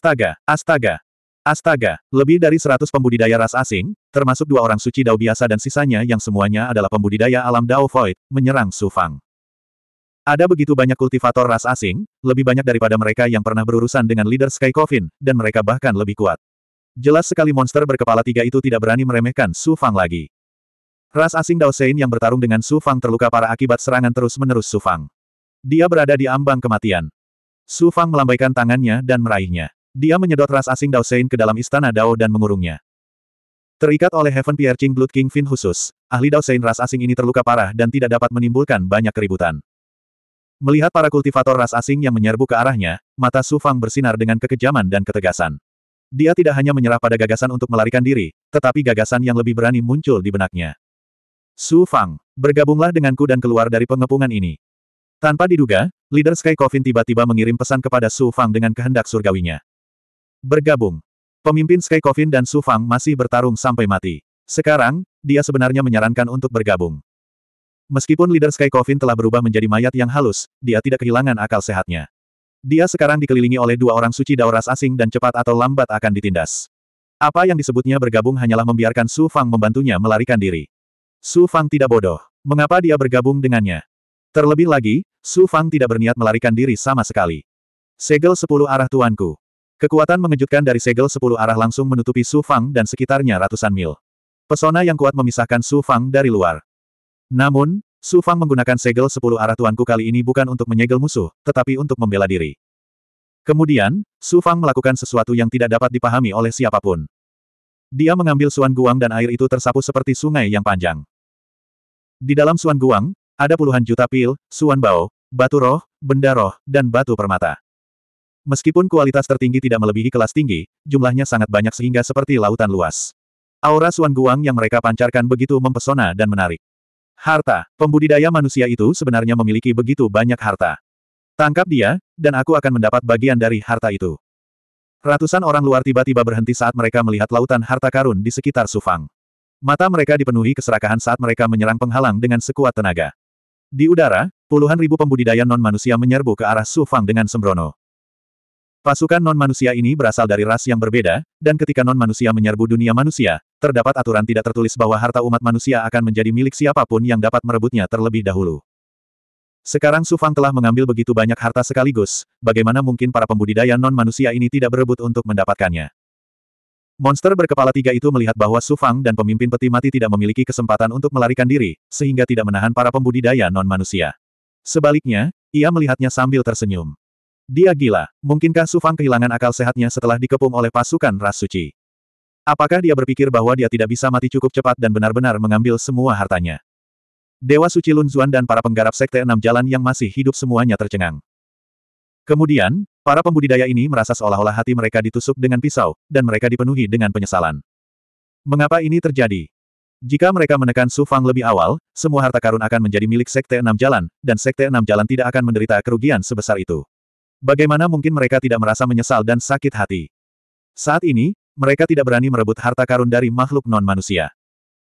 Astaga, astaga, astaga, lebih dari seratus pembudidaya ras asing, termasuk dua orang suci dao biasa dan sisanya yang semuanya adalah pembudidaya alam dao void, menyerang Su Fang. Ada begitu banyak kultivator ras asing, lebih banyak daripada mereka yang pernah berurusan dengan leader Sky Coffin, dan mereka bahkan lebih kuat. Jelas sekali monster berkepala tiga itu tidak berani meremehkan Su Fang lagi. Ras asing Dao Sein yang bertarung dengan Su Fang terluka parah akibat serangan terus-menerus Su Fang. Dia berada di ambang kematian. Su Fang melambaikan tangannya dan meraihnya. Dia menyedot ras asing Dao Sein ke dalam istana Dao dan mengurungnya. Terikat oleh Heaven Piercing Blood King Fin khusus, ahli Dao Sein ras asing ini terluka parah dan tidak dapat menimbulkan banyak keributan. Melihat para kultivator ras asing yang menyerbu ke arahnya, mata Su Fang bersinar dengan kekejaman dan ketegasan. Dia tidak hanya menyerah pada gagasan untuk melarikan diri, tetapi gagasan yang lebih berani muncul di benaknya. Su Fang, bergabunglah denganku dan keluar dari pengepungan ini. Tanpa diduga, leader Sky Coffin tiba-tiba mengirim pesan kepada Su Fang dengan kehendak surgawinya. Bergabung. Pemimpin Sky Coffin dan Su Fang masih bertarung sampai mati. Sekarang, dia sebenarnya menyarankan untuk bergabung. Meskipun leader Sky Coffin telah berubah menjadi mayat yang halus, dia tidak kehilangan akal sehatnya. Dia sekarang dikelilingi oleh dua orang suci dauras asing dan cepat atau lambat akan ditindas. Apa yang disebutnya bergabung hanyalah membiarkan Su Fang membantunya melarikan diri. Su Fang tidak bodoh. Mengapa dia bergabung dengannya? Terlebih lagi, Su Fang tidak berniat melarikan diri sama sekali. Segel sepuluh arah tuanku. Kekuatan mengejutkan dari segel sepuluh arah langsung menutupi Su Fang dan sekitarnya ratusan mil. Pesona yang kuat memisahkan Su Fang dari luar. Namun, Su Fang menggunakan segel sepuluh arah tuanku kali ini bukan untuk menyegel musuh, tetapi untuk membela diri. Kemudian, Su Fang melakukan sesuatu yang tidak dapat dipahami oleh siapapun. Dia mengambil suan guang dan air itu tersapu seperti sungai yang panjang. Di dalam suan guang, ada puluhan juta pil, suan bao, batu roh, benda roh, dan batu permata. Meskipun kualitas tertinggi tidak melebihi kelas tinggi, jumlahnya sangat banyak sehingga seperti lautan luas. Aura Suan Guang yang mereka pancarkan begitu mempesona dan menarik. Harta, pembudidaya manusia itu sebenarnya memiliki begitu banyak harta. Tangkap dia, dan aku akan mendapat bagian dari harta itu. Ratusan orang luar tiba-tiba berhenti saat mereka melihat lautan harta karun di sekitar Sufang. Mata mereka dipenuhi keserakahan saat mereka menyerang penghalang dengan sekuat tenaga. Di udara, puluhan ribu pembudidaya non-manusia menyerbu ke arah Sufang dengan sembrono. Pasukan non-manusia ini berasal dari ras yang berbeda, dan ketika non-manusia menyerbu dunia manusia, terdapat aturan tidak tertulis bahwa harta umat manusia akan menjadi milik siapapun yang dapat merebutnya terlebih dahulu. Sekarang Sufang telah mengambil begitu banyak harta sekaligus, bagaimana mungkin para pembudidaya non-manusia ini tidak berebut untuk mendapatkannya. Monster berkepala tiga itu melihat bahwa Sufang dan pemimpin peti mati tidak memiliki kesempatan untuk melarikan diri, sehingga tidak menahan para pembudidaya non-manusia. Sebaliknya, ia melihatnya sambil tersenyum. Dia gila. Mungkinkah Su Fang kehilangan akal sehatnya setelah dikepung oleh pasukan ras suci? Apakah dia berpikir bahwa dia tidak bisa mati cukup cepat dan benar-benar mengambil semua hartanya? Dewa Suci Lun Zuan dan para penggarap Sekte Enam Jalan yang masih hidup semuanya tercengang. Kemudian, para pembudidaya ini merasa seolah-olah hati mereka ditusuk dengan pisau, dan mereka dipenuhi dengan penyesalan. Mengapa ini terjadi? Jika mereka menekan Su Fang lebih awal, semua harta karun akan menjadi milik Sekte Enam Jalan, dan Sekte Enam Jalan tidak akan menderita kerugian sebesar itu. Bagaimana mungkin mereka tidak merasa menyesal dan sakit hati? Saat ini, mereka tidak berani merebut harta karun dari makhluk non-manusia.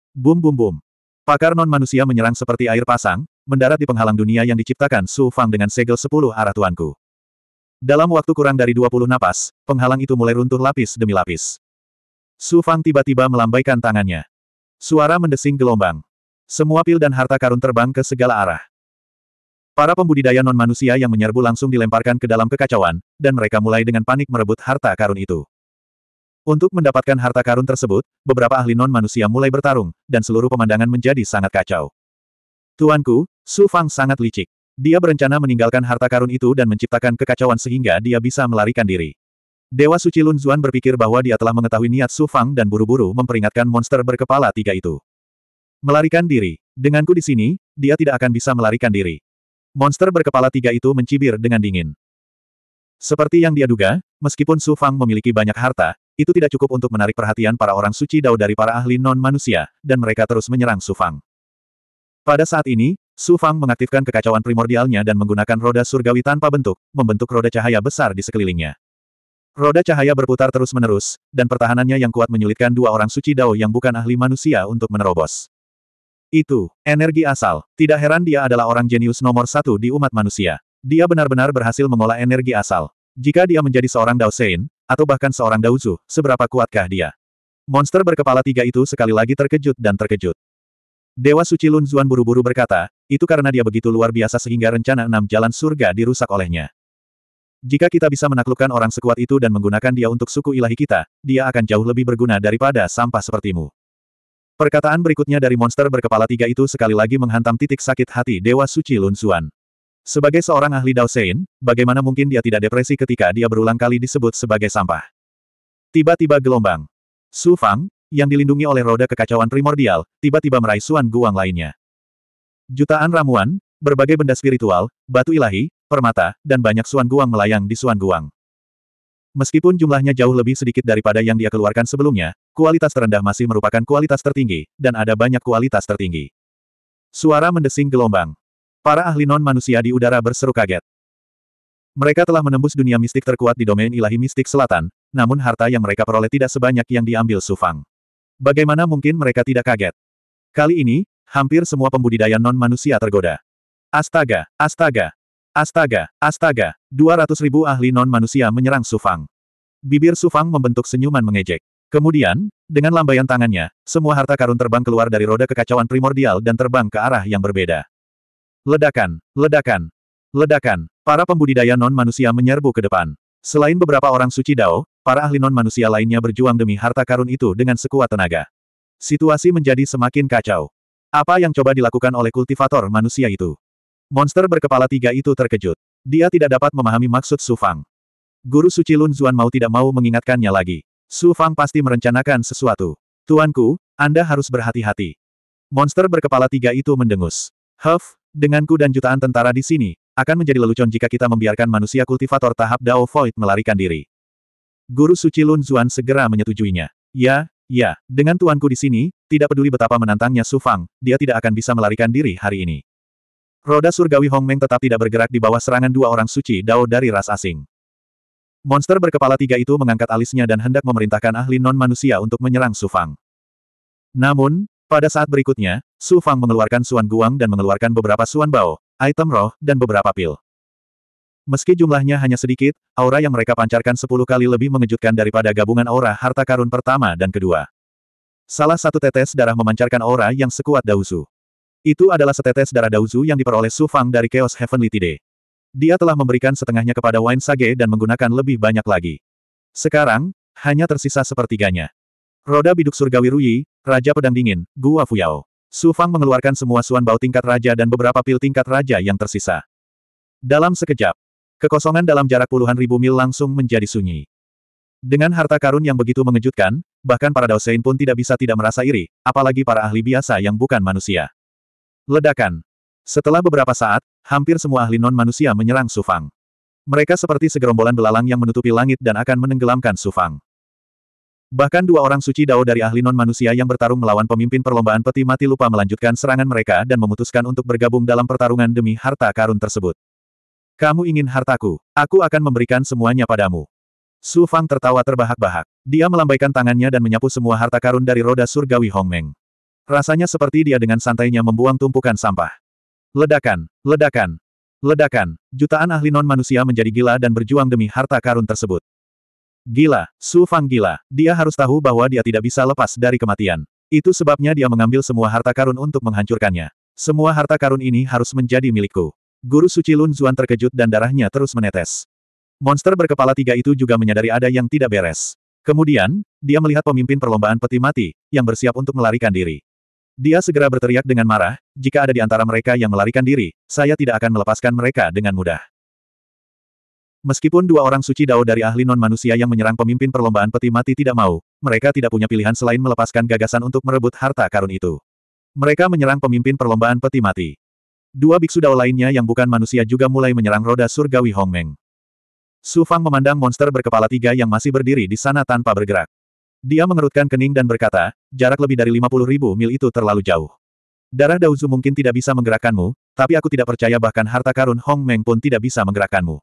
Bum bum bum. Pakar non-manusia menyerang seperti air pasang, mendarat di penghalang dunia yang diciptakan Su Fang dengan segel 10 arah tuanku. Dalam waktu kurang dari 20 napas, penghalang itu mulai runtuh lapis demi lapis. Su Fang tiba-tiba melambaikan tangannya. Suara mendesing gelombang. Semua pil dan harta karun terbang ke segala arah. Para pembudidaya non-manusia yang menyerbu langsung dilemparkan ke dalam kekacauan, dan mereka mulai dengan panik merebut harta karun itu. Untuk mendapatkan harta karun tersebut, beberapa ahli non-manusia mulai bertarung, dan seluruh pemandangan menjadi sangat kacau. Tuanku, Su Fang sangat licik. Dia berencana meninggalkan harta karun itu dan menciptakan kekacauan sehingga dia bisa melarikan diri. Dewa Suci Lun Zuan berpikir bahwa dia telah mengetahui niat Su Fang dan buru-buru memperingatkan monster berkepala tiga itu. Melarikan diri. Denganku di sini, dia tidak akan bisa melarikan diri. Monster berkepala tiga itu mencibir dengan dingin. Seperti yang dia duga, meskipun Su Fang memiliki banyak harta, itu tidak cukup untuk menarik perhatian para orang suci Dao dari para ahli non-manusia, dan mereka terus menyerang Su Fang. Pada saat ini, Su Fang mengaktifkan kekacauan primordialnya dan menggunakan roda surgawi tanpa bentuk, membentuk roda cahaya besar di sekelilingnya. Roda cahaya berputar terus-menerus, dan pertahanannya yang kuat menyulitkan dua orang suci Dao yang bukan ahli manusia untuk menerobos. Itu, energi asal. Tidak heran dia adalah orang jenius nomor satu di umat manusia. Dia benar-benar berhasil mengolah energi asal. Jika dia menjadi seorang Sein, atau bahkan seorang Daozu, seberapa kuatkah dia? Monster berkepala tiga itu sekali lagi terkejut dan terkejut. Dewa Suci Lun Zuan buru-buru berkata, itu karena dia begitu luar biasa sehingga rencana enam jalan surga dirusak olehnya. Jika kita bisa menaklukkan orang sekuat itu dan menggunakan dia untuk suku ilahi kita, dia akan jauh lebih berguna daripada sampah sepertimu. Perkataan berikutnya dari monster berkepala tiga itu sekali lagi menghantam titik sakit hati Dewa Suci Lun Xuan. Sebagai seorang ahli Dao Sein, bagaimana mungkin dia tidak depresi ketika dia berulang kali disebut sebagai sampah? Tiba-tiba gelombang. Su Fang, yang dilindungi oleh roda kekacauan primordial, tiba-tiba meraih Suan Guang lainnya. Jutaan ramuan, berbagai benda spiritual, batu ilahi, permata, dan banyak Suan Guang melayang di Suan Guang. Meskipun jumlahnya jauh lebih sedikit daripada yang dia keluarkan sebelumnya, kualitas terendah masih merupakan kualitas tertinggi, dan ada banyak kualitas tertinggi. Suara mendesing gelombang. Para ahli non-manusia di udara berseru kaget. Mereka telah menembus dunia mistik terkuat di domain ilahi mistik selatan, namun harta yang mereka peroleh tidak sebanyak yang diambil Sufang. Bagaimana mungkin mereka tidak kaget? Kali ini, hampir semua pembudidaya non-manusia tergoda. Astaga, astaga, Astaga, astaga, 200 ribu ahli non-manusia menyerang Sufang. Bibir Sufang membentuk senyuman mengejek. Kemudian, dengan lambaian tangannya, semua harta karun terbang keluar dari roda kekacauan primordial dan terbang ke arah yang berbeda. Ledakan, ledakan, ledakan, para pembudidaya non-manusia menyerbu ke depan. Selain beberapa orang suci Dao, para ahli non-manusia lainnya berjuang demi harta karun itu dengan sekuat tenaga. Situasi menjadi semakin kacau. Apa yang coba dilakukan oleh kultivator manusia itu? Monster berkepala tiga itu terkejut. Dia tidak dapat memahami maksud Su Fang. Guru Suci Lun Zuan mau tidak mau mengingatkannya lagi. Su Fang pasti merencanakan sesuatu. Tuanku, Anda harus berhati-hati. Monster berkepala tiga itu mendengus. Huff, denganku dan jutaan tentara di sini, akan menjadi lelucon jika kita membiarkan manusia kultivator tahap Dao Void melarikan diri. Guru Suci Lun Zuan segera menyetujuinya. Ya, ya, dengan tuanku di sini, tidak peduli betapa menantangnya Su Fang, dia tidak akan bisa melarikan diri hari ini. Roda surgawi Hong Meng tetap tidak bergerak di bawah serangan dua orang suci Dao dari ras asing. Monster berkepala tiga itu mengangkat alisnya dan hendak memerintahkan ahli non-manusia untuk menyerang Su Fang. Namun, pada saat berikutnya, Su Fang mengeluarkan Suan Guang dan mengeluarkan beberapa Suan Bao, item roh, dan beberapa pil. Meski jumlahnya hanya sedikit, aura yang mereka pancarkan sepuluh kali lebih mengejutkan daripada gabungan aura harta karun pertama dan kedua. Salah satu tetes darah memancarkan aura yang sekuat Dausu. Itu adalah setetes darah Dauzu yang diperoleh Su Fang dari Chaos Heavenly Tide. Dia telah memberikan setengahnya kepada Wine Sage dan menggunakan lebih banyak lagi. Sekarang, hanya tersisa sepertiganya. Roda biduk surgawi Rui, Raja Pedang Dingin, Gua Fuyao. Su Fang mengeluarkan semua suan bau tingkat raja dan beberapa pil tingkat raja yang tersisa. Dalam sekejap, kekosongan dalam jarak puluhan ribu mil langsung menjadi sunyi. Dengan harta karun yang begitu mengejutkan, bahkan para Daosein pun tidak bisa tidak merasa iri, apalagi para ahli biasa yang bukan manusia. Ledakan. Setelah beberapa saat, hampir semua ahli non-manusia menyerang Sufang. Mereka seperti segerombolan belalang yang menutupi langit dan akan menenggelamkan Sufang. Bahkan dua orang suci dao dari ahli non-manusia yang bertarung melawan pemimpin perlombaan peti mati lupa melanjutkan serangan mereka dan memutuskan untuk bergabung dalam pertarungan demi harta karun tersebut. Kamu ingin hartaku, aku akan memberikan semuanya padamu. Su Fang tertawa terbahak-bahak. Dia melambaikan tangannya dan menyapu semua harta karun dari roda surgawi Hongmeng. Rasanya seperti dia dengan santainya membuang tumpukan sampah. Ledakan, ledakan, ledakan, jutaan ahli non-manusia menjadi gila dan berjuang demi harta karun tersebut. Gila, Su Fang gila, dia harus tahu bahwa dia tidak bisa lepas dari kematian. Itu sebabnya dia mengambil semua harta karun untuk menghancurkannya. Semua harta karun ini harus menjadi milikku. Guru Suci Lun Zuan terkejut dan darahnya terus menetes. Monster berkepala tiga itu juga menyadari ada yang tidak beres. Kemudian, dia melihat pemimpin perlombaan peti mati, yang bersiap untuk melarikan diri. Dia segera berteriak dengan marah, jika ada di antara mereka yang melarikan diri, saya tidak akan melepaskan mereka dengan mudah. Meskipun dua orang suci dao dari ahli non-manusia yang menyerang pemimpin perlombaan peti mati tidak mau, mereka tidak punya pilihan selain melepaskan gagasan untuk merebut harta karun itu. Mereka menyerang pemimpin perlombaan peti mati. Dua biksu dao lainnya yang bukan manusia juga mulai menyerang roda surgawi Hongmeng. Su Fang memandang monster berkepala tiga yang masih berdiri di sana tanpa bergerak. Dia mengerutkan kening dan berkata, jarak lebih dari 50 ribu mil itu terlalu jauh. Darah Dauzu mungkin tidak bisa menggerakkanmu, tapi aku tidak percaya bahkan harta karun Hong Meng pun tidak bisa menggerakkanmu.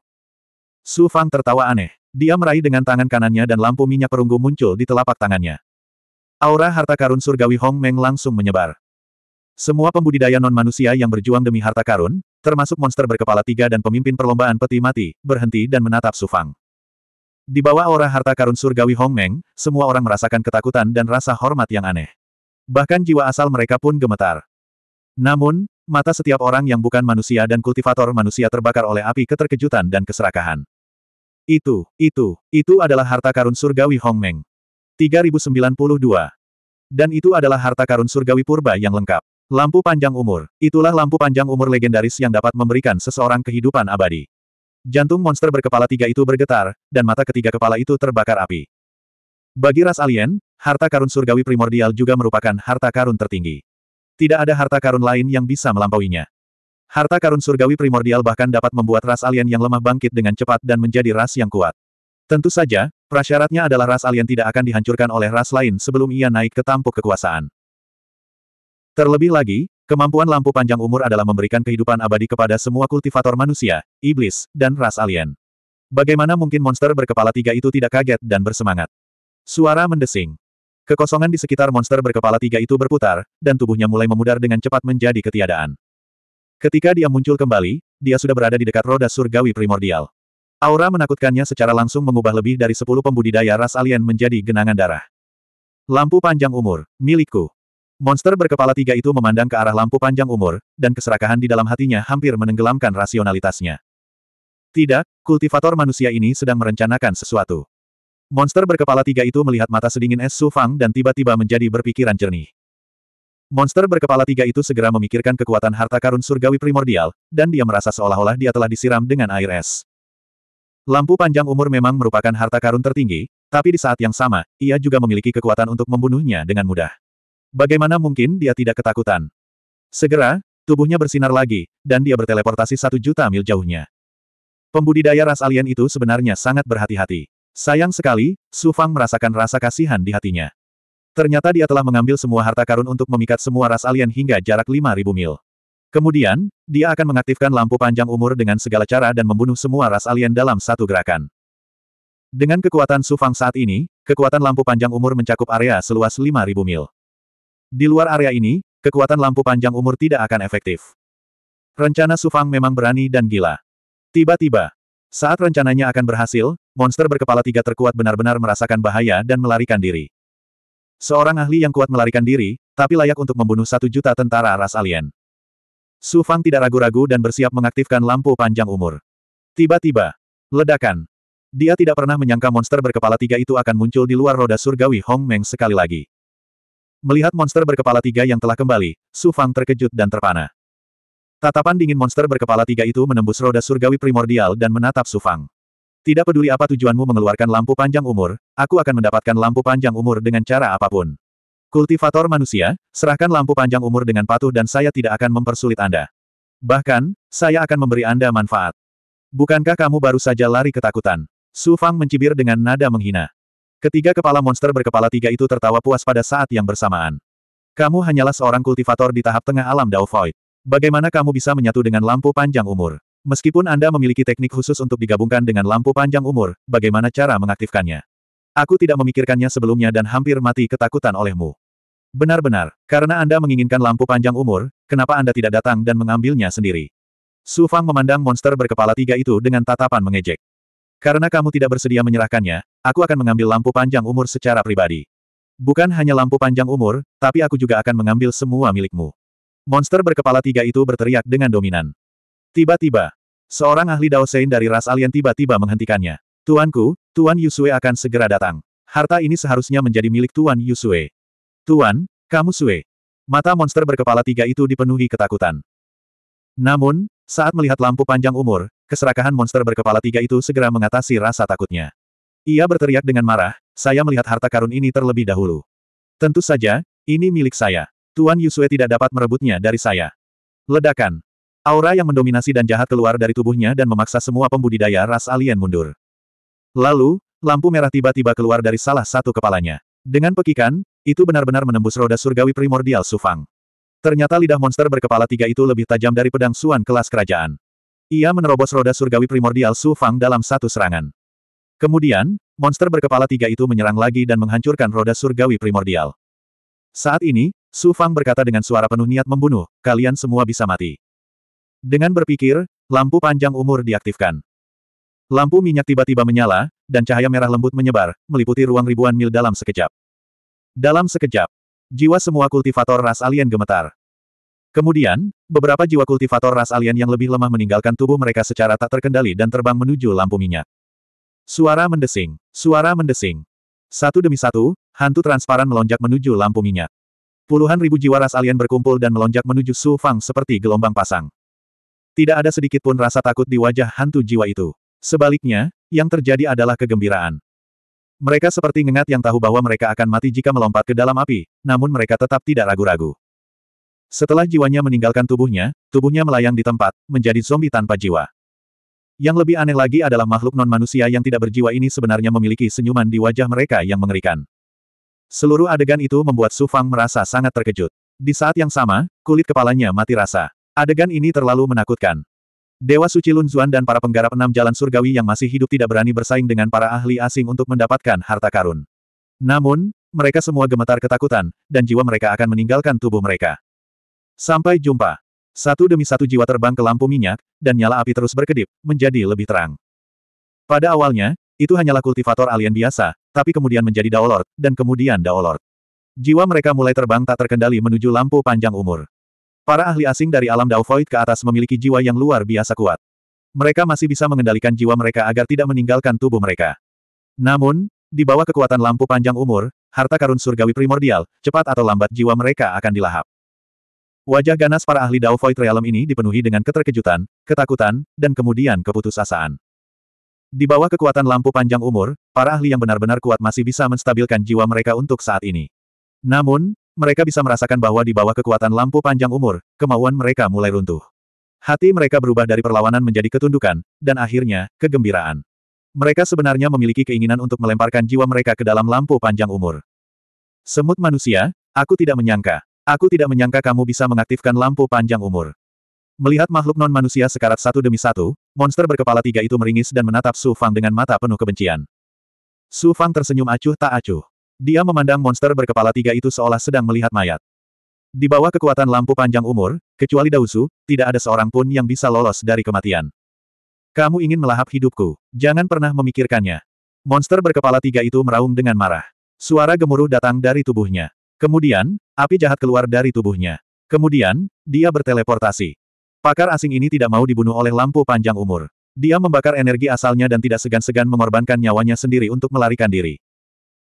Su Fang tertawa aneh. Dia meraih dengan tangan kanannya dan lampu minyak perunggu muncul di telapak tangannya. Aura harta karun surgawi Hong Meng langsung menyebar. Semua pembudidaya non-manusia yang berjuang demi harta karun, termasuk monster berkepala tiga dan pemimpin perlombaan peti mati, berhenti dan menatap Su Fang. Di bawah aura harta karun surgawi Hong Meng, semua orang merasakan ketakutan dan rasa hormat yang aneh. Bahkan jiwa asal mereka pun gemetar. Namun, mata setiap orang yang bukan manusia dan kultivator manusia terbakar oleh api keterkejutan dan keserakahan. Itu, itu, itu adalah harta karun surgawi Hong Meng. 3092. Dan itu adalah harta karun surgawi purba yang lengkap. Lampu panjang umur. Itulah lampu panjang umur legendaris yang dapat memberikan seseorang kehidupan abadi. Jantung monster berkepala tiga itu bergetar, dan mata ketiga kepala itu terbakar api. Bagi ras alien, harta karun surgawi primordial juga merupakan harta karun tertinggi. Tidak ada harta karun lain yang bisa melampauinya. Harta karun surgawi primordial bahkan dapat membuat ras alien yang lemah bangkit dengan cepat dan menjadi ras yang kuat. Tentu saja, prasyaratnya adalah ras alien tidak akan dihancurkan oleh ras lain sebelum ia naik ke tampuk kekuasaan. Terlebih lagi, Kemampuan lampu panjang umur adalah memberikan kehidupan abadi kepada semua kultivator manusia, iblis, dan ras alien. Bagaimana mungkin monster berkepala tiga itu tidak kaget dan bersemangat? Suara mendesing. Kekosongan di sekitar monster berkepala tiga itu berputar, dan tubuhnya mulai memudar dengan cepat menjadi ketiadaan. Ketika dia muncul kembali, dia sudah berada di dekat roda surgawi primordial. Aura menakutkannya secara langsung mengubah lebih dari sepuluh pembudidaya ras alien menjadi genangan darah. Lampu panjang umur, milikku. Monster berkepala tiga itu memandang ke arah lampu panjang umur, dan keserakahan di dalam hatinya hampir menenggelamkan rasionalitasnya. Tidak, kultivator manusia ini sedang merencanakan sesuatu. Monster berkepala tiga itu melihat mata sedingin es Sufang dan tiba-tiba menjadi berpikiran jernih. Monster berkepala tiga itu segera memikirkan kekuatan harta karun surgawi primordial, dan dia merasa seolah-olah dia telah disiram dengan air es. Lampu panjang umur memang merupakan harta karun tertinggi, tapi di saat yang sama, ia juga memiliki kekuatan untuk membunuhnya dengan mudah. Bagaimana mungkin dia tidak ketakutan? Segera, tubuhnya bersinar lagi, dan dia berteleportasi satu juta mil jauhnya. Pembudidaya ras alien itu sebenarnya sangat berhati-hati. Sayang sekali, Su Fang merasakan rasa kasihan di hatinya. Ternyata dia telah mengambil semua harta karun untuk memikat semua ras alien hingga jarak 5.000 mil. Kemudian, dia akan mengaktifkan lampu panjang umur dengan segala cara dan membunuh semua ras alien dalam satu gerakan. Dengan kekuatan Su Fang saat ini, kekuatan lampu panjang umur mencakup area seluas 5.000 mil. Di luar area ini, kekuatan lampu panjang umur tidak akan efektif. Rencana Sufang memang berani dan gila. Tiba-tiba, saat rencananya akan berhasil, monster berkepala tiga terkuat benar-benar merasakan bahaya dan melarikan diri. Seorang ahli yang kuat melarikan diri, tapi layak untuk membunuh satu juta tentara ras alien. Sufang tidak ragu-ragu dan bersiap mengaktifkan lampu panjang umur. Tiba-tiba, ledakan. Dia tidak pernah menyangka monster berkepala tiga itu akan muncul di luar roda surgawi Hong Meng sekali lagi. Melihat monster berkepala tiga yang telah kembali, Su Fang terkejut dan terpana. Tatapan dingin monster berkepala tiga itu menembus roda surgawi primordial dan menatap Su Fang. Tidak peduli apa tujuanmu mengeluarkan lampu panjang umur, aku akan mendapatkan lampu panjang umur dengan cara apapun. Kultivator manusia, serahkan lampu panjang umur dengan patuh dan saya tidak akan mempersulit Anda. Bahkan, saya akan memberi Anda manfaat. Bukankah kamu baru saja lari ketakutan? Su Fang mencibir dengan nada menghina. Ketiga kepala monster berkepala tiga itu tertawa puas pada saat yang bersamaan. Kamu hanyalah seorang kultivator di tahap tengah alam Dao Void. Bagaimana kamu bisa menyatu dengan lampu panjang umur? Meskipun Anda memiliki teknik khusus untuk digabungkan dengan lampu panjang umur, bagaimana cara mengaktifkannya? Aku tidak memikirkannya sebelumnya dan hampir mati ketakutan olehmu. Benar-benar, karena Anda menginginkan lampu panjang umur, kenapa Anda tidak datang dan mengambilnya sendiri? Su Fang memandang monster berkepala tiga itu dengan tatapan mengejek. Karena kamu tidak bersedia menyerahkannya, aku akan mengambil lampu panjang umur secara pribadi. Bukan hanya lampu panjang umur, tapi aku juga akan mengambil semua milikmu. Monster berkepala tiga itu berteriak dengan dominan. Tiba-tiba, seorang ahli Dao Sein dari ras alien tiba-tiba menghentikannya. Tuanku, Tuan Yusue akan segera datang. Harta ini seharusnya menjadi milik Tuan Yusue. Tuan, kamu Sue. Mata monster berkepala tiga itu dipenuhi ketakutan. Namun, saat melihat lampu panjang umur, keserakahan monster berkepala tiga itu segera mengatasi rasa takutnya. Ia berteriak dengan marah, saya melihat harta karun ini terlebih dahulu. Tentu saja, ini milik saya. Tuan Yusue tidak dapat merebutnya dari saya. Ledakan. Aura yang mendominasi dan jahat keluar dari tubuhnya dan memaksa semua pembudidaya ras alien mundur. Lalu, lampu merah tiba-tiba keluar dari salah satu kepalanya. Dengan pekikan, itu benar-benar menembus roda surgawi primordial Sufang. Ternyata lidah monster berkepala tiga itu lebih tajam dari pedang suan kelas kerajaan. Ia menerobos roda surgawi primordial Su Fang dalam satu serangan. Kemudian, monster berkepala tiga itu menyerang lagi dan menghancurkan roda surgawi primordial. Saat ini, Su Fang berkata dengan suara penuh niat membunuh, kalian semua bisa mati. Dengan berpikir, lampu panjang umur diaktifkan. Lampu minyak tiba-tiba menyala, dan cahaya merah lembut menyebar, meliputi ruang ribuan mil dalam sekejap. Dalam sekejap, jiwa semua kultivator ras alien gemetar. Kemudian, beberapa jiwa kultivator ras alien yang lebih lemah meninggalkan tubuh mereka secara tak terkendali dan terbang menuju lampu minyak. Suara mendesing. Suara mendesing. Satu demi satu, hantu transparan melonjak menuju lampu minyak. Puluhan ribu jiwa ras alien berkumpul dan melonjak menuju Su Fang seperti gelombang pasang. Tidak ada sedikit pun rasa takut di wajah hantu jiwa itu. Sebaliknya, yang terjadi adalah kegembiraan. Mereka seperti ngengat yang tahu bahwa mereka akan mati jika melompat ke dalam api, namun mereka tetap tidak ragu-ragu. Setelah jiwanya meninggalkan tubuhnya, tubuhnya melayang di tempat, menjadi zombie tanpa jiwa. Yang lebih aneh lagi adalah makhluk non-manusia yang tidak berjiwa ini sebenarnya memiliki senyuman di wajah mereka yang mengerikan. Seluruh adegan itu membuat Su Fang merasa sangat terkejut. Di saat yang sama, kulit kepalanya mati rasa. Adegan ini terlalu menakutkan. Dewa Suci Lun Zuan dan para penggarap enam jalan surgawi yang masih hidup tidak berani bersaing dengan para ahli asing untuk mendapatkan harta karun. Namun, mereka semua gemetar ketakutan, dan jiwa mereka akan meninggalkan tubuh mereka. Sampai jumpa. Satu demi satu jiwa terbang ke lampu minyak, dan nyala api terus berkedip, menjadi lebih terang. Pada awalnya, itu hanyalah kultivator alien biasa, tapi kemudian menjadi Daolord, dan kemudian Daolord. Jiwa mereka mulai terbang tak terkendali menuju lampu panjang umur. Para ahli asing dari alam Dao ke atas memiliki jiwa yang luar biasa kuat. Mereka masih bisa mengendalikan jiwa mereka agar tidak meninggalkan tubuh mereka. Namun, di bawah kekuatan lampu panjang umur, harta karun surgawi primordial, cepat atau lambat jiwa mereka akan dilahap. Wajah ganas para ahli Dao Void Realm ini dipenuhi dengan keterkejutan, ketakutan, dan kemudian keputusasaan. Di bawah kekuatan lampu panjang umur, para ahli yang benar-benar kuat masih bisa menstabilkan jiwa mereka untuk saat ini. Namun, mereka bisa merasakan bahwa di bawah kekuatan lampu panjang umur, kemauan mereka mulai runtuh. Hati mereka berubah dari perlawanan menjadi ketundukan, dan akhirnya, kegembiraan. Mereka sebenarnya memiliki keinginan untuk melemparkan jiwa mereka ke dalam lampu panjang umur. Semut manusia, aku tidak menyangka. Aku tidak menyangka kamu bisa mengaktifkan lampu panjang umur. Melihat makhluk non-manusia sekarat satu demi satu, monster berkepala tiga itu meringis dan menatap Su Fang dengan mata penuh kebencian. Su Fang tersenyum acuh tak acuh. Dia memandang monster berkepala tiga itu seolah sedang melihat mayat. Di bawah kekuatan lampu panjang umur, kecuali Dausu, tidak ada seorang pun yang bisa lolos dari kematian. Kamu ingin melahap hidupku, jangan pernah memikirkannya. Monster berkepala tiga itu meraung dengan marah. Suara gemuruh datang dari tubuhnya. Kemudian, api jahat keluar dari tubuhnya. Kemudian, dia berteleportasi. Pakar asing ini tidak mau dibunuh oleh lampu panjang umur. Dia membakar energi asalnya dan tidak segan-segan mengorbankan nyawanya sendiri untuk melarikan diri.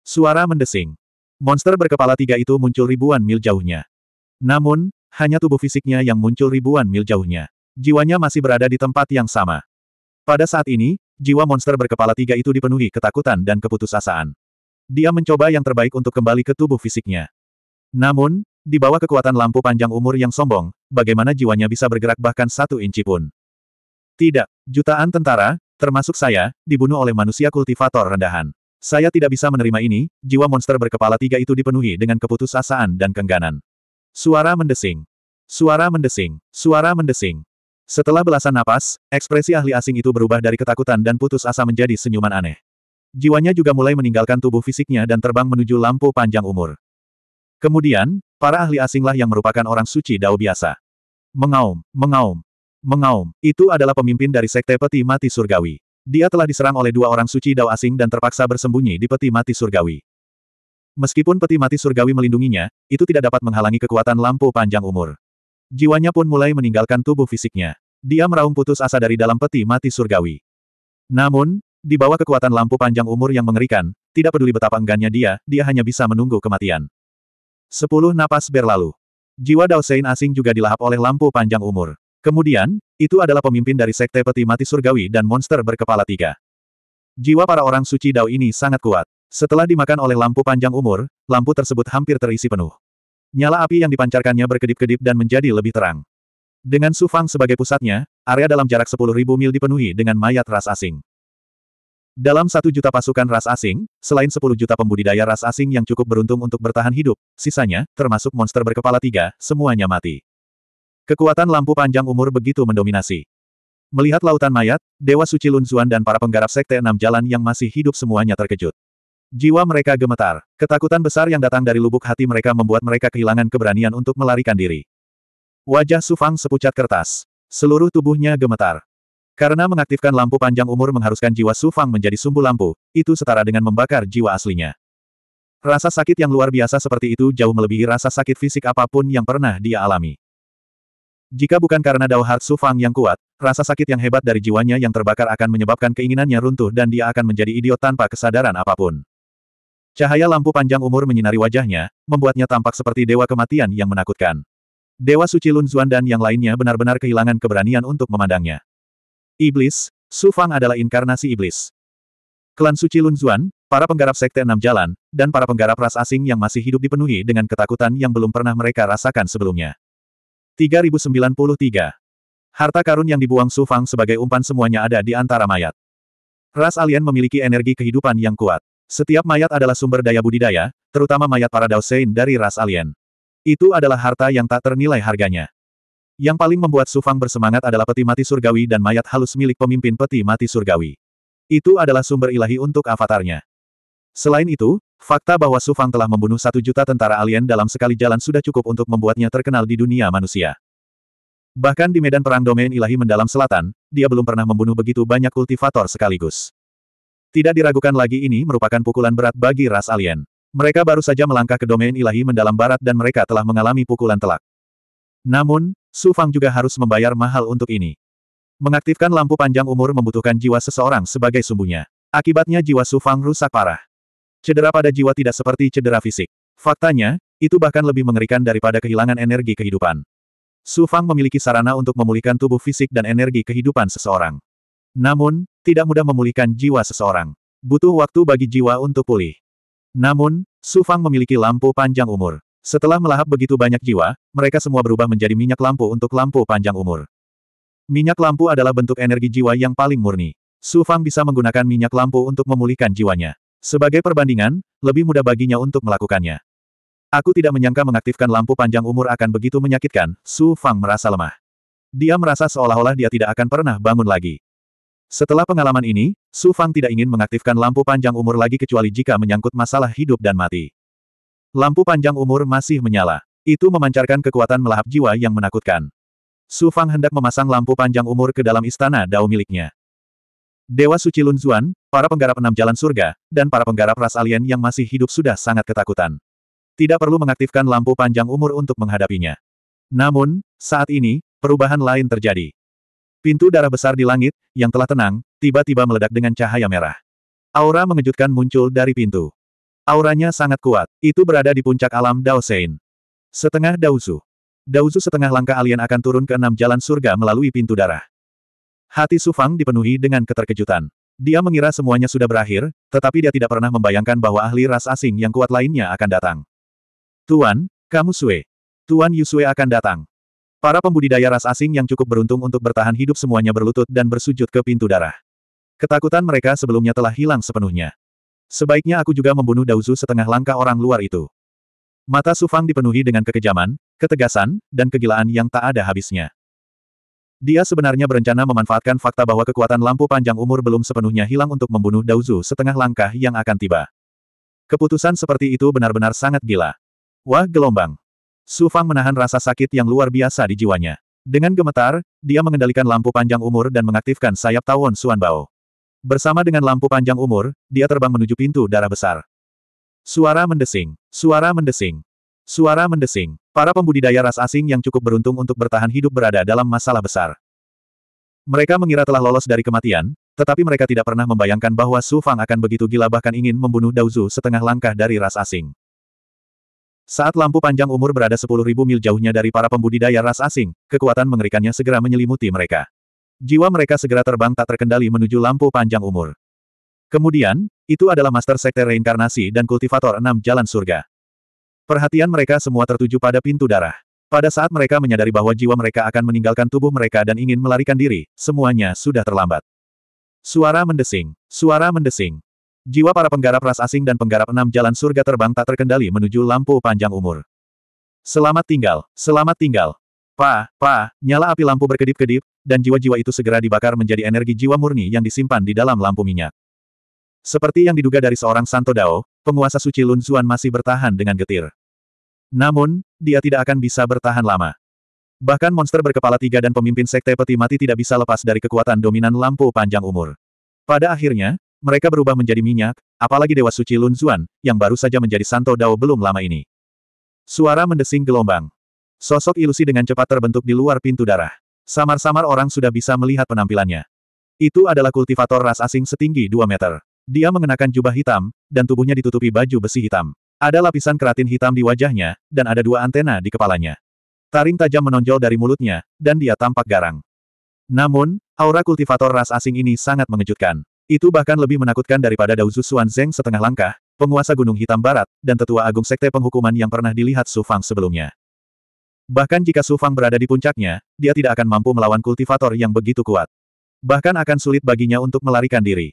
Suara mendesing. Monster berkepala tiga itu muncul ribuan mil jauhnya. Namun, hanya tubuh fisiknya yang muncul ribuan mil jauhnya. Jiwanya masih berada di tempat yang sama. Pada saat ini, jiwa monster berkepala tiga itu dipenuhi ketakutan dan keputusasaan. Dia mencoba yang terbaik untuk kembali ke tubuh fisiknya. Namun, di bawah kekuatan lampu panjang umur yang sombong, bagaimana jiwanya bisa bergerak bahkan satu inci pun. Tidak, jutaan tentara, termasuk saya, dibunuh oleh manusia kultivator rendahan. Saya tidak bisa menerima ini, jiwa monster berkepala tiga itu dipenuhi dengan keputusasaan dan kengganan. Suara mendesing. Suara mendesing. Suara mendesing. Setelah belasan napas, ekspresi ahli asing itu berubah dari ketakutan dan putus asa menjadi senyuman aneh. Jiwanya juga mulai meninggalkan tubuh fisiknya dan terbang menuju lampu panjang umur. Kemudian, para ahli asinglah yang merupakan orang suci dao biasa. Mengaum, mengaum, mengaum, itu adalah pemimpin dari sekte peti mati surgawi. Dia telah diserang oleh dua orang suci dao asing dan terpaksa bersembunyi di peti mati surgawi. Meskipun peti mati surgawi melindunginya, itu tidak dapat menghalangi kekuatan lampu panjang umur. Jiwanya pun mulai meninggalkan tubuh fisiknya. Dia meraung putus asa dari dalam peti mati surgawi. Namun, di bawah kekuatan lampu panjang umur yang mengerikan, tidak peduli betapa enggannya dia, dia hanya bisa menunggu kematian. Sepuluh napas berlalu. Jiwa Daosein asing juga dilahap oleh lampu panjang umur. Kemudian, itu adalah pemimpin dari Sekte Peti Mati Surgawi dan monster berkepala tiga. Jiwa para orang suci Dao ini sangat kuat. Setelah dimakan oleh lampu panjang umur, lampu tersebut hampir terisi penuh. Nyala api yang dipancarkannya berkedip-kedip dan menjadi lebih terang. Dengan Sufang sebagai pusatnya, area dalam jarak 10.000 mil dipenuhi dengan mayat ras asing. Dalam satu juta pasukan ras asing, selain 10 juta pembudidaya ras asing yang cukup beruntung untuk bertahan hidup, sisanya, termasuk monster berkepala tiga, semuanya mati. Kekuatan lampu panjang umur begitu mendominasi. Melihat lautan mayat, Dewa Suci Lun Zuan dan para penggarap Sekte Enam Jalan yang masih hidup semuanya terkejut. Jiwa mereka gemetar. Ketakutan besar yang datang dari lubuk hati mereka membuat mereka kehilangan keberanian untuk melarikan diri. Wajah Sufang sepucat kertas. Seluruh tubuhnya gemetar. Karena mengaktifkan lampu panjang umur mengharuskan jiwa Su Fang menjadi sumbu lampu, itu setara dengan membakar jiwa aslinya. Rasa sakit yang luar biasa seperti itu jauh melebihi rasa sakit fisik apapun yang pernah dia alami. Jika bukan karena Dao Heart Su Fang yang kuat, rasa sakit yang hebat dari jiwanya yang terbakar akan menyebabkan keinginannya runtuh dan dia akan menjadi idiot tanpa kesadaran apapun. Cahaya lampu panjang umur menyinari wajahnya, membuatnya tampak seperti dewa kematian yang menakutkan. Dewa suci Lun Zuan dan yang lainnya benar-benar kehilangan keberanian untuk memandangnya. Iblis, Su Fang adalah inkarnasi iblis. Klan suci Lunzuan, para penggarap sekte enam jalan, dan para penggarap ras asing yang masih hidup dipenuhi dengan ketakutan yang belum pernah mereka rasakan sebelumnya. 3093. Harta karun yang dibuang Su Fang sebagai umpan semuanya ada di antara mayat. Ras alien memiliki energi kehidupan yang kuat. Setiap mayat adalah sumber daya budidaya, terutama mayat para Dao Sein dari ras alien. Itu adalah harta yang tak ternilai harganya. Yang paling membuat Sufang bersemangat adalah peti mati surgawi dan mayat halus milik pemimpin peti mati surgawi. Itu adalah sumber ilahi untuk avatarnya. Selain itu, fakta bahwa Sufang telah membunuh satu juta tentara alien dalam sekali jalan sudah cukup untuk membuatnya terkenal di dunia manusia. Bahkan di medan perang domain ilahi mendalam selatan, dia belum pernah membunuh begitu banyak kultivator sekaligus. Tidak diragukan lagi ini merupakan pukulan berat bagi ras alien. Mereka baru saja melangkah ke domain ilahi mendalam barat dan mereka telah mengalami pukulan telak. Namun, Su Fang juga harus membayar mahal untuk ini. Mengaktifkan lampu panjang umur membutuhkan jiwa seseorang sebagai sumbunya. Akibatnya jiwa Su Fang rusak parah. Cedera pada jiwa tidak seperti cedera fisik. Faktanya, itu bahkan lebih mengerikan daripada kehilangan energi kehidupan. Su Fang memiliki sarana untuk memulihkan tubuh fisik dan energi kehidupan seseorang. Namun, tidak mudah memulihkan jiwa seseorang. Butuh waktu bagi jiwa untuk pulih. Namun, Su Fang memiliki lampu panjang umur. Setelah melahap begitu banyak jiwa, mereka semua berubah menjadi minyak lampu untuk lampu panjang umur. Minyak lampu adalah bentuk energi jiwa yang paling murni. Su Fang bisa menggunakan minyak lampu untuk memulihkan jiwanya. Sebagai perbandingan, lebih mudah baginya untuk melakukannya. Aku tidak menyangka mengaktifkan lampu panjang umur akan begitu menyakitkan, Su Fang merasa lemah. Dia merasa seolah-olah dia tidak akan pernah bangun lagi. Setelah pengalaman ini, Su Fang tidak ingin mengaktifkan lampu panjang umur lagi kecuali jika menyangkut masalah hidup dan mati. Lampu panjang umur masih menyala. Itu memancarkan kekuatan melahap jiwa yang menakutkan. Su Fang hendak memasang lampu panjang umur ke dalam istana Dao miliknya. Dewa Suci Lun Zuan, para penggarap enam jalan surga, dan para penggarap ras alien yang masih hidup sudah sangat ketakutan. Tidak perlu mengaktifkan lampu panjang umur untuk menghadapinya. Namun, saat ini, perubahan lain terjadi. Pintu darah besar di langit, yang telah tenang, tiba-tiba meledak dengan cahaya merah. Aura mengejutkan muncul dari pintu. Auranya sangat kuat, itu berada di puncak alam Daosein. Setengah Daozu. Daozu setengah langkah alien akan turun ke enam jalan surga melalui pintu darah. Hati Sufang dipenuhi dengan keterkejutan. Dia mengira semuanya sudah berakhir, tetapi dia tidak pernah membayangkan bahwa ahli ras asing yang kuat lainnya akan datang. Tuan, kamu Sue. Tuan Yusue akan datang. Para pembudidaya ras asing yang cukup beruntung untuk bertahan hidup semuanya berlutut dan bersujud ke pintu darah. Ketakutan mereka sebelumnya telah hilang sepenuhnya. Sebaiknya aku juga membunuh Dauzu setengah langkah orang luar itu. Mata Sufang dipenuhi dengan kekejaman, ketegasan, dan kegilaan yang tak ada habisnya. Dia sebenarnya berencana memanfaatkan fakta bahwa kekuatan lampu panjang umur belum sepenuhnya hilang untuk membunuh Dauzu setengah langkah yang akan tiba. Keputusan seperti itu benar-benar sangat gila. Wah gelombang. Sufang menahan rasa sakit yang luar biasa di jiwanya. Dengan gemetar, dia mengendalikan lampu panjang umur dan mengaktifkan sayap tawon Suanbao. Bersama dengan lampu panjang umur, dia terbang menuju pintu darah besar. Suara mendesing. Suara mendesing. Suara mendesing. Para pembudidaya ras asing yang cukup beruntung untuk bertahan hidup berada dalam masalah besar. Mereka mengira telah lolos dari kematian, tetapi mereka tidak pernah membayangkan bahwa Su Fang akan begitu gila bahkan ingin membunuh Daozu setengah langkah dari ras asing. Saat lampu panjang umur berada 10.000 mil jauhnya dari para pembudidaya ras asing, kekuatan mengerikannya segera menyelimuti mereka. Jiwa mereka segera terbang tak terkendali menuju lampu panjang umur. Kemudian, itu adalah Master Sekte Reinkarnasi dan Kultivator Enam Jalan Surga. Perhatian mereka semua tertuju pada pintu darah. Pada saat mereka menyadari bahwa jiwa mereka akan meninggalkan tubuh mereka dan ingin melarikan diri, semuanya sudah terlambat. Suara mendesing. Suara mendesing. Jiwa para penggarap ras asing dan penggarap enam jalan surga terbang tak terkendali menuju lampu panjang umur. Selamat tinggal, selamat tinggal. Pa, pa, nyala api lampu berkedip-kedip, dan jiwa-jiwa itu segera dibakar menjadi energi jiwa murni yang disimpan di dalam lampu minyak. Seperti yang diduga dari seorang Santo Dao, penguasa suci Lun Zuan masih bertahan dengan getir. Namun, dia tidak akan bisa bertahan lama. Bahkan monster berkepala tiga dan pemimpin sekte peti mati tidak bisa lepas dari kekuatan dominan lampu panjang umur. Pada akhirnya, mereka berubah menjadi minyak, apalagi Dewa Suci Lun Zuan, yang baru saja menjadi Santo Dao belum lama ini. Suara mendesing gelombang. Sosok ilusi dengan cepat terbentuk di luar pintu darah. Samar-samar orang sudah bisa melihat penampilannya. Itu adalah kultivator ras asing setinggi 2 meter. Dia mengenakan jubah hitam, dan tubuhnya ditutupi baju besi hitam. Ada lapisan keratin hitam di wajahnya, dan ada dua antena di kepalanya. Taring tajam menonjol dari mulutnya, dan dia tampak garang. Namun, aura kultivator ras asing ini sangat mengejutkan. Itu bahkan lebih menakutkan daripada Dao Xuan Zeng setengah langkah, penguasa Gunung Hitam Barat, dan tetua agung sekte penghukuman yang pernah dilihat Su Fang sebelumnya. Bahkan jika Su Fang berada di puncaknya, dia tidak akan mampu melawan kultivator yang begitu kuat. Bahkan akan sulit baginya untuk melarikan diri.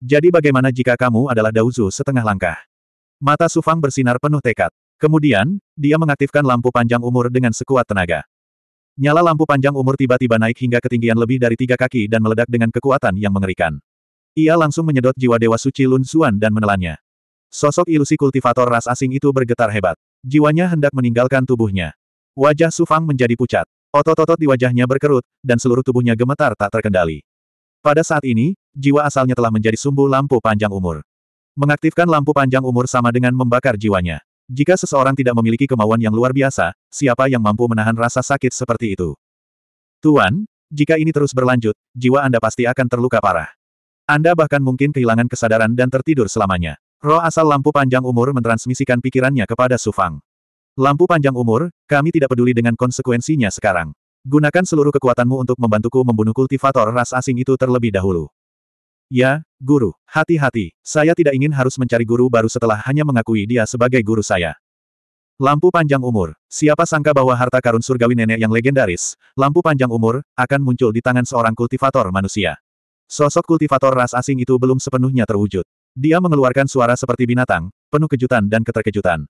Jadi bagaimana jika kamu adalah Dauzu setengah langkah? Mata Su Fang bersinar penuh tekad. Kemudian, dia mengaktifkan lampu panjang umur dengan sekuat tenaga. Nyala lampu panjang umur tiba-tiba naik hingga ketinggian lebih dari tiga kaki dan meledak dengan kekuatan yang mengerikan. Ia langsung menyedot jiwa Dewa Suci Lun Xuan dan menelannya. Sosok ilusi kultivator ras asing itu bergetar hebat. Jiwanya hendak meninggalkan tubuhnya. Wajah Sufang menjadi pucat. Otot-otot di wajahnya berkerut, dan seluruh tubuhnya gemetar tak terkendali. Pada saat ini, jiwa asalnya telah menjadi sumbu lampu panjang umur. Mengaktifkan lampu panjang umur sama dengan membakar jiwanya. Jika seseorang tidak memiliki kemauan yang luar biasa, siapa yang mampu menahan rasa sakit seperti itu? Tuan, jika ini terus berlanjut, jiwa Anda pasti akan terluka parah. Anda bahkan mungkin kehilangan kesadaran dan tertidur selamanya. Roh asal lampu panjang umur mentransmisikan pikirannya kepada Sufang. Lampu panjang umur, kami tidak peduli dengan konsekuensinya sekarang. Gunakan seluruh kekuatanmu untuk membantuku membunuh kultivator ras asing itu terlebih dahulu. Ya, guru, hati-hati, saya tidak ingin harus mencari guru baru setelah hanya mengakui dia sebagai guru saya. Lampu panjang umur, siapa sangka bahwa harta karun surgawi nenek yang legendaris, lampu panjang umur, akan muncul di tangan seorang kultivator manusia. Sosok kultivator ras asing itu belum sepenuhnya terwujud. Dia mengeluarkan suara seperti binatang, penuh kejutan dan keterkejutan.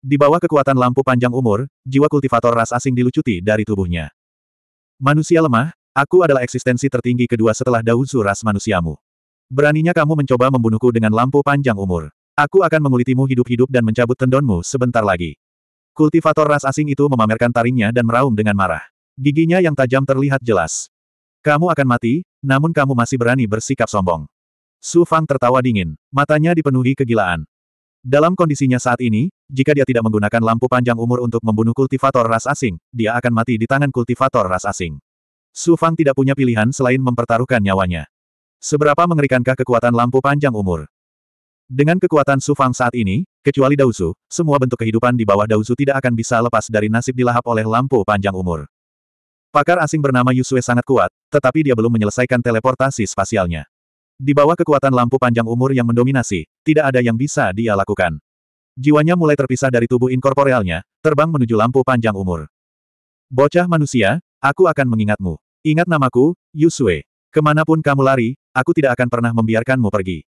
Di bawah kekuatan lampu panjang umur, jiwa kultivator ras asing dilucuti dari tubuhnya. Manusia lemah, aku adalah eksistensi tertinggi kedua setelah Dauzu ras manusiamu. Beraninya kamu mencoba membunuhku dengan lampu panjang umur. Aku akan mengulitimu hidup-hidup dan mencabut tendonmu sebentar lagi. Kultivator ras asing itu memamerkan taringnya dan meraung dengan marah. Giginya yang tajam terlihat jelas. Kamu akan mati, namun kamu masih berani bersikap sombong. Su Fang tertawa dingin, matanya dipenuhi kegilaan. Dalam kondisinya saat ini, jika dia tidak menggunakan lampu panjang umur untuk membunuh kultivator ras asing, dia akan mati di tangan kultivator ras asing. Su Fang tidak punya pilihan selain mempertaruhkan nyawanya. Seberapa mengerikankah kekuatan lampu panjang umur? Dengan kekuatan Su Fang saat ini, kecuali Dausu, semua bentuk kehidupan di bawah Dausu tidak akan bisa lepas dari nasib dilahap oleh lampu panjang umur. Pakar asing bernama Yusue sangat kuat, tetapi dia belum menyelesaikan teleportasi spasialnya. Di bawah kekuatan lampu panjang umur yang mendominasi, tidak ada yang bisa dia lakukan. Jiwanya mulai terpisah dari tubuh inkorporealnya, terbang menuju lampu panjang umur. Bocah manusia, aku akan mengingatmu. Ingat namaku, Yusue. Kemanapun kamu lari, aku tidak akan pernah membiarkanmu pergi.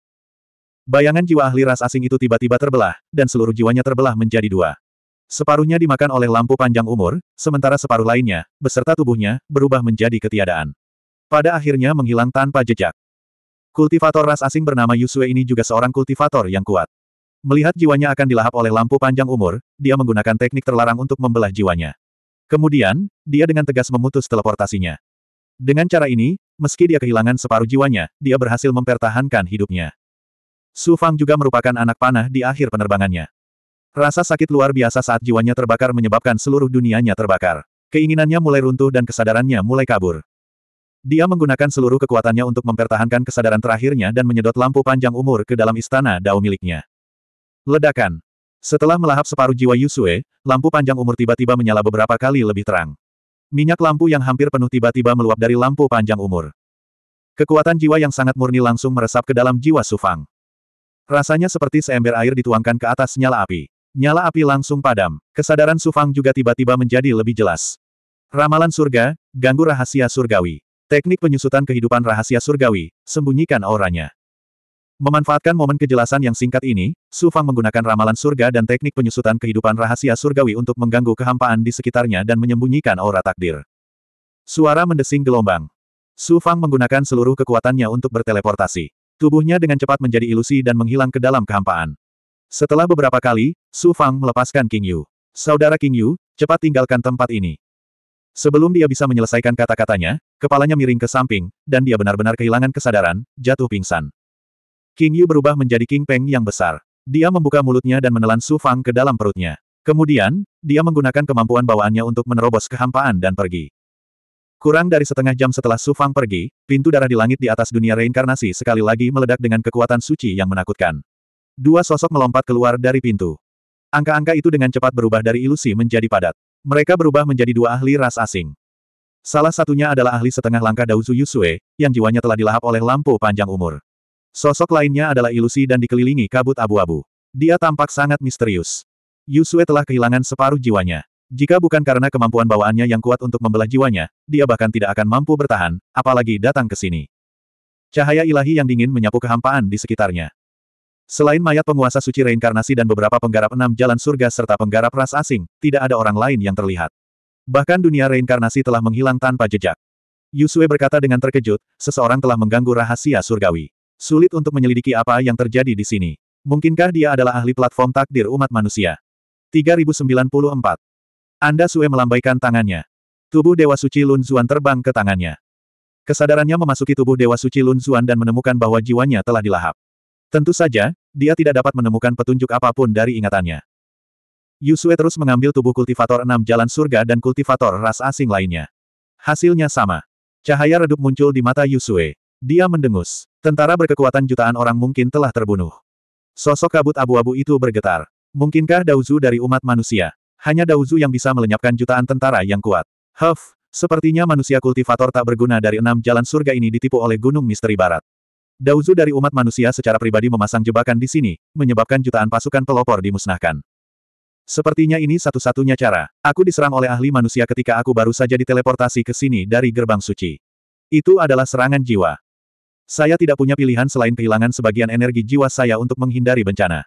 Bayangan jiwa ahli ras asing itu tiba-tiba terbelah, dan seluruh jiwanya terbelah menjadi dua. Separuhnya dimakan oleh lampu panjang umur, sementara separuh lainnya, beserta tubuhnya, berubah menjadi ketiadaan. Pada akhirnya menghilang tanpa jejak. Kultivator ras asing bernama Yusue ini juga seorang kultivator yang kuat. Melihat jiwanya akan dilahap oleh lampu panjang umur, dia menggunakan teknik terlarang untuk membelah jiwanya. Kemudian, dia dengan tegas memutus teleportasinya. Dengan cara ini, meski dia kehilangan separuh jiwanya, dia berhasil mempertahankan hidupnya. Su Fang juga merupakan anak panah di akhir penerbangannya. Rasa sakit luar biasa saat jiwanya terbakar menyebabkan seluruh dunianya terbakar. Keinginannya mulai runtuh dan kesadarannya mulai kabur. Dia menggunakan seluruh kekuatannya untuk mempertahankan kesadaran terakhirnya dan menyedot lampu panjang umur ke dalam istana dao miliknya. Ledakan. Setelah melahap separuh jiwa Yusue, lampu panjang umur tiba-tiba menyala beberapa kali lebih terang. Minyak lampu yang hampir penuh tiba-tiba meluap dari lampu panjang umur. Kekuatan jiwa yang sangat murni langsung meresap ke dalam jiwa Sufang. Rasanya seperti seember air dituangkan ke atas nyala api. Nyala api langsung padam. Kesadaran Sufang juga tiba-tiba menjadi lebih jelas. Ramalan surga, ganggu rahasia surgawi. Teknik penyusutan kehidupan rahasia surgawi, sembunyikan auranya. Memanfaatkan momen kejelasan yang singkat ini, Su Fang menggunakan ramalan surga dan teknik penyusutan kehidupan rahasia surgawi untuk mengganggu kehampaan di sekitarnya dan menyembunyikan aura takdir. Suara mendesing gelombang. Su Fang menggunakan seluruh kekuatannya untuk berteleportasi. Tubuhnya dengan cepat menjadi ilusi dan menghilang ke dalam kehampaan. Setelah beberapa kali, Su Fang melepaskan King Yu. Saudara King Yu, cepat tinggalkan tempat ini. Sebelum dia bisa menyelesaikan kata-katanya, kepalanya miring ke samping, dan dia benar-benar kehilangan kesadaran, jatuh pingsan. King Yu berubah menjadi King Peng yang besar. Dia membuka mulutnya dan menelan Su Fang ke dalam perutnya. Kemudian, dia menggunakan kemampuan bawaannya untuk menerobos kehampaan dan pergi. Kurang dari setengah jam setelah Su Fang pergi, pintu darah di langit di atas dunia reinkarnasi sekali lagi meledak dengan kekuatan suci yang menakutkan. Dua sosok melompat keluar dari pintu. Angka-angka itu dengan cepat berubah dari ilusi menjadi padat. Mereka berubah menjadi dua ahli ras asing. Salah satunya adalah ahli setengah langkah Daozu Yusue, yang jiwanya telah dilahap oleh lampu panjang umur. Sosok lainnya adalah ilusi dan dikelilingi kabut abu-abu. Dia tampak sangat misterius. Yusue telah kehilangan separuh jiwanya. Jika bukan karena kemampuan bawaannya yang kuat untuk membelah jiwanya, dia bahkan tidak akan mampu bertahan, apalagi datang ke sini. Cahaya ilahi yang dingin menyapu kehampaan di sekitarnya. Selain mayat penguasa suci reinkarnasi dan beberapa penggarap enam jalan surga serta penggarap ras asing, tidak ada orang lain yang terlihat. Bahkan dunia reinkarnasi telah menghilang tanpa jejak. Yusue berkata dengan terkejut, seseorang telah mengganggu rahasia surgawi. Sulit untuk menyelidiki apa yang terjadi di sini. Mungkinkah dia adalah ahli platform takdir umat manusia? 3094. Anda Sue melambaikan tangannya. Tubuh Dewa Suci Lun Zuan terbang ke tangannya. Kesadarannya memasuki tubuh Dewa Suci Lun Zuan dan menemukan bahwa jiwanya telah dilahap. Tentu saja, dia tidak dapat menemukan petunjuk apapun dari ingatannya. Yusue terus mengambil tubuh kultivator enam jalan surga dan kultivator ras asing lainnya. Hasilnya sama. Cahaya redup muncul di mata Yusue. Dia mendengus. Tentara berkekuatan jutaan orang mungkin telah terbunuh. Sosok kabut abu-abu itu bergetar. Mungkinkah Dauzu dari umat manusia? Hanya Dauzu yang bisa melenyapkan jutaan tentara yang kuat. Huff, sepertinya manusia kultivator tak berguna dari enam jalan surga ini ditipu oleh Gunung Misteri Barat. Dauzu dari umat manusia secara pribadi memasang jebakan di sini, menyebabkan jutaan pasukan pelopor dimusnahkan. Sepertinya ini satu-satunya cara. Aku diserang oleh ahli manusia ketika aku baru saja diteleportasi ke sini dari gerbang suci. Itu adalah serangan jiwa. Saya tidak punya pilihan selain kehilangan sebagian energi jiwa saya untuk menghindari bencana.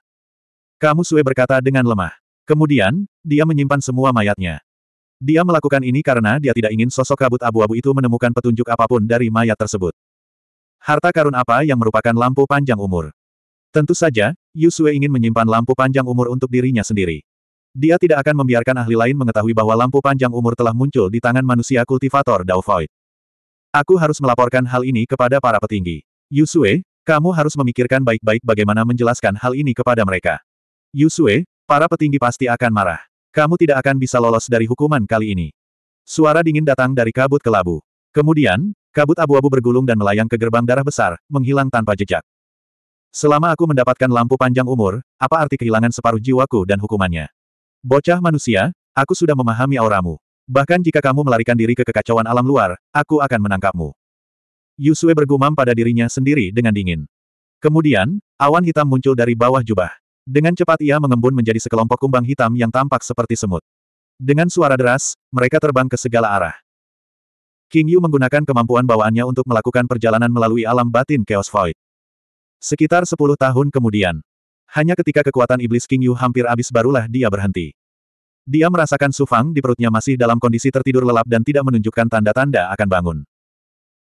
Kamu Sue berkata dengan lemah. Kemudian, dia menyimpan semua mayatnya. Dia melakukan ini karena dia tidak ingin sosok kabut abu-abu itu menemukan petunjuk apapun dari mayat tersebut. Harta karun apa yang merupakan lampu panjang umur? Tentu saja, Yusue ingin menyimpan lampu panjang umur untuk dirinya sendiri. Dia tidak akan membiarkan ahli lain mengetahui bahwa lampu panjang umur telah muncul di tangan manusia kultivator Dao Void. Aku harus melaporkan hal ini kepada para petinggi. Yusue, kamu harus memikirkan baik-baik bagaimana menjelaskan hal ini kepada mereka. Yusue, para petinggi pasti akan marah. Kamu tidak akan bisa lolos dari hukuman kali ini. Suara dingin datang dari kabut kelabu. Kemudian, Kabut abu-abu bergulung dan melayang ke gerbang darah besar, menghilang tanpa jejak. Selama aku mendapatkan lampu panjang umur, apa arti kehilangan separuh jiwaku dan hukumannya? Bocah manusia, aku sudah memahami auramu. Bahkan jika kamu melarikan diri ke kekacauan alam luar, aku akan menangkapmu. Yusue bergumam pada dirinya sendiri dengan dingin. Kemudian, awan hitam muncul dari bawah jubah. Dengan cepat ia mengembun menjadi sekelompok kumbang hitam yang tampak seperti semut. Dengan suara deras, mereka terbang ke segala arah. King Yu menggunakan kemampuan bawaannya untuk melakukan perjalanan melalui alam batin Chaos Void. Sekitar 10 tahun kemudian, hanya ketika kekuatan iblis King Yu hampir habis barulah dia berhenti. Dia merasakan Su Fang di perutnya masih dalam kondisi tertidur lelap dan tidak menunjukkan tanda-tanda akan bangun.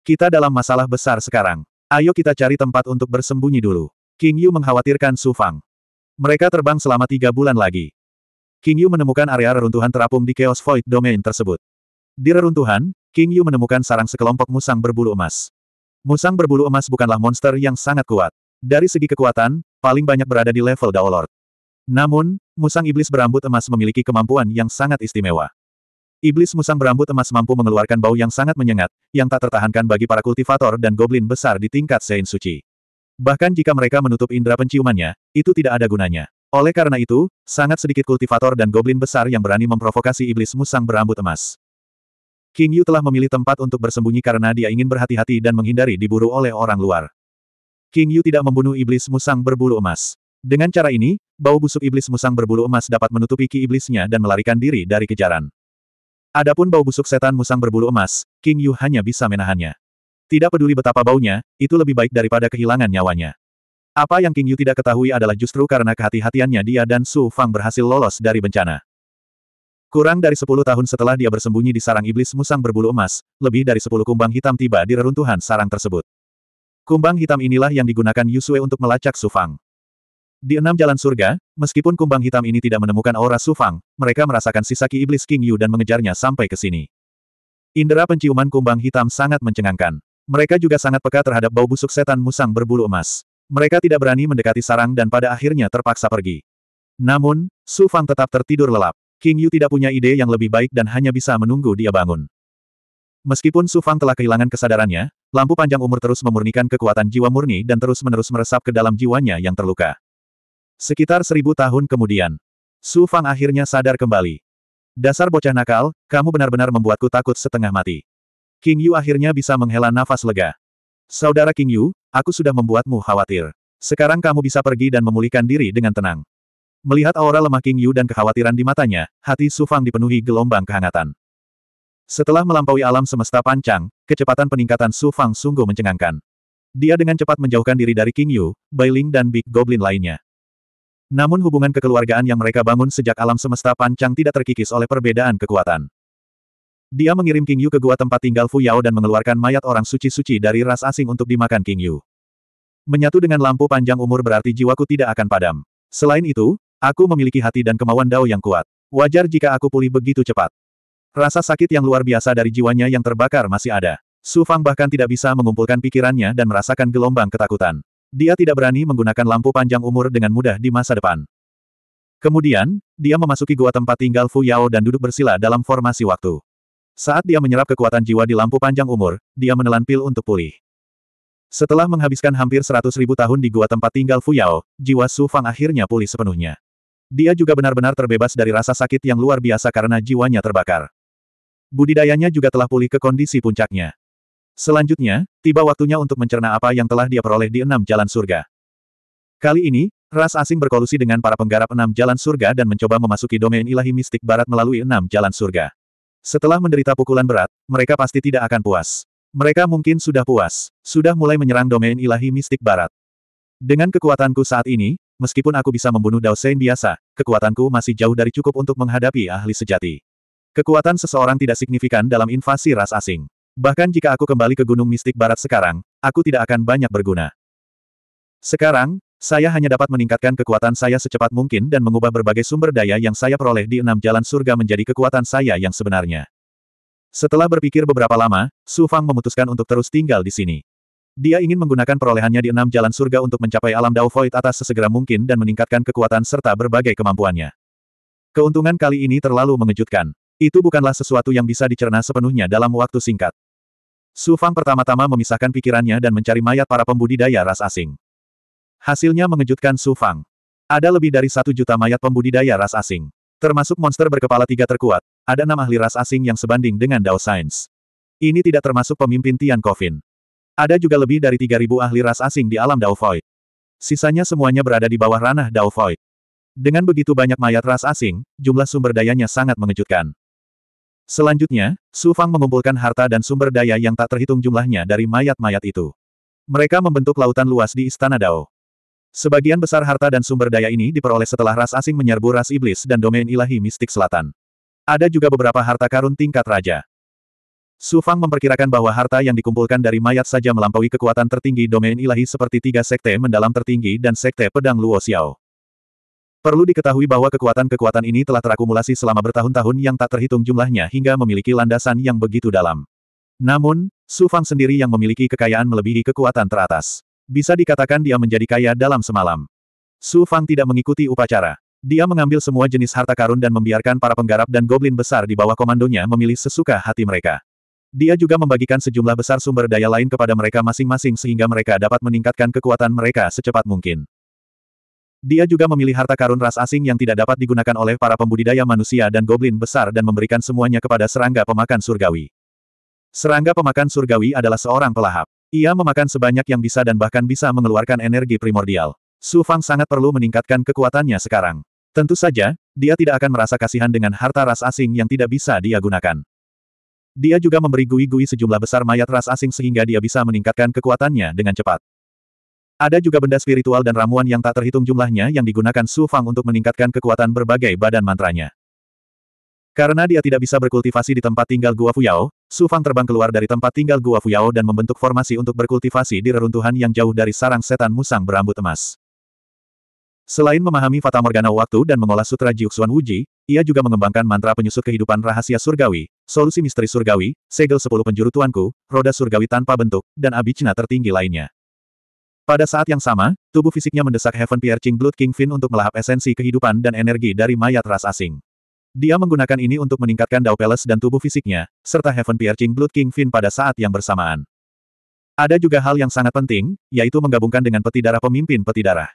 Kita dalam masalah besar sekarang. Ayo kita cari tempat untuk bersembunyi dulu. King Yu mengkhawatirkan Su Fang. Mereka terbang selama tiga bulan lagi. King Yu menemukan area reruntuhan terapung di Chaos Void Domain tersebut. Di reruntuhan, King Yu menemukan sarang sekelompok musang berbulu emas. Musang berbulu emas bukanlah monster yang sangat kuat. Dari segi kekuatan, paling banyak berada di level Daolord. Namun, musang iblis berambut emas memiliki kemampuan yang sangat istimewa. Iblis musang berambut emas mampu mengeluarkan bau yang sangat menyengat, yang tak tertahankan bagi para kultivator dan goblin besar di tingkat Sein Suci. Bahkan jika mereka menutup indera penciumannya, itu tidak ada gunanya. Oleh karena itu, sangat sedikit kultivator dan goblin besar yang berani memprovokasi iblis musang berambut emas. King Yu telah memilih tempat untuk bersembunyi karena dia ingin berhati-hati dan menghindari diburu oleh orang luar. King Yu tidak membunuh iblis musang berbulu emas. Dengan cara ini, bau busuk iblis musang berbulu emas dapat menutupi ki iblisnya dan melarikan diri dari kejaran. Adapun bau busuk setan musang berbulu emas, King Yu hanya bisa menahannya. Tidak peduli betapa baunya, itu lebih baik daripada kehilangan nyawanya. Apa yang King Yu tidak ketahui adalah justru karena kehati-hatiannya dia dan Su Fang berhasil lolos dari bencana. Kurang dari sepuluh tahun setelah dia bersembunyi di sarang iblis musang berbulu emas, lebih dari sepuluh kumbang hitam tiba di reruntuhan sarang tersebut. Kumbang hitam inilah yang digunakan Yusue untuk melacak Sufang. Di enam jalan surga, meskipun kumbang hitam ini tidak menemukan aura Sufang, mereka merasakan sisa ki iblis King Yu dan mengejarnya sampai ke sini. Indera penciuman kumbang hitam sangat mencengangkan. Mereka juga sangat peka terhadap bau busuk setan musang berbulu emas. Mereka tidak berani mendekati sarang dan pada akhirnya terpaksa pergi. Namun, Sufang tetap tertidur lelap. King Yu tidak punya ide yang lebih baik dan hanya bisa menunggu dia bangun. Meskipun Su Fang telah kehilangan kesadarannya, lampu panjang umur terus memurnikan kekuatan jiwa murni dan terus-menerus meresap ke dalam jiwanya yang terluka. Sekitar seribu tahun kemudian, Su Fang akhirnya sadar kembali. Dasar bocah nakal, kamu benar-benar membuatku takut setengah mati. King Yu akhirnya bisa menghela nafas lega. Saudara King Yu, aku sudah membuatmu khawatir. Sekarang kamu bisa pergi dan memulihkan diri dengan tenang. Melihat aura lemah King Yu dan kekhawatiran di matanya, hati Su Fang dipenuhi gelombang kehangatan. Setelah melampaui alam semesta pancang, kecepatan peningkatan Su Fang sungguh mencengangkan. Dia dengan cepat menjauhkan diri dari King Yu, Bai Ling, dan Big Goblin lainnya. Namun hubungan kekeluargaan yang mereka bangun sejak alam semesta pancang tidak terkikis oleh perbedaan kekuatan. Dia mengirim King Yu ke gua tempat tinggal Fu Yao dan mengeluarkan mayat orang suci-suci dari ras asing untuk dimakan King Yu. Menyatu dengan lampu panjang umur berarti jiwaku tidak akan padam. Selain itu, Aku memiliki hati dan kemauan Dao yang kuat. Wajar jika aku pulih begitu cepat. Rasa sakit yang luar biasa dari jiwanya yang terbakar masih ada. Su Fang bahkan tidak bisa mengumpulkan pikirannya dan merasakan gelombang ketakutan. Dia tidak berani menggunakan lampu panjang umur dengan mudah di masa depan. Kemudian, dia memasuki gua tempat tinggal Fu Yao dan duduk bersila dalam formasi waktu. Saat dia menyerap kekuatan jiwa di lampu panjang umur, dia menelan pil untuk pulih. Setelah menghabiskan hampir seratus tahun di gua tempat tinggal Fu Yao, jiwa Su Fang akhirnya pulih sepenuhnya. Dia juga benar-benar terbebas dari rasa sakit yang luar biasa karena jiwanya terbakar. Budidayanya juga telah pulih ke kondisi puncaknya. Selanjutnya, tiba waktunya untuk mencerna apa yang telah dia peroleh di enam jalan surga. Kali ini, ras asing berkolusi dengan para penggarap enam jalan surga dan mencoba memasuki domain ilahi mistik barat melalui enam jalan surga. Setelah menderita pukulan berat, mereka pasti tidak akan puas. Mereka mungkin sudah puas, sudah mulai menyerang domain ilahi mistik barat. Dengan kekuatanku saat ini, Meskipun aku bisa membunuh Dao Sein biasa, kekuatanku masih jauh dari cukup untuk menghadapi ahli sejati. Kekuatan seseorang tidak signifikan dalam invasi ras asing. Bahkan jika aku kembali ke Gunung Mistik Barat sekarang, aku tidak akan banyak berguna. Sekarang, saya hanya dapat meningkatkan kekuatan saya secepat mungkin dan mengubah berbagai sumber daya yang saya peroleh di enam jalan surga menjadi kekuatan saya yang sebenarnya. Setelah berpikir beberapa lama, Su Fang memutuskan untuk terus tinggal di sini. Dia ingin menggunakan perolehannya di enam jalan surga untuk mencapai alam Dao Void atas sesegera mungkin dan meningkatkan kekuatan serta berbagai kemampuannya. Keuntungan kali ini terlalu mengejutkan. Itu bukanlah sesuatu yang bisa dicerna sepenuhnya dalam waktu singkat. Su Fang pertama-tama memisahkan pikirannya dan mencari mayat para pembudidaya ras asing. Hasilnya mengejutkan Su Fang. Ada lebih dari satu juta mayat pembudidaya ras asing. Termasuk monster berkepala tiga terkuat, ada enam ahli ras asing yang sebanding dengan Dao Science. Ini tidak termasuk pemimpin Tian Kofin. Ada juga lebih dari 3.000 ahli ras asing di alam Dao Sisanya semuanya berada di bawah ranah Dao Dengan begitu banyak mayat ras asing, jumlah sumber dayanya sangat mengejutkan. Selanjutnya, Su Fang mengumpulkan harta dan sumber daya yang tak terhitung jumlahnya dari mayat-mayat itu. Mereka membentuk lautan luas di Istana Dao. Sebagian besar harta dan sumber daya ini diperoleh setelah ras asing menyerbu ras iblis dan domain ilahi mistik selatan. Ada juga beberapa harta karun tingkat raja. Su Fang memperkirakan bahwa harta yang dikumpulkan dari mayat saja melampaui kekuatan tertinggi domain ilahi seperti tiga sekte mendalam tertinggi dan sekte pedang Luo Xiao. Perlu diketahui bahwa kekuatan-kekuatan ini telah terakumulasi selama bertahun-tahun yang tak terhitung jumlahnya hingga memiliki landasan yang begitu dalam. Namun, Su Fang sendiri yang memiliki kekayaan melebihi kekuatan teratas. Bisa dikatakan dia menjadi kaya dalam semalam. Su Fang tidak mengikuti upacara. Dia mengambil semua jenis harta karun dan membiarkan para penggarap dan goblin besar di bawah komandonya memilih sesuka hati mereka. Dia juga membagikan sejumlah besar sumber daya lain kepada mereka masing-masing sehingga mereka dapat meningkatkan kekuatan mereka secepat mungkin. Dia juga memilih harta karun ras asing yang tidak dapat digunakan oleh para pembudidaya manusia dan goblin besar dan memberikan semuanya kepada serangga pemakan surgawi. Serangga pemakan surgawi adalah seorang pelahap. Ia memakan sebanyak yang bisa dan bahkan bisa mengeluarkan energi primordial. Su Fang sangat perlu meningkatkan kekuatannya sekarang. Tentu saja, dia tidak akan merasa kasihan dengan harta ras asing yang tidak bisa dia gunakan. Dia juga memberi Gui-Gui sejumlah besar mayat ras asing sehingga dia bisa meningkatkan kekuatannya dengan cepat. Ada juga benda spiritual dan ramuan yang tak terhitung jumlahnya yang digunakan Su Fang untuk meningkatkan kekuatan berbagai badan mantranya. Karena dia tidak bisa berkultivasi di tempat tinggal Gua Fuyao, Su Fang terbang keluar dari tempat tinggal Gua Fuyao dan membentuk formasi untuk berkultivasi di reruntuhan yang jauh dari sarang setan musang berambut emas. Selain memahami Fata Morgana waktu dan mengolah Sutra Jiuxuan Wuji, ia juga mengembangkan mantra penyusut kehidupan rahasia surgawi, solusi misteri surgawi, segel sepuluh penjuru tuanku, roda surgawi tanpa bentuk, dan abicna tertinggi lainnya. Pada saat yang sama, tubuh fisiknya mendesak Heaven Piercing Blood King Kingfin untuk melahap esensi kehidupan dan energi dari mayat ras asing. Dia menggunakan ini untuk meningkatkan Dao Palace dan tubuh fisiknya, serta Heaven Piercing Blood King Kingfin pada saat yang bersamaan. Ada juga hal yang sangat penting, yaitu menggabungkan dengan peti darah pemimpin peti darah.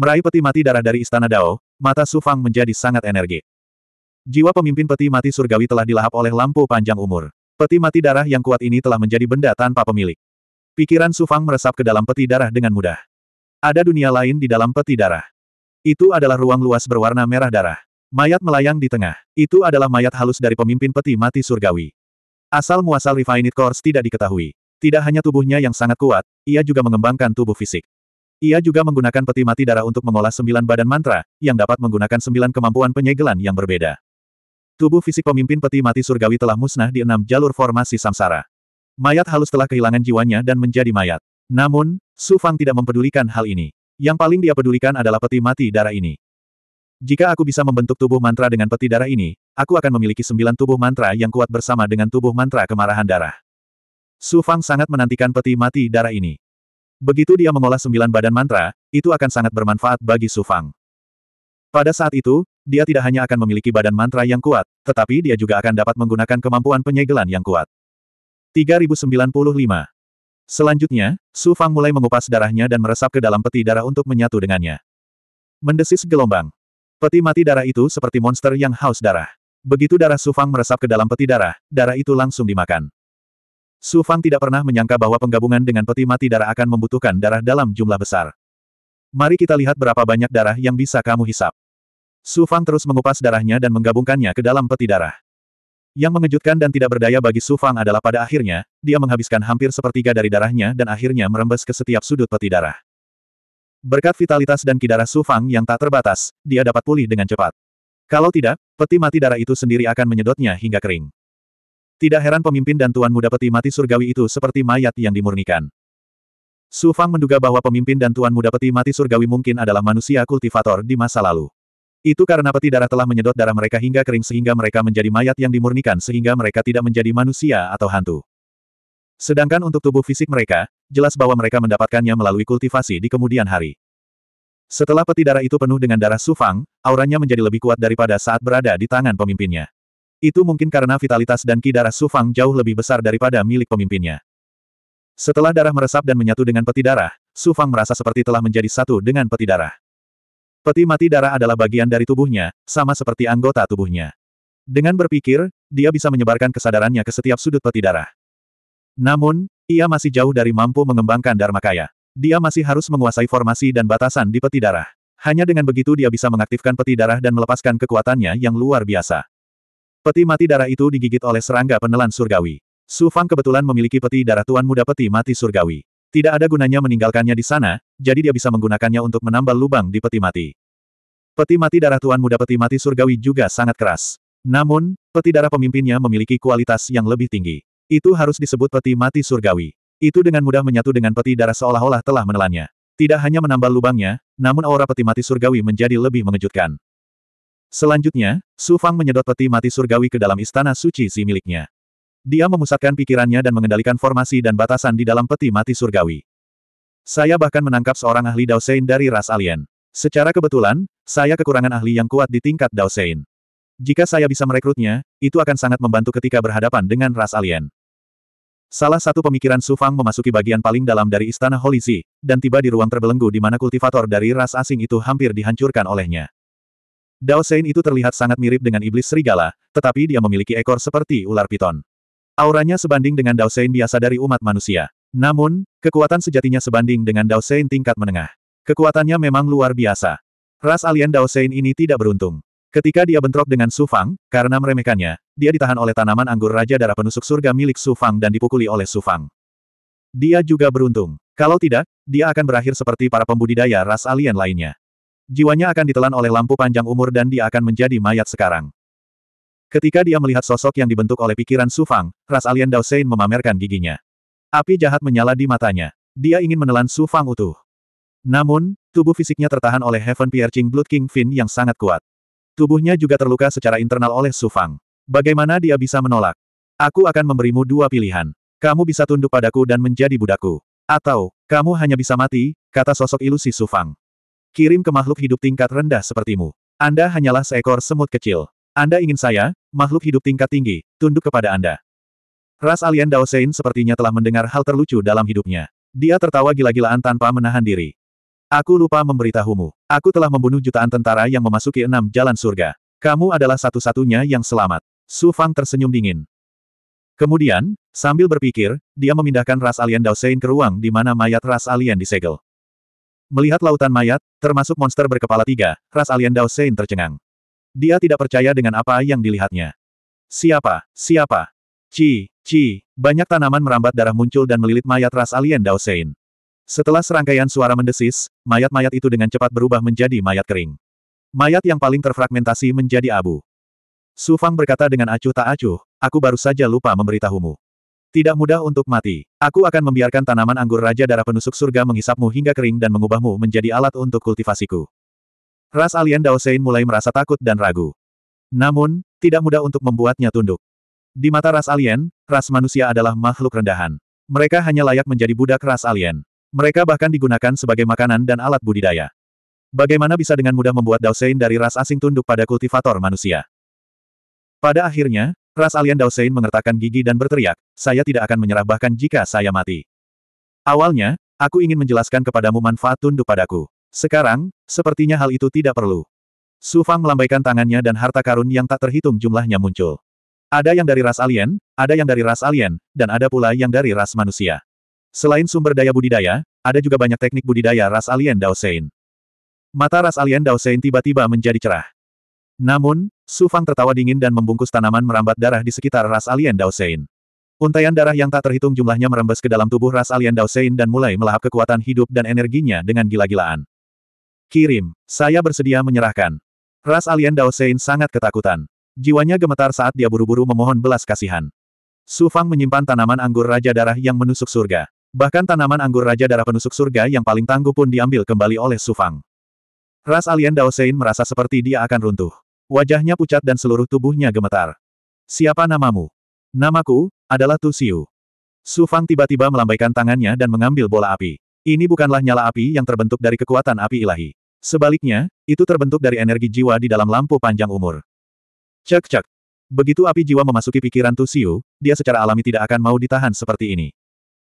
Meraih peti mati darah dari Istana Dao, mata Su Fang menjadi sangat energi. Jiwa pemimpin peti mati surgawi telah dilahap oleh lampu panjang umur. Peti mati darah yang kuat ini telah menjadi benda tanpa pemilik. Pikiran Su Fang meresap ke dalam peti darah dengan mudah. Ada dunia lain di dalam peti darah. Itu adalah ruang luas berwarna merah darah. Mayat melayang di tengah. Itu adalah mayat halus dari pemimpin peti mati surgawi. Asal-muasal Refined Course tidak diketahui. Tidak hanya tubuhnya yang sangat kuat, ia juga mengembangkan tubuh fisik. Ia juga menggunakan peti mati darah untuk mengolah sembilan badan mantra, yang dapat menggunakan sembilan kemampuan penyegelan yang berbeda. Tubuh fisik pemimpin peti mati surgawi telah musnah di enam jalur formasi samsara. Mayat halus telah kehilangan jiwanya dan menjadi mayat. Namun, Su Fang tidak mempedulikan hal ini. Yang paling dia pedulikan adalah peti mati darah ini. Jika aku bisa membentuk tubuh mantra dengan peti darah ini, aku akan memiliki sembilan tubuh mantra yang kuat bersama dengan tubuh mantra kemarahan darah. Su Fang sangat menantikan peti mati darah ini. Begitu dia mengolah sembilan badan mantra, itu akan sangat bermanfaat bagi Su Fang. Pada saat itu, dia tidak hanya akan memiliki badan mantra yang kuat, tetapi dia juga akan dapat menggunakan kemampuan penyegelan yang kuat. 3095 Selanjutnya, Su Fang mulai mengupas darahnya dan meresap ke dalam peti darah untuk menyatu dengannya. Mendesis gelombang. Peti mati darah itu seperti monster yang haus darah. Begitu darah Su Fang meresap ke dalam peti darah, darah itu langsung dimakan. Su Fang tidak pernah menyangka bahwa penggabungan dengan peti mati darah akan membutuhkan darah dalam jumlah besar. Mari kita lihat berapa banyak darah yang bisa kamu hisap. Su Fang terus mengupas darahnya dan menggabungkannya ke dalam peti darah. Yang mengejutkan dan tidak berdaya bagi Su Fang adalah pada akhirnya, dia menghabiskan hampir sepertiga dari darahnya dan akhirnya merembes ke setiap sudut peti darah. Berkat vitalitas dan kidarah Su Fang yang tak terbatas, dia dapat pulih dengan cepat. Kalau tidak, peti mati darah itu sendiri akan menyedotnya hingga kering. Tidak heran pemimpin dan tuan muda peti mati surgawi itu seperti mayat yang dimurnikan. Su Fang menduga bahwa pemimpin dan tuan muda peti mati surgawi mungkin adalah manusia kultivator di masa lalu. Itu karena peti darah telah menyedot darah mereka hingga kering sehingga mereka menjadi mayat yang dimurnikan sehingga mereka tidak menjadi manusia atau hantu. Sedangkan untuk tubuh fisik mereka, jelas bahwa mereka mendapatkannya melalui kultivasi di kemudian hari. Setelah peti darah itu penuh dengan darah sufang, auranya menjadi lebih kuat daripada saat berada di tangan pemimpinnya. Itu mungkin karena vitalitas dan ki darah Su Fang jauh lebih besar daripada milik pemimpinnya. Setelah darah meresap dan menyatu dengan peti darah, Su Fang merasa seperti telah menjadi satu dengan peti darah. Peti mati darah adalah bagian dari tubuhnya, sama seperti anggota tubuhnya. Dengan berpikir, dia bisa menyebarkan kesadarannya ke setiap sudut peti darah. Namun, ia masih jauh dari mampu mengembangkan Dharma Kaya. Dia masih harus menguasai formasi dan batasan di peti darah. Hanya dengan begitu dia bisa mengaktifkan peti darah dan melepaskan kekuatannya yang luar biasa. Peti mati darah itu digigit oleh serangga penelan surgawi. Su Fang kebetulan memiliki peti darah Tuan Muda Peti Mati Surgawi. Tidak ada gunanya meninggalkannya di sana, jadi dia bisa menggunakannya untuk menambal lubang di peti mati. Peti mati darah Tuan Muda Peti Mati Surgawi juga sangat keras. Namun, peti darah pemimpinnya memiliki kualitas yang lebih tinggi. Itu harus disebut peti mati surgawi. Itu dengan mudah menyatu dengan peti darah seolah-olah telah menelannya. Tidak hanya menambal lubangnya, namun aura peti mati surgawi menjadi lebih mengejutkan. Selanjutnya, Su Fang menyedot peti mati surgawi ke dalam istana suci si miliknya. Dia memusatkan pikirannya dan mengendalikan formasi dan batasan di dalam peti mati surgawi. Saya bahkan menangkap seorang ahli Daosein dari ras alien. Secara kebetulan, saya kekurangan ahli yang kuat di tingkat Daosein. Jika saya bisa merekrutnya, itu akan sangat membantu ketika berhadapan dengan ras alien. Salah satu pemikiran Su Fang memasuki bagian paling dalam dari istana holisi, dan tiba di ruang terbelenggu di mana kultivator dari ras asing itu hampir dihancurkan olehnya. Dao Sein itu terlihat sangat mirip dengan iblis serigala, tetapi dia memiliki ekor seperti ular piton. Auranya sebanding dengan Dao Sein biasa dari umat manusia. Namun, kekuatan sejatinya sebanding dengan Dao Sein tingkat menengah. Kekuatannya memang luar biasa. Ras alien Dao Sein ini tidak beruntung. Ketika dia bentrok dengan Su Fang, karena meremehkannya, dia ditahan oleh tanaman anggur Raja Darah Penusuk Surga milik Su Fang dan dipukuli oleh Su Fang. Dia juga beruntung. Kalau tidak, dia akan berakhir seperti para pembudidaya ras alien lainnya. Jiwanya akan ditelan oleh lampu panjang umur dan dia akan menjadi mayat sekarang. Ketika dia melihat sosok yang dibentuk oleh pikiran Sufang, ras alien Sein memamerkan giginya. Api jahat menyala di matanya. Dia ingin menelan Sufang utuh. Namun, tubuh fisiknya tertahan oleh Heaven Piercing Blood King Fin yang sangat kuat. Tubuhnya juga terluka secara internal oleh Sufang. Bagaimana dia bisa menolak? Aku akan memberimu dua pilihan. Kamu bisa tunduk padaku dan menjadi budakku. Atau, kamu hanya bisa mati, kata sosok ilusi Sufang. Kirim ke makhluk hidup tingkat rendah sepertimu. Anda hanyalah seekor semut kecil. Anda ingin saya, makhluk hidup tingkat tinggi, tunduk kepada Anda. Ras alien Daosein sepertinya telah mendengar hal terlucu dalam hidupnya. Dia tertawa gila-gilaan tanpa menahan diri. Aku lupa memberitahumu. Aku telah membunuh jutaan tentara yang memasuki enam jalan surga. Kamu adalah satu-satunya yang selamat. Su Fang tersenyum dingin. Kemudian, sambil berpikir, dia memindahkan ras alien Daosein ke ruang di mana mayat ras alien disegel. Melihat lautan mayat, termasuk monster berkepala tiga, ras alien Dao Sein tercengang. Dia tidak percaya dengan apa yang dilihatnya. Siapa? Siapa? Ci, ci, banyak tanaman merambat darah muncul dan melilit mayat ras alien Dao Sein. Setelah serangkaian suara mendesis, mayat-mayat itu dengan cepat berubah menjadi mayat kering. Mayat yang paling terfragmentasi menjadi abu. Sufang berkata dengan acuh tak acuh, aku baru saja lupa memberitahumu. Tidak mudah untuk mati. Aku akan membiarkan tanaman anggur Raja Darah Penusuk Surga menghisapmu hingga kering dan mengubahmu menjadi alat untuk kultivasiku. Ras alien Daosein mulai merasa takut dan ragu. Namun, tidak mudah untuk membuatnya tunduk. Di mata ras alien, ras manusia adalah makhluk rendahan. Mereka hanya layak menjadi budak ras alien. Mereka bahkan digunakan sebagai makanan dan alat budidaya. Bagaimana bisa dengan mudah membuat Daosein dari ras asing tunduk pada kultivator manusia? Pada akhirnya, Ras alien Daosein mengertakkan gigi dan berteriak, saya tidak akan menyerah bahkan jika saya mati. Awalnya, aku ingin menjelaskan kepadamu manfaat tunduk padaku. Sekarang, sepertinya hal itu tidak perlu. Su Fang melambaikan tangannya dan harta karun yang tak terhitung jumlahnya muncul. Ada yang dari ras alien, ada yang dari ras alien, dan ada pula yang dari ras manusia. Selain sumber daya budidaya, ada juga banyak teknik budidaya ras alien Daosein. Mata ras alien Daosein tiba-tiba menjadi cerah. Namun, Su Fang tertawa dingin dan membungkus tanaman merambat darah di sekitar ras alien Daosein. Untaian darah yang tak terhitung jumlahnya merembes ke dalam tubuh ras alien Daosein dan mulai melahap kekuatan hidup dan energinya dengan gila-gilaan. Kirim, saya bersedia menyerahkan. Ras alien Daosein sangat ketakutan. Jiwanya gemetar saat dia buru-buru memohon belas kasihan. Su Fang menyimpan tanaman anggur Raja Darah yang menusuk surga. Bahkan tanaman anggur Raja Darah penusuk surga yang paling tangguh pun diambil kembali oleh Su Fang. Ras alien Daosein merasa seperti dia akan runtuh. Wajahnya pucat dan seluruh tubuhnya gemetar. Siapa namamu? Namaku, adalah Tu Xiu. Su Fang tiba-tiba melambaikan tangannya dan mengambil bola api. Ini bukanlah nyala api yang terbentuk dari kekuatan api ilahi. Sebaliknya, itu terbentuk dari energi jiwa di dalam lampu panjang umur. Cek-cek. Begitu api jiwa memasuki pikiran Tu Xiu, dia secara alami tidak akan mau ditahan seperti ini.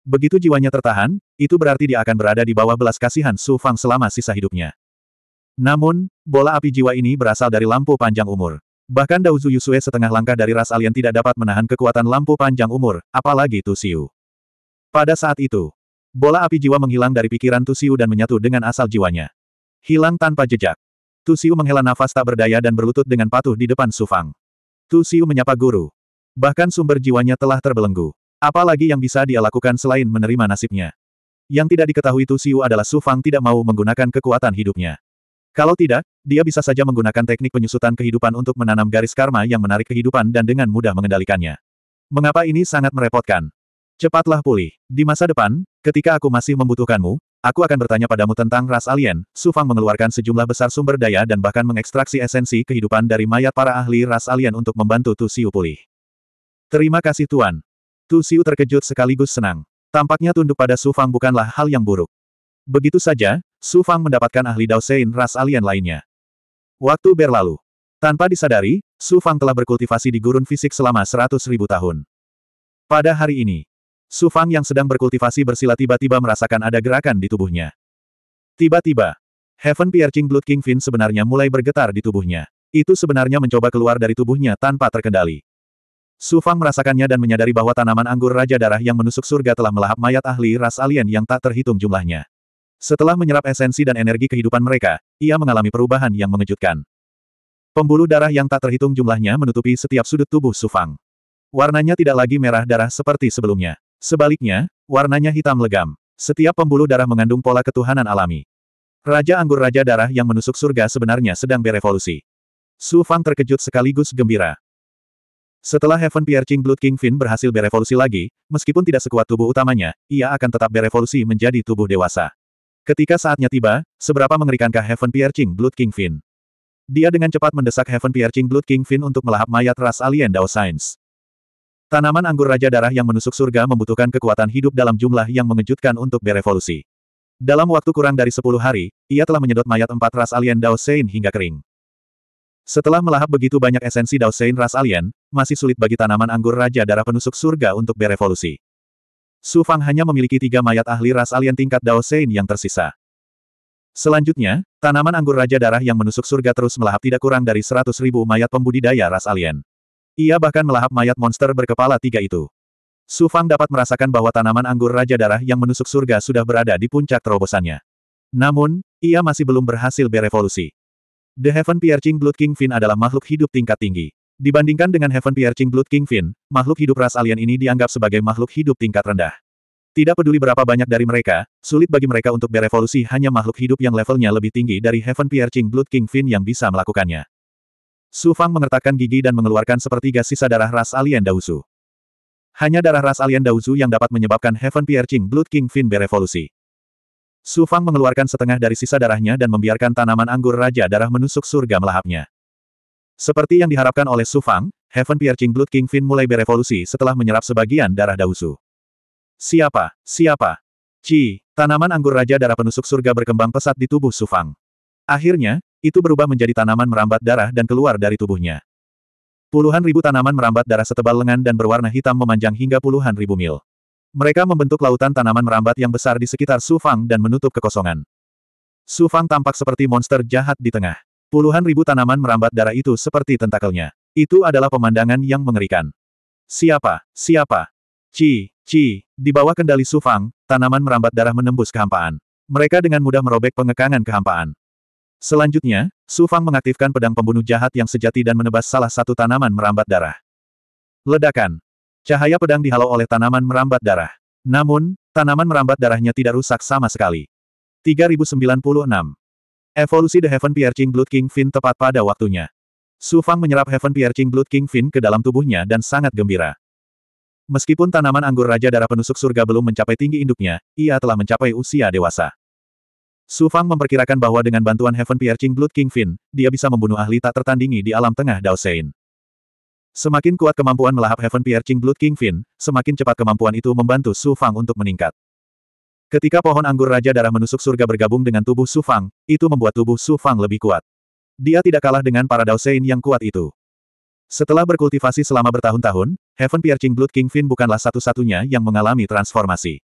Begitu jiwanya tertahan, itu berarti dia akan berada di bawah belas kasihan Su Fang selama sisa hidupnya. Namun, bola api jiwa ini berasal dari lampu panjang umur. Bahkan Daozu Yusue setengah langkah dari ras alien tidak dapat menahan kekuatan lampu panjang umur, apalagi Tusiu. Pada saat itu, bola api jiwa menghilang dari pikiran Tusiu dan menyatu dengan asal jiwanya. Hilang tanpa jejak. Tusiu menghela nafas tak berdaya dan berlutut dengan patuh di depan Sufang. Tusiu menyapa guru. Bahkan sumber jiwanya telah terbelenggu. Apalagi yang bisa dia lakukan selain menerima nasibnya. Yang tidak diketahui Tusiu adalah Sufang tidak mau menggunakan kekuatan hidupnya. Kalau tidak, dia bisa saja menggunakan teknik penyusutan kehidupan untuk menanam garis karma yang menarik kehidupan dan dengan mudah mengendalikannya. Mengapa ini sangat merepotkan? Cepatlah pulih. Di masa depan, ketika aku masih membutuhkanmu, aku akan bertanya padamu tentang ras alien. Sufang mengeluarkan sejumlah besar sumber daya dan bahkan mengekstraksi esensi kehidupan dari mayat para ahli ras alien untuk membantu Tu Siu pulih. Terima kasih Tuan. Tu Siu terkejut sekaligus senang. Tampaknya tunduk pada Sufang bukanlah hal yang buruk. Begitu saja, Su Fang mendapatkan ahli Daosein ras alien lainnya. Waktu berlalu. Tanpa disadari, Su Fang telah berkultivasi di gurun fisik selama seratus ribu tahun. Pada hari ini, Su Fang yang sedang berkultivasi bersila tiba-tiba merasakan ada gerakan di tubuhnya. Tiba-tiba, Heaven Piercing Blood King Finn sebenarnya mulai bergetar di tubuhnya. Itu sebenarnya mencoba keluar dari tubuhnya tanpa terkendali. Su Fang merasakannya dan menyadari bahwa tanaman anggur Raja Darah yang menusuk surga telah melahap mayat ahli ras alien yang tak terhitung jumlahnya. Setelah menyerap esensi dan energi kehidupan mereka, ia mengalami perubahan yang mengejutkan. Pembuluh darah yang tak terhitung jumlahnya menutupi setiap sudut tubuh Sufang. Warnanya tidak lagi merah darah seperti sebelumnya. Sebaliknya, warnanya hitam legam. Setiap pembuluh darah mengandung pola ketuhanan alami. Raja Anggur Raja Darah yang menusuk surga sebenarnya sedang berevolusi. Su Fang terkejut sekaligus gembira. Setelah Heaven Piercing Blood King Finn berhasil berevolusi lagi, meskipun tidak sekuat tubuh utamanya, ia akan tetap berevolusi menjadi tubuh dewasa. Ketika saatnya tiba, seberapa mengerikankah Heaven Piercing Blood King Kingfin? Dia dengan cepat mendesak Heaven Piercing Blood King Kingfin untuk melahap mayat ras alien Dao Science. Tanaman anggur Raja Darah yang menusuk surga membutuhkan kekuatan hidup dalam jumlah yang mengejutkan untuk berevolusi. Dalam waktu kurang dari 10 hari, ia telah menyedot mayat empat ras alien Dao Sein hingga kering. Setelah melahap begitu banyak esensi Dao Sein ras alien, masih sulit bagi tanaman anggur Raja Darah penusuk surga untuk berevolusi. Su Fang hanya memiliki tiga mayat ahli ras alien tingkat Dao Sein yang tersisa. Selanjutnya, tanaman anggur Raja Darah yang menusuk surga terus melahap tidak kurang dari seratus ribu mayat pembudidaya ras alien. Ia bahkan melahap mayat monster berkepala tiga itu. Su Fang dapat merasakan bahwa tanaman anggur Raja Darah yang menusuk surga sudah berada di puncak terobosannya. Namun, ia masih belum berhasil berevolusi. The Heaven Piercing Blood King Fin adalah makhluk hidup tingkat tinggi. Dibandingkan dengan Heaven Piercing Blood Kingfin, makhluk hidup ras alien ini dianggap sebagai makhluk hidup tingkat rendah. Tidak peduli berapa banyak dari mereka, sulit bagi mereka untuk berevolusi hanya makhluk hidup yang levelnya lebih tinggi dari Heaven Piercing Blood Kingfin yang bisa melakukannya. Su Fang mengertakkan gigi dan mengeluarkan sepertiga sisa darah ras alien Daosu. Hanya darah ras alien Daosu yang dapat menyebabkan Heaven Piercing Blood Kingfin berevolusi. Su Fang mengeluarkan setengah dari sisa darahnya dan membiarkan tanaman anggur Raja Darah menusuk surga melahapnya. Seperti yang diharapkan oleh Su Fang, Heaven Piercing Blood King Fin mulai berevolusi setelah menyerap sebagian darah Dausu. Siapa? Siapa? Ci, tanaman anggur Raja Darah Penusuk Surga berkembang pesat di tubuh Su Fang. Akhirnya, itu berubah menjadi tanaman merambat darah dan keluar dari tubuhnya. Puluhan ribu tanaman merambat darah setebal lengan dan berwarna hitam memanjang hingga puluhan ribu mil. Mereka membentuk lautan tanaman merambat yang besar di sekitar Su Fang dan menutup kekosongan. Su Fang tampak seperti monster jahat di tengah. Puluhan ribu tanaman merambat darah itu seperti tentakelnya. Itu adalah pemandangan yang mengerikan. Siapa? Siapa? Ci, ci, di bawah kendali Sufang, tanaman merambat darah menembus kehampaan. Mereka dengan mudah merobek pengekangan kehampaan. Selanjutnya, Sufang mengaktifkan pedang pembunuh jahat yang sejati dan menebas salah satu tanaman merambat darah. Ledakan. Cahaya pedang dihalau oleh tanaman merambat darah. Namun, tanaman merambat darahnya tidak rusak sama sekali. 3096 Evolusi The Heaven Piercing Blood King Fin tepat pada waktunya. Su Fang menyerap Heaven Piercing Blood King Fin ke dalam tubuhnya dan sangat gembira. Meskipun tanaman anggur Raja Darah Penusuk Surga belum mencapai tinggi induknya, ia telah mencapai usia dewasa. Su Fang memperkirakan bahwa dengan bantuan Heaven Piercing Blood King Fin, dia bisa membunuh ahli tak tertandingi di alam tengah Dao Sein. Semakin kuat kemampuan melahap Heaven Piercing Blood King Fin, semakin cepat kemampuan itu membantu Su Fang untuk meningkat. Ketika pohon anggur Raja Darah menusuk surga bergabung dengan tubuh Su Fang, itu membuat tubuh Su Fang lebih kuat. Dia tidak kalah dengan para Daosein yang kuat itu. Setelah berkultivasi selama bertahun-tahun, Heaven Piercing Blood King Kingfin bukanlah satu-satunya yang mengalami transformasi.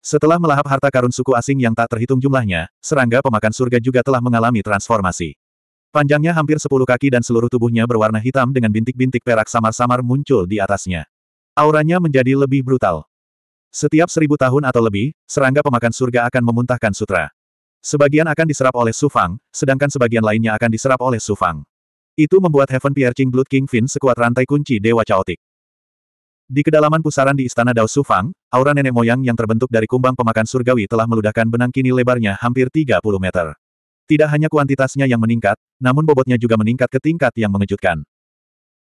Setelah melahap harta karun suku asing yang tak terhitung jumlahnya, serangga pemakan surga juga telah mengalami transformasi. Panjangnya hampir 10 kaki dan seluruh tubuhnya berwarna hitam dengan bintik-bintik perak samar-samar muncul di atasnya. Auranya menjadi lebih brutal. Setiap seribu tahun atau lebih, serangga pemakan surga akan memuntahkan sutra. Sebagian akan diserap oleh Sufang, sedangkan sebagian lainnya akan diserap oleh Sufang. Itu membuat Heaven Piercing Blood King Fin sekuat rantai kunci Dewa Chaotic. Di kedalaman pusaran di Istana Dao Sufang, aura nenek moyang yang terbentuk dari kumbang pemakan surgawi telah meludahkan benang kini lebarnya hampir 30 meter. Tidak hanya kuantitasnya yang meningkat, namun bobotnya juga meningkat ke tingkat yang mengejutkan.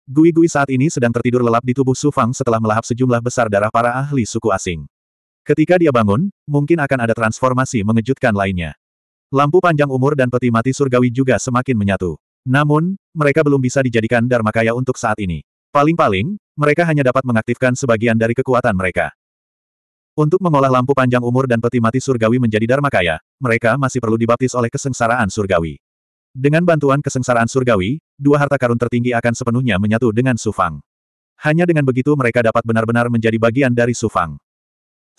Gui-Gui saat ini sedang tertidur lelap di tubuh Su Fang setelah melahap sejumlah besar darah para ahli suku asing. Ketika dia bangun, mungkin akan ada transformasi mengejutkan lainnya. Lampu panjang umur dan peti mati surgawi juga semakin menyatu. Namun, mereka belum bisa dijadikan dharma kaya untuk saat ini. Paling-paling, mereka hanya dapat mengaktifkan sebagian dari kekuatan mereka. Untuk mengolah lampu panjang umur dan peti mati surgawi menjadi dharma kaya. mereka masih perlu dibaptis oleh kesengsaraan surgawi. Dengan bantuan kesengsaraan surgawi, dua harta karun tertinggi akan sepenuhnya menyatu dengan Sufang. Hanya dengan begitu mereka dapat benar-benar menjadi bagian dari Sufang.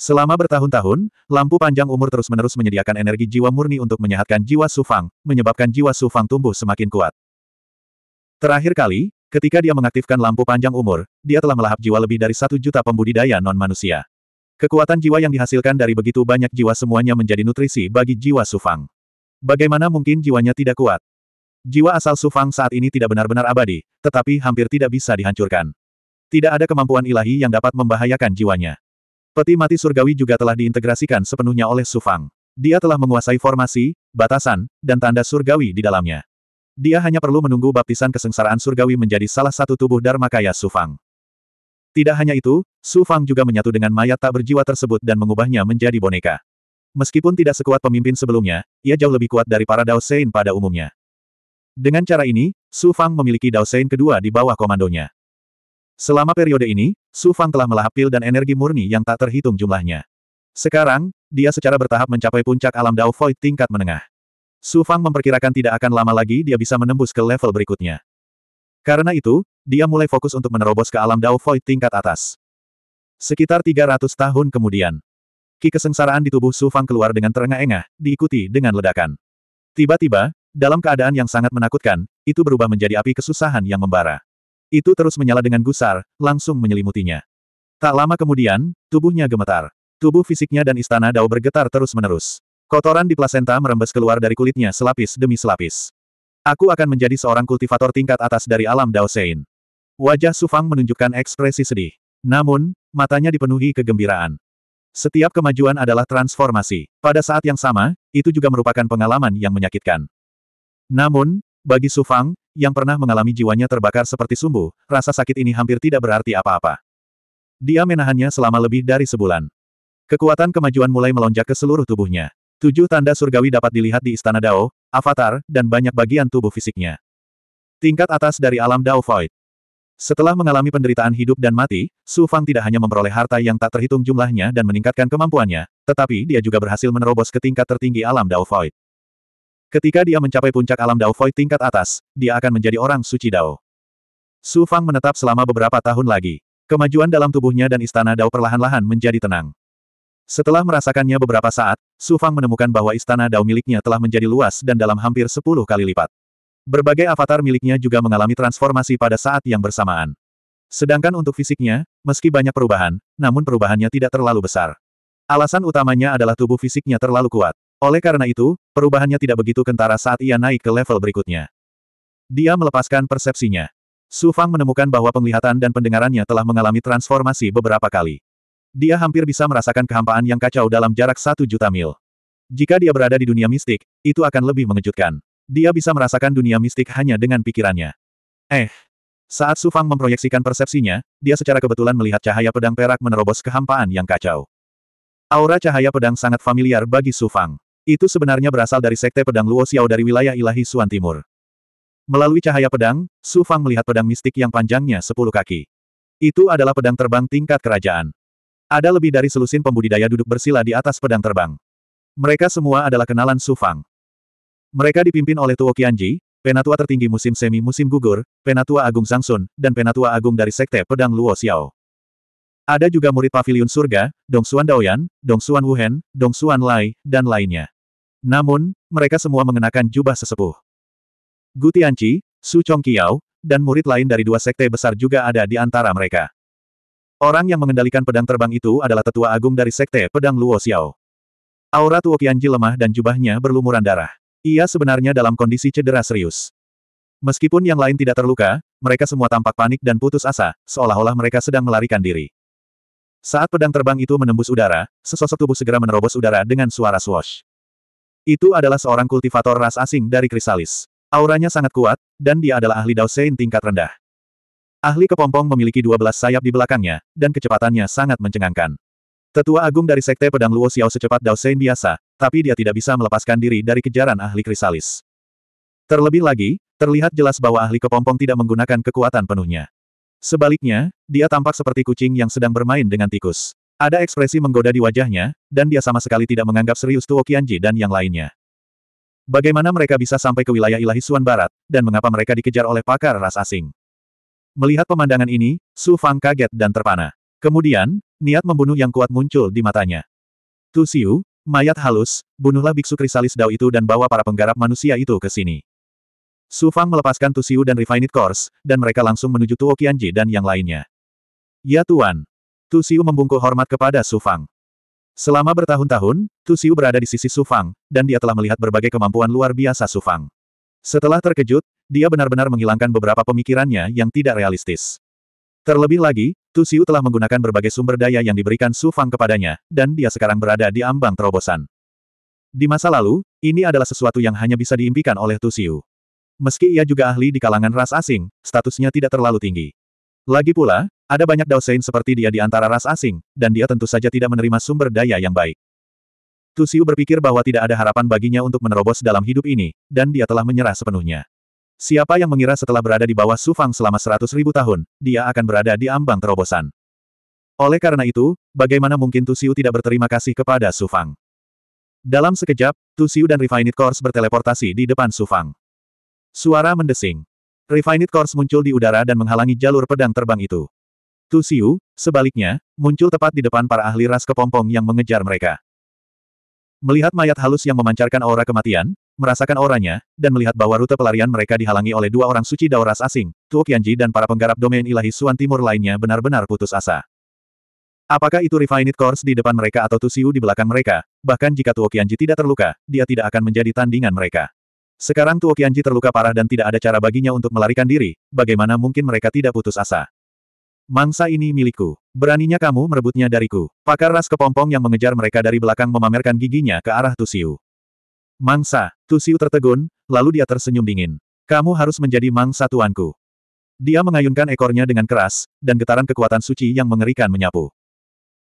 Selama bertahun-tahun, lampu panjang umur terus-menerus menyediakan energi jiwa murni untuk menyehatkan jiwa Sufang, menyebabkan jiwa Sufang tumbuh semakin kuat. Terakhir kali, ketika dia mengaktifkan lampu panjang umur, dia telah melahap jiwa lebih dari satu juta pembudidaya non-manusia. Kekuatan jiwa yang dihasilkan dari begitu banyak jiwa semuanya menjadi nutrisi bagi jiwa Sufang. Bagaimana mungkin jiwanya tidak kuat? Jiwa asal Sufang saat ini tidak benar-benar abadi, tetapi hampir tidak bisa dihancurkan. Tidak ada kemampuan ilahi yang dapat membahayakan jiwanya. Peti mati surgawi juga telah diintegrasikan sepenuhnya oleh Sufang. Dia telah menguasai formasi, batasan, dan tanda surgawi di dalamnya. Dia hanya perlu menunggu baptisan kesengsaraan surgawi menjadi salah satu tubuh Dharma kaya Sufang. Tidak hanya itu, Sufang juga menyatu dengan mayat tak berjiwa tersebut dan mengubahnya menjadi boneka. Meskipun tidak sekuat pemimpin sebelumnya, ia jauh lebih kuat dari para Dao Sein pada umumnya. Dengan cara ini, Su Fang memiliki Dao Sein kedua di bawah komandonya. Selama periode ini, Su Fang telah melahap pil dan energi murni yang tak terhitung jumlahnya. Sekarang, dia secara bertahap mencapai puncak alam Dao Void tingkat menengah. Su Fang memperkirakan tidak akan lama lagi dia bisa menembus ke level berikutnya. Karena itu, dia mulai fokus untuk menerobos ke alam Dao Void tingkat atas. Sekitar 300 tahun kemudian, Ki kesengsaraan di tubuh Su Fang keluar dengan terengah-engah, diikuti dengan ledakan. Tiba-tiba, dalam keadaan yang sangat menakutkan, itu berubah menjadi api kesusahan yang membara. Itu terus menyala dengan gusar, langsung menyelimutinya. Tak lama kemudian, tubuhnya gemetar. Tubuh fisiknya dan istana Dao bergetar terus-menerus. Kotoran di plasenta merembes keluar dari kulitnya selapis demi selapis. Aku akan menjadi seorang kultivator tingkat atas dari alam Dao Sein. Wajah Sufang menunjukkan ekspresi sedih. Namun, matanya dipenuhi kegembiraan. Setiap kemajuan adalah transformasi. Pada saat yang sama, itu juga merupakan pengalaman yang menyakitkan. Namun, bagi Su Fang, yang pernah mengalami jiwanya terbakar seperti sumbu, rasa sakit ini hampir tidak berarti apa-apa. Dia menahannya selama lebih dari sebulan. Kekuatan kemajuan mulai melonjak ke seluruh tubuhnya. Tujuh tanda surgawi dapat dilihat di Istana Dao, Avatar, dan banyak bagian tubuh fisiknya. Tingkat atas dari alam Dao Void. Setelah mengalami penderitaan hidup dan mati, Su Fang tidak hanya memperoleh harta yang tak terhitung jumlahnya dan meningkatkan kemampuannya, tetapi dia juga berhasil menerobos ke tingkat tertinggi alam Dao Void. Ketika dia mencapai puncak alam Dao Void tingkat atas, dia akan menjadi orang suci Dao. Su Fang menetap selama beberapa tahun lagi. Kemajuan dalam tubuhnya dan istana Dao perlahan-lahan menjadi tenang. Setelah merasakannya beberapa saat, Su Fang menemukan bahwa istana Dao miliknya telah menjadi luas dan dalam hampir sepuluh kali lipat. Berbagai avatar miliknya juga mengalami transformasi pada saat yang bersamaan. Sedangkan untuk fisiknya, meski banyak perubahan, namun perubahannya tidak terlalu besar. Alasan utamanya adalah tubuh fisiknya terlalu kuat. Oleh karena itu, perubahannya tidak begitu kentara saat ia naik ke level berikutnya. Dia melepaskan persepsinya. Su Fang menemukan bahwa penglihatan dan pendengarannya telah mengalami transformasi beberapa kali. Dia hampir bisa merasakan kehampaan yang kacau dalam jarak satu juta mil. Jika dia berada di dunia mistik, itu akan lebih mengejutkan. Dia bisa merasakan dunia mistik hanya dengan pikirannya. Eh, saat Su Fang memproyeksikan persepsinya, dia secara kebetulan melihat cahaya pedang perak menerobos kehampaan yang kacau. Aura cahaya pedang sangat familiar bagi Su Fang. Itu sebenarnya berasal dari Sekte Pedang Luo Xiao dari wilayah ilahi Suan Timur. Melalui cahaya pedang, Su Fang melihat pedang mistik yang panjangnya sepuluh kaki. Itu adalah pedang terbang tingkat kerajaan. Ada lebih dari selusin pembudidaya duduk bersila di atas pedang terbang. Mereka semua adalah kenalan Su Fang. Mereka dipimpin oleh Tuo Qianji, penatua tertinggi musim semi musim gugur, penatua agung Sangsun, dan penatua agung dari Sekte Pedang Luo Xiao. Ada juga murid pavilion surga, Dong Xuan Daoyan, Dongsuan Wuhen, Xuan Lai, dan lainnya. Namun, mereka semua mengenakan jubah sesepuh. Gu Tianqi, Su Chongqiao, dan murid lain dari dua sekte besar juga ada di antara mereka. Orang yang mengendalikan pedang terbang itu adalah tetua agung dari sekte pedang Luo Xiao. Aura Tuo Qianji lemah dan jubahnya berlumuran darah. Ia sebenarnya dalam kondisi cedera serius. Meskipun yang lain tidak terluka, mereka semua tampak panik dan putus asa, seolah-olah mereka sedang melarikan diri. Saat pedang terbang itu menembus udara, sesosok tubuh segera menerobos udara dengan suara swash. Itu adalah seorang kultivator ras asing dari Krisalis. Auranya sangat kuat, dan dia adalah ahli Daosein tingkat rendah. Ahli kepompong memiliki 12 sayap di belakangnya, dan kecepatannya sangat mencengangkan. Tetua agung dari Sekte Pedang Luo Xiao secepat Daosein biasa, tapi dia tidak bisa melepaskan diri dari kejaran ahli Krisalis. Terlebih lagi, terlihat jelas bahwa ahli kepompong tidak menggunakan kekuatan penuhnya. Sebaliknya, dia tampak seperti kucing yang sedang bermain dengan tikus. Ada ekspresi menggoda di wajahnya, dan dia sama sekali tidak menganggap serius Tuo Qianji dan yang lainnya. Bagaimana mereka bisa sampai ke wilayah ilahi Suan Barat, dan mengapa mereka dikejar oleh pakar ras asing? Melihat pemandangan ini, Su Fang kaget dan terpana. Kemudian, niat membunuh yang kuat muncul di matanya. Tu Siu, mayat halus, bunuhlah biksu krisalis Dao itu dan bawa para penggarap manusia itu ke sini. Su Fang melepaskan Tusiu dan Refined Course, dan mereka langsung menuju Tuo Qianji dan yang lainnya. Ya Tuan. Tusiu membungkuk hormat kepada Su Fang. Selama bertahun-tahun, Tusiu berada di sisi Su Fang, dan dia telah melihat berbagai kemampuan luar biasa Su Fang. Setelah terkejut, dia benar-benar menghilangkan beberapa pemikirannya yang tidak realistis. Terlebih lagi, Tusiu telah menggunakan berbagai sumber daya yang diberikan Su Fang kepadanya, dan dia sekarang berada di ambang terobosan. Di masa lalu, ini adalah sesuatu yang hanya bisa diimpikan oleh Tusiu. Meski ia juga ahli di kalangan ras asing, statusnya tidak terlalu tinggi. Lagi pula, ada banyak Daosein seperti dia di antara ras asing, dan dia tentu saja tidak menerima sumber daya yang baik. Tusiu berpikir bahwa tidak ada harapan baginya untuk menerobos dalam hidup ini, dan dia telah menyerah sepenuhnya. Siapa yang mengira setelah berada di bawah Sufang selama seratus ribu tahun, dia akan berada di ambang terobosan. Oleh karena itu, bagaimana mungkin Tusiu tidak berterima kasih kepada Sufang? Dalam sekejap, Tusiu dan Refined Course berteleportasi di depan Sufang. Suara mendesing. Refined Course muncul di udara dan menghalangi jalur pedang terbang itu. Tu sebaliknya, muncul tepat di depan para ahli ras kepompong yang mengejar mereka. Melihat mayat halus yang memancarkan aura kematian, merasakan auranya, dan melihat bahwa rute pelarian mereka dihalangi oleh dua orang suci dao asing, Tuo Qianji dan para penggarap domain ilahi Suan Timur lainnya benar-benar putus asa. Apakah itu Refined Course di depan mereka atau Tusiu di belakang mereka, bahkan jika Tuo Qianji tidak terluka, dia tidak akan menjadi tandingan mereka. Sekarang Tuo Qianji terluka parah dan tidak ada cara baginya untuk melarikan diri, bagaimana mungkin mereka tidak putus asa. Mangsa ini milikku. Beraninya kamu merebutnya dariku. Pakar ras kepompong yang mengejar mereka dari belakang memamerkan giginya ke arah Tusiu. Mangsa, Tusiu tertegun, lalu dia tersenyum dingin. Kamu harus menjadi mangsa tuanku. Dia mengayunkan ekornya dengan keras, dan getaran kekuatan suci yang mengerikan menyapu.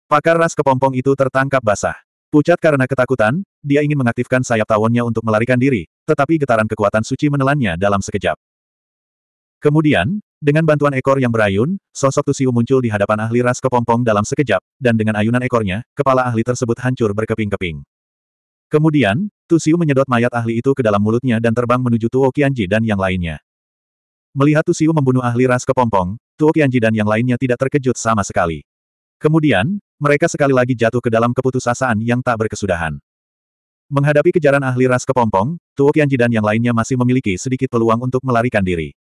Pakar ras kepompong itu tertangkap basah. Pucat karena ketakutan, dia ingin mengaktifkan sayap tawonnya untuk melarikan diri, tetapi getaran kekuatan suci menelannya dalam sekejap. Kemudian, dengan bantuan ekor yang berayun, sosok Tusiu muncul di hadapan ahli ras kepompong dalam sekejap, dan dengan ayunan ekornya, kepala ahli tersebut hancur berkeping-keping. Kemudian, Tusiu menyedot mayat ahli itu ke dalam mulutnya dan terbang menuju Tuo Qianji dan yang lainnya. Melihat Tusiu membunuh ahli ras kepompong, Tuo Qianji dan yang lainnya tidak terkejut sama sekali. Kemudian, mereka sekali lagi jatuh ke dalam keputusasaan yang tak berkesudahan. Menghadapi kejaran ahli ras kepompong, Tuo Qianji dan yang lainnya masih memiliki sedikit peluang untuk melarikan diri.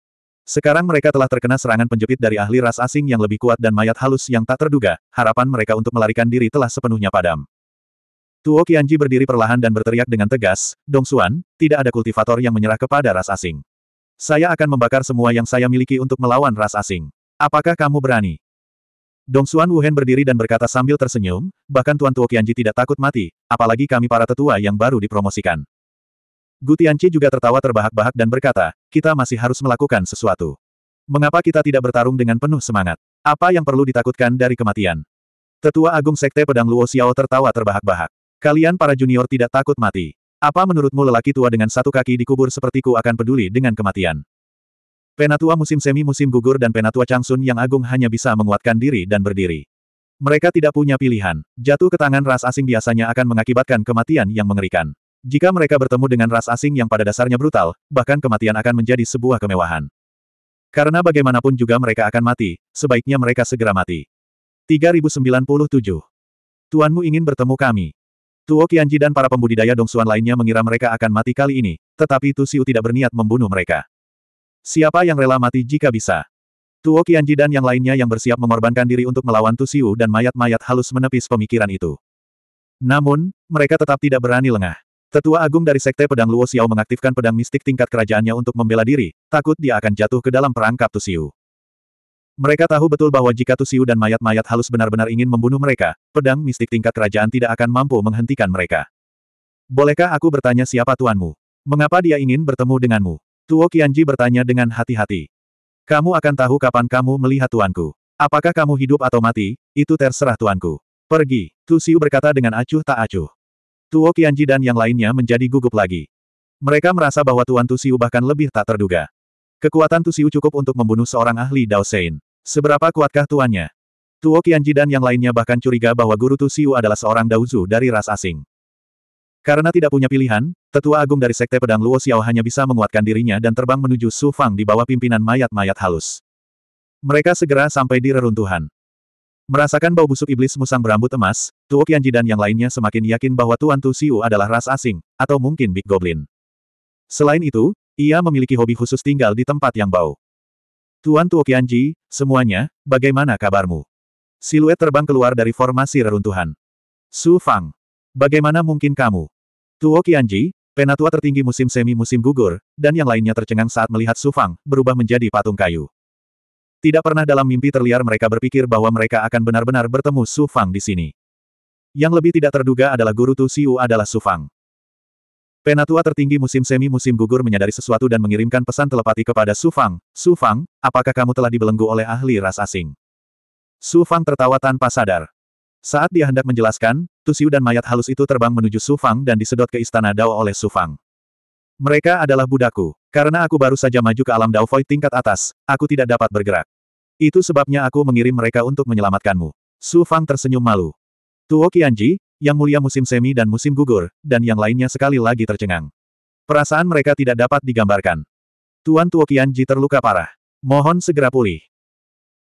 Sekarang mereka telah terkena serangan penjepit dari ahli ras asing yang lebih kuat dan mayat halus yang tak terduga, harapan mereka untuk melarikan diri telah sepenuhnya padam. Tuo Qianji berdiri perlahan dan berteriak dengan tegas, Dong Xuan, tidak ada kultivator yang menyerah kepada ras asing. Saya akan membakar semua yang saya miliki untuk melawan ras asing. Apakah kamu berani? Dong Xuan Wuhen berdiri dan berkata sambil tersenyum, bahkan Tuan Tuo Qianji tidak takut mati, apalagi kami para tetua yang baru dipromosikan. Gu Tianqi juga tertawa terbahak-bahak dan berkata, kita masih harus melakukan sesuatu. Mengapa kita tidak bertarung dengan penuh semangat? Apa yang perlu ditakutkan dari kematian? Tetua Agung Sekte Pedang Luo Xiao tertawa terbahak-bahak. Kalian para junior tidak takut mati. Apa menurutmu lelaki tua dengan satu kaki dikubur sepertiku akan peduli dengan kematian? Penatua musim semi musim gugur dan Penatua Changsun yang agung hanya bisa menguatkan diri dan berdiri. Mereka tidak punya pilihan. Jatuh ke tangan ras asing biasanya akan mengakibatkan kematian yang mengerikan. Jika mereka bertemu dengan ras asing yang pada dasarnya brutal, bahkan kematian akan menjadi sebuah kemewahan. Karena bagaimanapun juga mereka akan mati, sebaiknya mereka segera mati. 3097. Tuanmu ingin bertemu kami. Tuo Qianji dan para pembudidaya Dongsuan lainnya mengira mereka akan mati kali ini, tetapi Tu Siu tidak berniat membunuh mereka. Siapa yang rela mati jika bisa? Tuo Qianji dan yang lainnya yang bersiap mengorbankan diri untuk melawan Tusiu dan mayat-mayat halus menepis pemikiran itu. Namun, mereka tetap tidak berani lengah. Tetua Agung dari Sekte Pedang Luo Xiao mengaktifkan pedang mistik tingkat kerajaannya untuk membela diri, takut dia akan jatuh ke dalam perangkap Tusiu. Mereka tahu betul bahwa jika Tusiu dan mayat-mayat halus benar-benar ingin membunuh mereka, pedang mistik tingkat kerajaan tidak akan mampu menghentikan mereka. Bolehkah aku bertanya siapa tuanmu? Mengapa dia ingin bertemu denganmu? Tuo Qianji bertanya dengan hati-hati. Kamu akan tahu kapan kamu melihat tuanku. Apakah kamu hidup atau mati, itu terserah tuanku. Pergi, Tu Xiu berkata dengan acuh tak acuh. Tuo Qianji dan yang lainnya menjadi gugup lagi. Mereka merasa bahwa Tuan Tu Xiu bahkan lebih tak terduga. Kekuatan Tu Xiu cukup untuk membunuh seorang ahli Dao Sein. Seberapa kuatkah tuannya? Tuo Qianji dan yang lainnya bahkan curiga bahwa guru Tu Xiu adalah seorang Daozu dari ras asing. Karena tidak punya pilihan, tetua agung dari Sekte Pedang Luo Xiao hanya bisa menguatkan dirinya dan terbang menuju Su Fang di bawah pimpinan mayat-mayat halus. Mereka segera sampai di reruntuhan. Merasakan bau busuk iblis musang berambut emas, Tuo Qianji dan yang lainnya semakin yakin bahwa Tuan Tu Xiu adalah ras asing, atau mungkin Big Goblin. Selain itu, ia memiliki hobi khusus tinggal di tempat yang bau. Tuan Tuo Qianji, semuanya, bagaimana kabarmu? Siluet terbang keluar dari formasi reruntuhan. Su Fang. Bagaimana mungkin kamu? Tuo Qianji, penatua tertinggi musim semi musim gugur, dan yang lainnya tercengang saat melihat Su Fang berubah menjadi patung kayu. Tidak pernah dalam mimpi terliar mereka berpikir bahwa mereka akan benar-benar bertemu Su Fang di sini. Yang lebih tidak terduga adalah guru Tu Siu adalah Fang. Penatua tertinggi musim semi musim gugur menyadari sesuatu dan mengirimkan pesan telepati kepada Su Fang. Su Fang, apakah kamu telah dibelenggu oleh ahli ras asing? Su Fang tertawa tanpa sadar. Saat dia hendak menjelaskan, Tusiu dan mayat halus itu terbang menuju Sufang dan disedot ke istana Dao oleh Sufang. Mereka adalah budaku. Karena aku baru saja maju ke alam Dao Void tingkat atas, aku tidak dapat bergerak. Itu sebabnya aku mengirim mereka untuk menyelamatkanmu. Su Fang tersenyum malu. Tuo Qianji, yang mulia musim semi dan musim gugur, dan yang lainnya sekali lagi tercengang. Perasaan mereka tidak dapat digambarkan. Tuan Tuo Qianji terluka parah. Mohon segera pulih.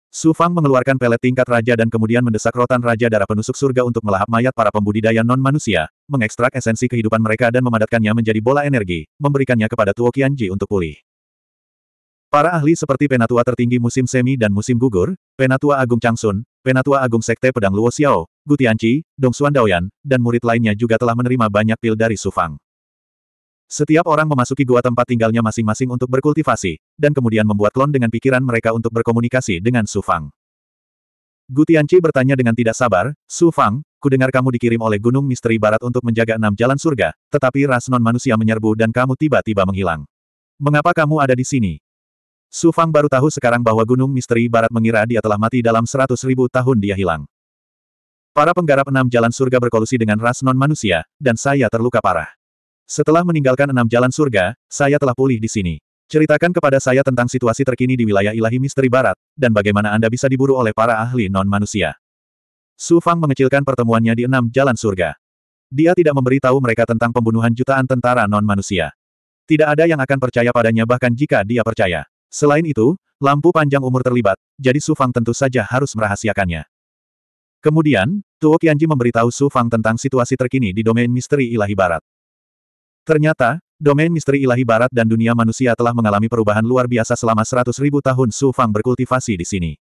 Su Fang mengeluarkan pelet tingkat raja dan kemudian mendesak rotan raja darah penusuk surga untuk melahap mayat para pembudidaya non-manusia, mengekstrak esensi kehidupan mereka dan memadatkannya menjadi bola energi, memberikannya kepada Tuo Qianji untuk pulih. Para ahli seperti Penatua tertinggi musim semi dan musim gugur, Penatua Agung Changsun, Penatua Agung Sekte Pedang Luo Xiao, Gutianci, Xuan Daoyan, dan murid lainnya juga telah menerima banyak pil dari Su Fang. Setiap orang memasuki gua tempat tinggalnya masing-masing untuk berkultivasi, dan kemudian membuat klon dengan pikiran mereka untuk berkomunikasi dengan Su Fang. Gu Tianqi bertanya dengan tidak sabar, Su Fang, dengar kamu dikirim oleh Gunung Misteri Barat untuk menjaga enam jalan surga, tetapi ras non-manusia menyerbu dan kamu tiba-tiba menghilang. Mengapa kamu ada di sini? Su Fang baru tahu sekarang bahwa Gunung Misteri Barat mengira dia telah mati dalam seratus ribu tahun dia hilang. Para penggarap enam jalan surga berkolusi dengan ras non-manusia, dan saya terluka parah. Setelah meninggalkan enam jalan surga, saya telah pulih di sini. Ceritakan kepada saya tentang situasi terkini di wilayah ilahi misteri barat, dan bagaimana Anda bisa diburu oleh para ahli non-manusia. Su Fang mengecilkan pertemuannya di enam jalan surga. Dia tidak memberitahu mereka tentang pembunuhan jutaan tentara non-manusia. Tidak ada yang akan percaya padanya bahkan jika dia percaya. Selain itu, lampu panjang umur terlibat, jadi Su Fang tentu saja harus merahasiakannya. Kemudian, Tuo Qianji memberitahu Su Fang tentang situasi terkini di domain misteri ilahi barat. Ternyata, domain misteri ilahi barat dan dunia manusia telah mengalami perubahan luar biasa selama seratus ribu tahun Su Fang berkultivasi di sini.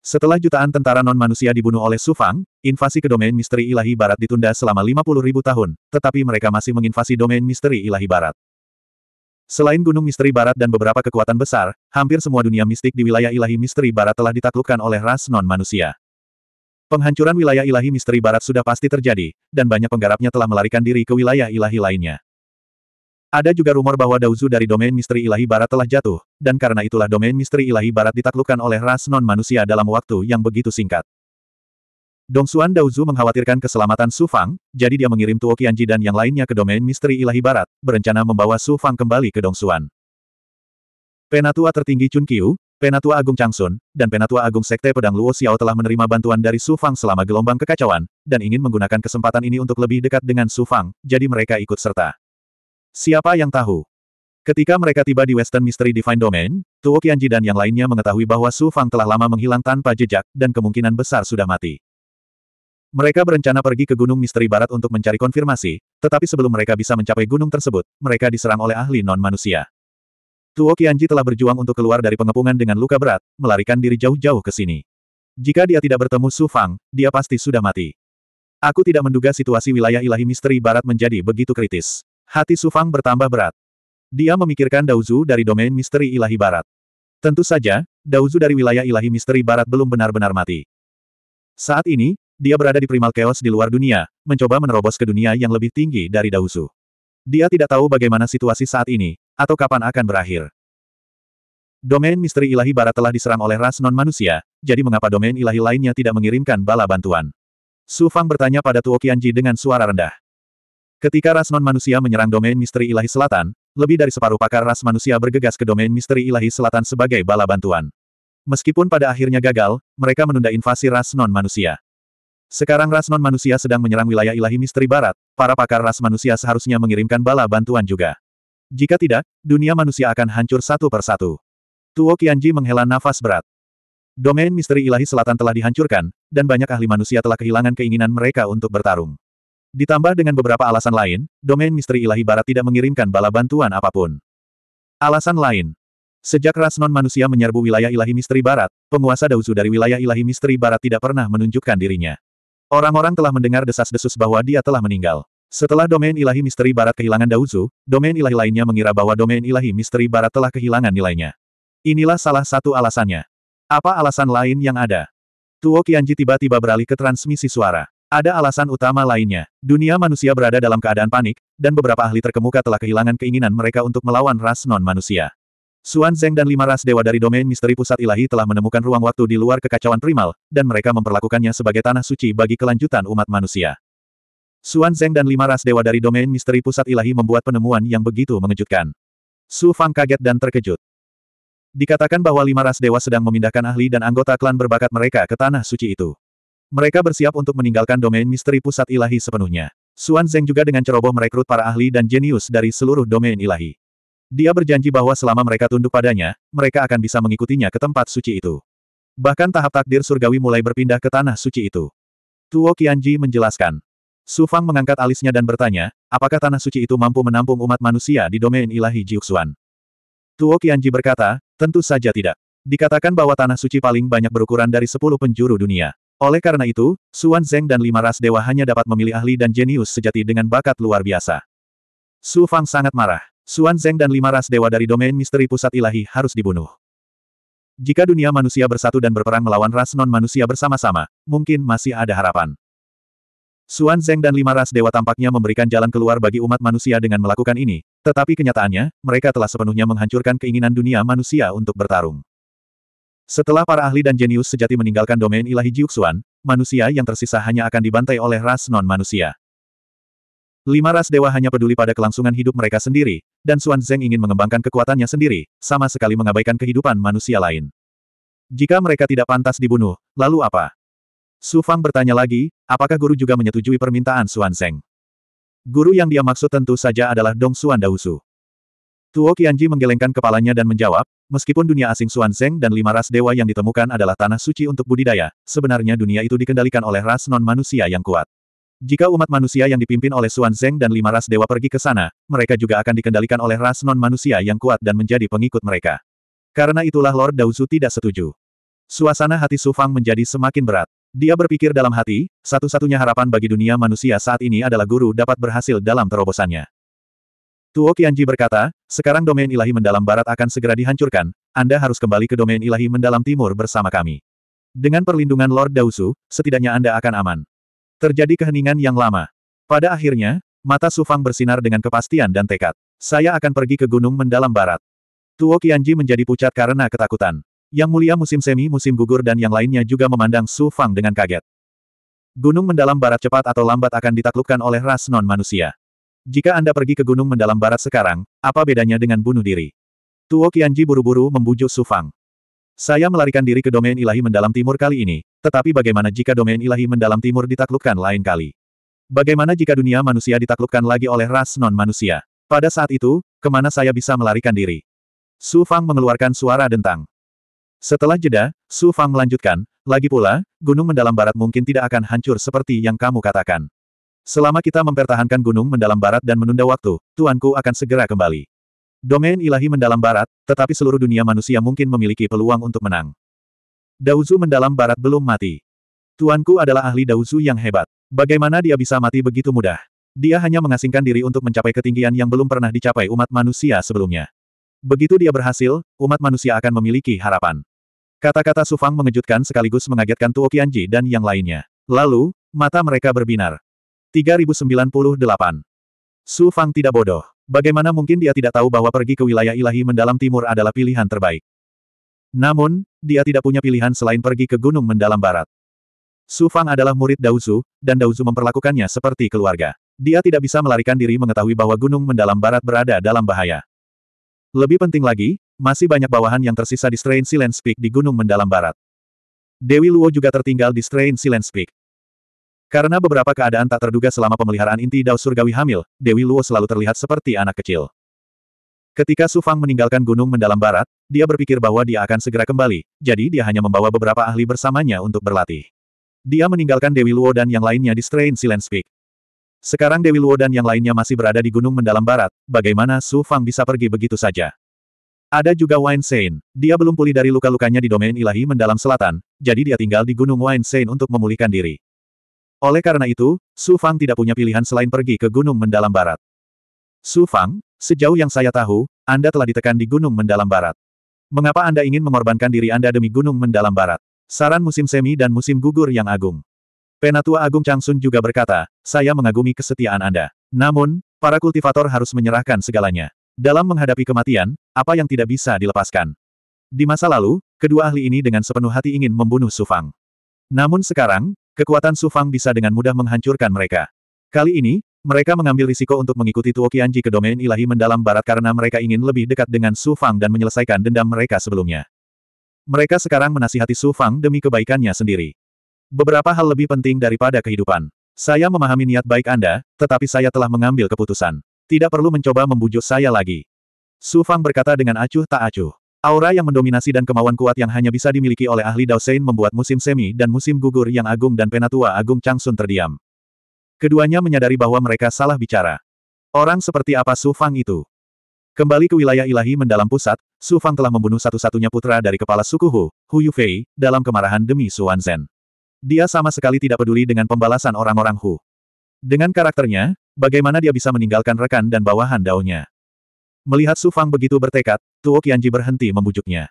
Setelah jutaan tentara non-manusia dibunuh oleh Su Fang, invasi ke domain misteri ilahi barat ditunda selama puluh ribu tahun, tetapi mereka masih menginvasi domain misteri ilahi barat. Selain gunung misteri barat dan beberapa kekuatan besar, hampir semua dunia mistik di wilayah ilahi misteri barat telah ditaklukkan oleh ras non-manusia. Penghancuran wilayah ilahi misteri barat sudah pasti terjadi, dan banyak penggarapnya telah melarikan diri ke wilayah ilahi lainnya. Ada juga rumor bahwa Dauzu dari domain misteri ilahi barat telah jatuh, dan karena itulah domain misteri ilahi barat ditaklukkan oleh ras non-manusia dalam waktu yang begitu singkat. Dong Dongsuan Dauzu mengkhawatirkan keselamatan Su Fang, jadi dia mengirim Tuo Qianji dan yang lainnya ke domain misteri ilahi barat, berencana membawa Su Fang kembali ke Dong Dongsuan. Penatua tertinggi Chun Qiu, Penatua Agung Changsun, dan Penatua Agung Sekte Pedang Luo Xiao telah menerima bantuan dari Su Fang selama gelombang kekacauan, dan ingin menggunakan kesempatan ini untuk lebih dekat dengan Su Fang, jadi mereka ikut serta. Siapa yang tahu? Ketika mereka tiba di Western Mystery Divine Domain, Tuo Qianji dan yang lainnya mengetahui bahwa Su Fang telah lama menghilang tanpa jejak, dan kemungkinan besar sudah mati. Mereka berencana pergi ke Gunung Misteri Barat untuk mencari konfirmasi, tetapi sebelum mereka bisa mencapai gunung tersebut, mereka diserang oleh ahli non-manusia. Tuo Qianji telah berjuang untuk keluar dari pengepungan dengan luka berat, melarikan diri jauh-jauh ke sini. Jika dia tidak bertemu Su Fang, dia pasti sudah mati. Aku tidak menduga situasi wilayah ilahi misteri barat menjadi begitu kritis. Hati Su Fang bertambah berat. Dia memikirkan Daozu dari domain misteri ilahi barat. Tentu saja, Daozu dari wilayah ilahi misteri barat belum benar-benar mati. Saat ini, dia berada di primal chaos di luar dunia, mencoba menerobos ke dunia yang lebih tinggi dari Daozu. Dia tidak tahu bagaimana situasi saat ini, atau kapan akan berakhir? Domain misteri ilahi barat telah diserang oleh ras non-manusia, jadi mengapa domain ilahi lainnya tidak mengirimkan bala bantuan? Su Fang bertanya pada Tuo Qianji dengan suara rendah. Ketika ras non-manusia menyerang domain misteri ilahi selatan, lebih dari separuh pakar ras manusia bergegas ke domain misteri ilahi selatan sebagai bala bantuan. Meskipun pada akhirnya gagal, mereka menunda invasi ras non-manusia. Sekarang ras non-manusia sedang menyerang wilayah ilahi misteri barat, para pakar ras manusia seharusnya mengirimkan bala bantuan juga. Jika tidak, dunia manusia akan hancur satu per satu. Tuo Qianji menghela nafas berat. Domain misteri ilahi selatan telah dihancurkan, dan banyak ahli manusia telah kehilangan keinginan mereka untuk bertarung. Ditambah dengan beberapa alasan lain, domain misteri ilahi barat tidak mengirimkan bala bantuan apapun. Alasan lain. Sejak ras non-manusia menyerbu wilayah ilahi misteri barat, penguasa dausu dari wilayah ilahi misteri barat tidak pernah menunjukkan dirinya. Orang-orang telah mendengar desas-desus bahwa dia telah meninggal. Setelah domain ilahi misteri barat kehilangan Dauzu, domain ilahi lainnya mengira bahwa domain ilahi misteri barat telah kehilangan nilainya. Inilah salah satu alasannya. Apa alasan lain yang ada? Tuo Qianji tiba-tiba beralih ke transmisi suara. Ada alasan utama lainnya. Dunia manusia berada dalam keadaan panik, dan beberapa ahli terkemuka telah kehilangan keinginan mereka untuk melawan ras non-manusia. Xuan Zeng dan lima ras dewa dari domain misteri pusat ilahi telah menemukan ruang waktu di luar kekacauan primal, dan mereka memperlakukannya sebagai tanah suci bagi kelanjutan umat manusia. Xuan Zeng dan lima ras dewa dari domain misteri pusat ilahi membuat penemuan yang begitu mengejutkan. Su Fang kaget dan terkejut. Dikatakan bahwa lima ras dewa sedang memindahkan ahli dan anggota klan berbakat mereka ke tanah suci itu. Mereka bersiap untuk meninggalkan domain misteri pusat ilahi sepenuhnya. Xuan Zeng juga dengan ceroboh merekrut para ahli dan jenius dari seluruh domain ilahi. Dia berjanji bahwa selama mereka tunduk padanya, mereka akan bisa mengikutinya ke tempat suci itu. Bahkan tahap takdir surgawi mulai berpindah ke tanah suci itu. Tuo Qianji menjelaskan, Su Fang mengangkat alisnya dan bertanya, apakah tanah suci itu mampu menampung umat manusia di domain ilahi Jiuxuan? Tuo Qianji berkata, tentu saja tidak. Dikatakan bahwa tanah suci paling banyak berukuran dari sepuluh penjuru dunia. Oleh karena itu, Suan Zeng dan lima ras dewa hanya dapat memilih ahli dan jenius sejati dengan bakat luar biasa. Su Fang sangat marah. Suan Zeng dan lima ras dewa dari domain misteri pusat ilahi harus dibunuh. Jika dunia manusia bersatu dan berperang melawan ras non-manusia bersama-sama, mungkin masih ada harapan. Suan Zeng dan lima ras dewa tampaknya memberikan jalan keluar bagi umat manusia dengan melakukan ini, tetapi kenyataannya, mereka telah sepenuhnya menghancurkan keinginan dunia manusia untuk bertarung. Setelah para ahli dan jenius sejati meninggalkan domain ilahi Jiuxuan, manusia yang tersisa hanya akan dibantai oleh ras non-manusia. Lima ras dewa hanya peduli pada kelangsungan hidup mereka sendiri, dan Suan Zeng ingin mengembangkan kekuatannya sendiri, sama sekali mengabaikan kehidupan manusia lain. Jika mereka tidak pantas dibunuh, lalu apa? Su Fang bertanya lagi, apakah guru juga menyetujui permintaan Xuan Zeng? Guru yang dia maksud tentu saja adalah Dong Xuan Daosu. Tuo Qianji menggelengkan kepalanya dan menjawab, meskipun dunia asing Xuan Zeng dan lima ras dewa yang ditemukan adalah tanah suci untuk budidaya, sebenarnya dunia itu dikendalikan oleh ras non-manusia yang kuat. Jika umat manusia yang dipimpin oleh Xuan Zeng dan lima ras dewa pergi ke sana, mereka juga akan dikendalikan oleh ras non-manusia yang kuat dan menjadi pengikut mereka. Karena itulah Lord Dausu tidak setuju. Suasana hati Su Fang menjadi semakin berat. Dia berpikir dalam hati, satu-satunya harapan bagi dunia manusia saat ini adalah guru dapat berhasil dalam terobosannya. Tuo Qianji berkata, sekarang domain ilahi mendalam barat akan segera dihancurkan, Anda harus kembali ke domain ilahi mendalam timur bersama kami. Dengan perlindungan Lord Dausu, setidaknya Anda akan aman. Terjadi keheningan yang lama. Pada akhirnya, mata Sufang bersinar dengan kepastian dan tekad. Saya akan pergi ke gunung mendalam barat. Tuo Qianji menjadi pucat karena ketakutan. Yang mulia musim semi musim gugur dan yang lainnya juga memandang Su Fang dengan kaget. Gunung mendalam barat cepat atau lambat akan ditaklukkan oleh ras non-manusia. Jika Anda pergi ke gunung mendalam barat sekarang, apa bedanya dengan bunuh diri? Tuo Qianji buru-buru membujuk Su Fang. Saya melarikan diri ke domain ilahi mendalam timur kali ini, tetapi bagaimana jika domain ilahi mendalam timur ditaklukkan lain kali? Bagaimana jika dunia manusia ditaklukkan lagi oleh ras non-manusia? Pada saat itu, kemana saya bisa melarikan diri? Su Fang mengeluarkan suara dentang. Setelah jeda, Su Fang melanjutkan, lagi pula, gunung mendalam barat mungkin tidak akan hancur seperti yang kamu katakan. Selama kita mempertahankan gunung mendalam barat dan menunda waktu, tuanku akan segera kembali. Domain ilahi mendalam barat, tetapi seluruh dunia manusia mungkin memiliki peluang untuk menang. Dauzu mendalam barat belum mati. Tuanku adalah ahli Dauzu yang hebat. Bagaimana dia bisa mati begitu mudah? Dia hanya mengasingkan diri untuk mencapai ketinggian yang belum pernah dicapai umat manusia sebelumnya. Begitu dia berhasil, umat manusia akan memiliki harapan. Kata-kata Sufang mengejutkan sekaligus mengagetkan Tuo Qianji dan yang lainnya. Lalu, mata mereka berbinar. 3098. Su Fang tidak bodoh. Bagaimana mungkin dia tidak tahu bahwa pergi ke wilayah ilahi mendalam timur adalah pilihan terbaik? Namun, dia tidak punya pilihan selain pergi ke gunung mendalam barat. Su Fang adalah murid Daozu, dan Daozu memperlakukannya seperti keluarga. Dia tidak bisa melarikan diri mengetahui bahwa gunung mendalam barat berada dalam bahaya. Lebih penting lagi, masih banyak bawahan yang tersisa di Strain Silence Peak di Gunung Mendalam Barat. Dewi Luo juga tertinggal di Strain Silence Peak. Karena beberapa keadaan tak terduga selama pemeliharaan inti Dao Surgawi hamil, Dewi Luo selalu terlihat seperti anak kecil. Ketika Su Fang meninggalkan Gunung Mendalam Barat, dia berpikir bahwa dia akan segera kembali, jadi dia hanya membawa beberapa ahli bersamanya untuk berlatih. Dia meninggalkan Dewi Luo dan yang lainnya di Strain Silence Peak. Sekarang Dewi Luo dan yang lainnya masih berada di Gunung Mendalam Barat, bagaimana Su Fang bisa pergi begitu saja? Ada juga Wine Saint. Dia belum pulih dari luka-lukanya di domain ilahi mendalam selatan, jadi dia tinggal di Gunung Wine Saint untuk memulihkan diri. Oleh karena itu, Su Fang tidak punya pilihan selain pergi ke Gunung Mendalam Barat. Su Fang, sejauh yang saya tahu, Anda telah ditekan di Gunung Mendalam Barat. Mengapa Anda ingin mengorbankan diri Anda demi Gunung Mendalam Barat? Saran musim semi dan musim gugur yang agung. Penatua Agung Changsun juga berkata, saya mengagumi kesetiaan Anda. Namun, para kultivator harus menyerahkan segalanya. Dalam menghadapi kematian, apa yang tidak bisa dilepaskan? Di masa lalu, kedua ahli ini dengan sepenuh hati ingin membunuh Sufang. Namun sekarang, kekuatan Sufang bisa dengan mudah menghancurkan mereka. Kali ini, mereka mengambil risiko untuk mengikuti Tuo ke domain ilahi mendalam barat karena mereka ingin lebih dekat dengan Sufang dan menyelesaikan dendam mereka sebelumnya. Mereka sekarang menasihati Sufang demi kebaikannya sendiri. Beberapa hal lebih penting daripada kehidupan. Saya memahami niat baik Anda, tetapi saya telah mengambil keputusan. Tidak perlu mencoba membujuk saya lagi. Su Fang berkata dengan acuh tak acuh. Aura yang mendominasi dan kemauan kuat yang hanya bisa dimiliki oleh ahli Dao Sein membuat musim semi dan musim gugur yang agung dan penatua agung Chang Sun terdiam. Keduanya menyadari bahwa mereka salah bicara. Orang seperti apa Su Fang itu? Kembali ke wilayah ilahi mendalam pusat, Su Fang telah membunuh satu-satunya putra dari kepala suku Hu, Hu Yufei, dalam kemarahan demi Su Zen. Dia sama sekali tidak peduli dengan pembalasan orang-orang Hu. Dengan karakternya, bagaimana dia bisa meninggalkan rekan dan bawahan daunnya? Melihat Su Fang begitu bertekad, Tuo Qianji berhenti membujuknya.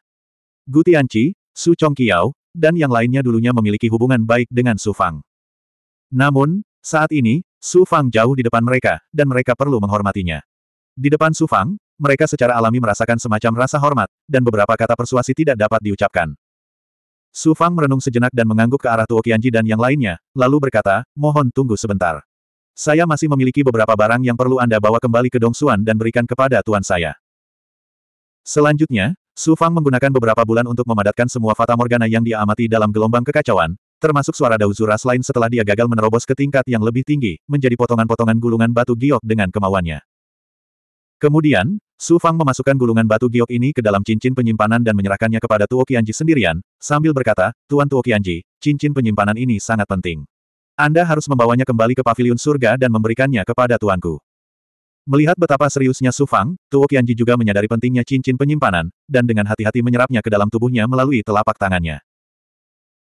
Gu Tianqi, Su Chongqiao, dan yang lainnya dulunya memiliki hubungan baik dengan Su Fang. Namun, saat ini, Su Fang jauh di depan mereka, dan mereka perlu menghormatinya. Di depan Su Fang, mereka secara alami merasakan semacam rasa hormat, dan beberapa kata persuasi tidak dapat diucapkan. Su Fang merenung sejenak dan mengangguk ke arah Tuo Qianji dan yang lainnya, lalu berkata, mohon tunggu sebentar. Saya masih memiliki beberapa barang yang perlu Anda bawa kembali ke Dongsuan dan berikan kepada tuan saya. Selanjutnya, Su Fang menggunakan beberapa bulan untuk memadatkan semua fata morgana yang dia amati dalam gelombang kekacauan, termasuk suara Dauzuras lain setelah dia gagal menerobos ke tingkat yang lebih tinggi, menjadi potongan-potongan gulungan batu giok dengan kemauannya. Kemudian, Su Fang memasukkan gulungan batu giok ini ke dalam cincin penyimpanan dan menyerahkannya kepada Tuo Qianji sendirian, sambil berkata, Tuan Tuo Qianji, cincin penyimpanan ini sangat penting. Anda harus membawanya kembali ke pavilion surga dan memberikannya kepada tuanku. Melihat betapa seriusnya Su Fang, Tuo Qianji juga menyadari pentingnya cincin penyimpanan, dan dengan hati-hati menyerapnya ke dalam tubuhnya melalui telapak tangannya.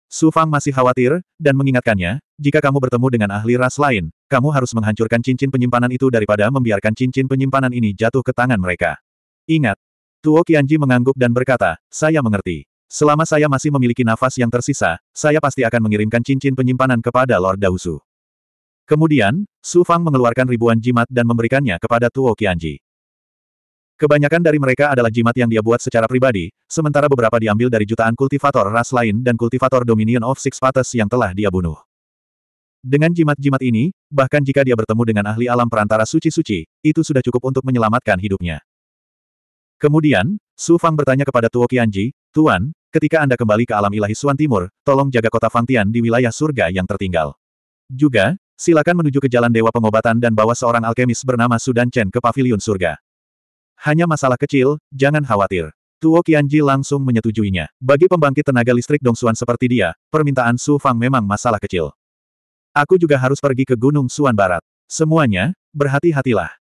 Su Fang masih khawatir, dan mengingatkannya, jika kamu bertemu dengan ahli ras lain, kamu harus menghancurkan cincin penyimpanan itu daripada membiarkan cincin penyimpanan ini jatuh ke tangan mereka. Ingat, Tuo Qianji mengangguk dan berkata, saya mengerti. Selama saya masih memiliki nafas yang tersisa, saya pasti akan mengirimkan cincin penyimpanan kepada Lord Dausu. Kemudian, Su Fang mengeluarkan ribuan jimat dan memberikannya kepada Tuo Qianji. Kebanyakan dari mereka adalah jimat yang dia buat secara pribadi, sementara beberapa diambil dari jutaan kultivator ras lain dan kultivator Dominion of Six Paths yang telah dia bunuh. Dengan jimat-jimat ini, bahkan jika dia bertemu dengan ahli alam perantara suci-suci, itu sudah cukup untuk menyelamatkan hidupnya. Kemudian, Su Fang bertanya kepada Tuo Qianji, Tuan, Ketika Anda kembali ke alam ilahi Suan Timur, tolong jaga kota Fangtian di wilayah surga yang tertinggal. Juga, silakan menuju ke Jalan Dewa Pengobatan dan bawa seorang alkemis bernama Sudan Chen ke pavilion surga. Hanya masalah kecil, jangan khawatir. Tuo Qianji langsung menyetujuinya. Bagi pembangkit tenaga listrik Dongsuan seperti dia, permintaan Su Fang memang masalah kecil. Aku juga harus pergi ke Gunung Suan Barat. Semuanya, berhati-hatilah.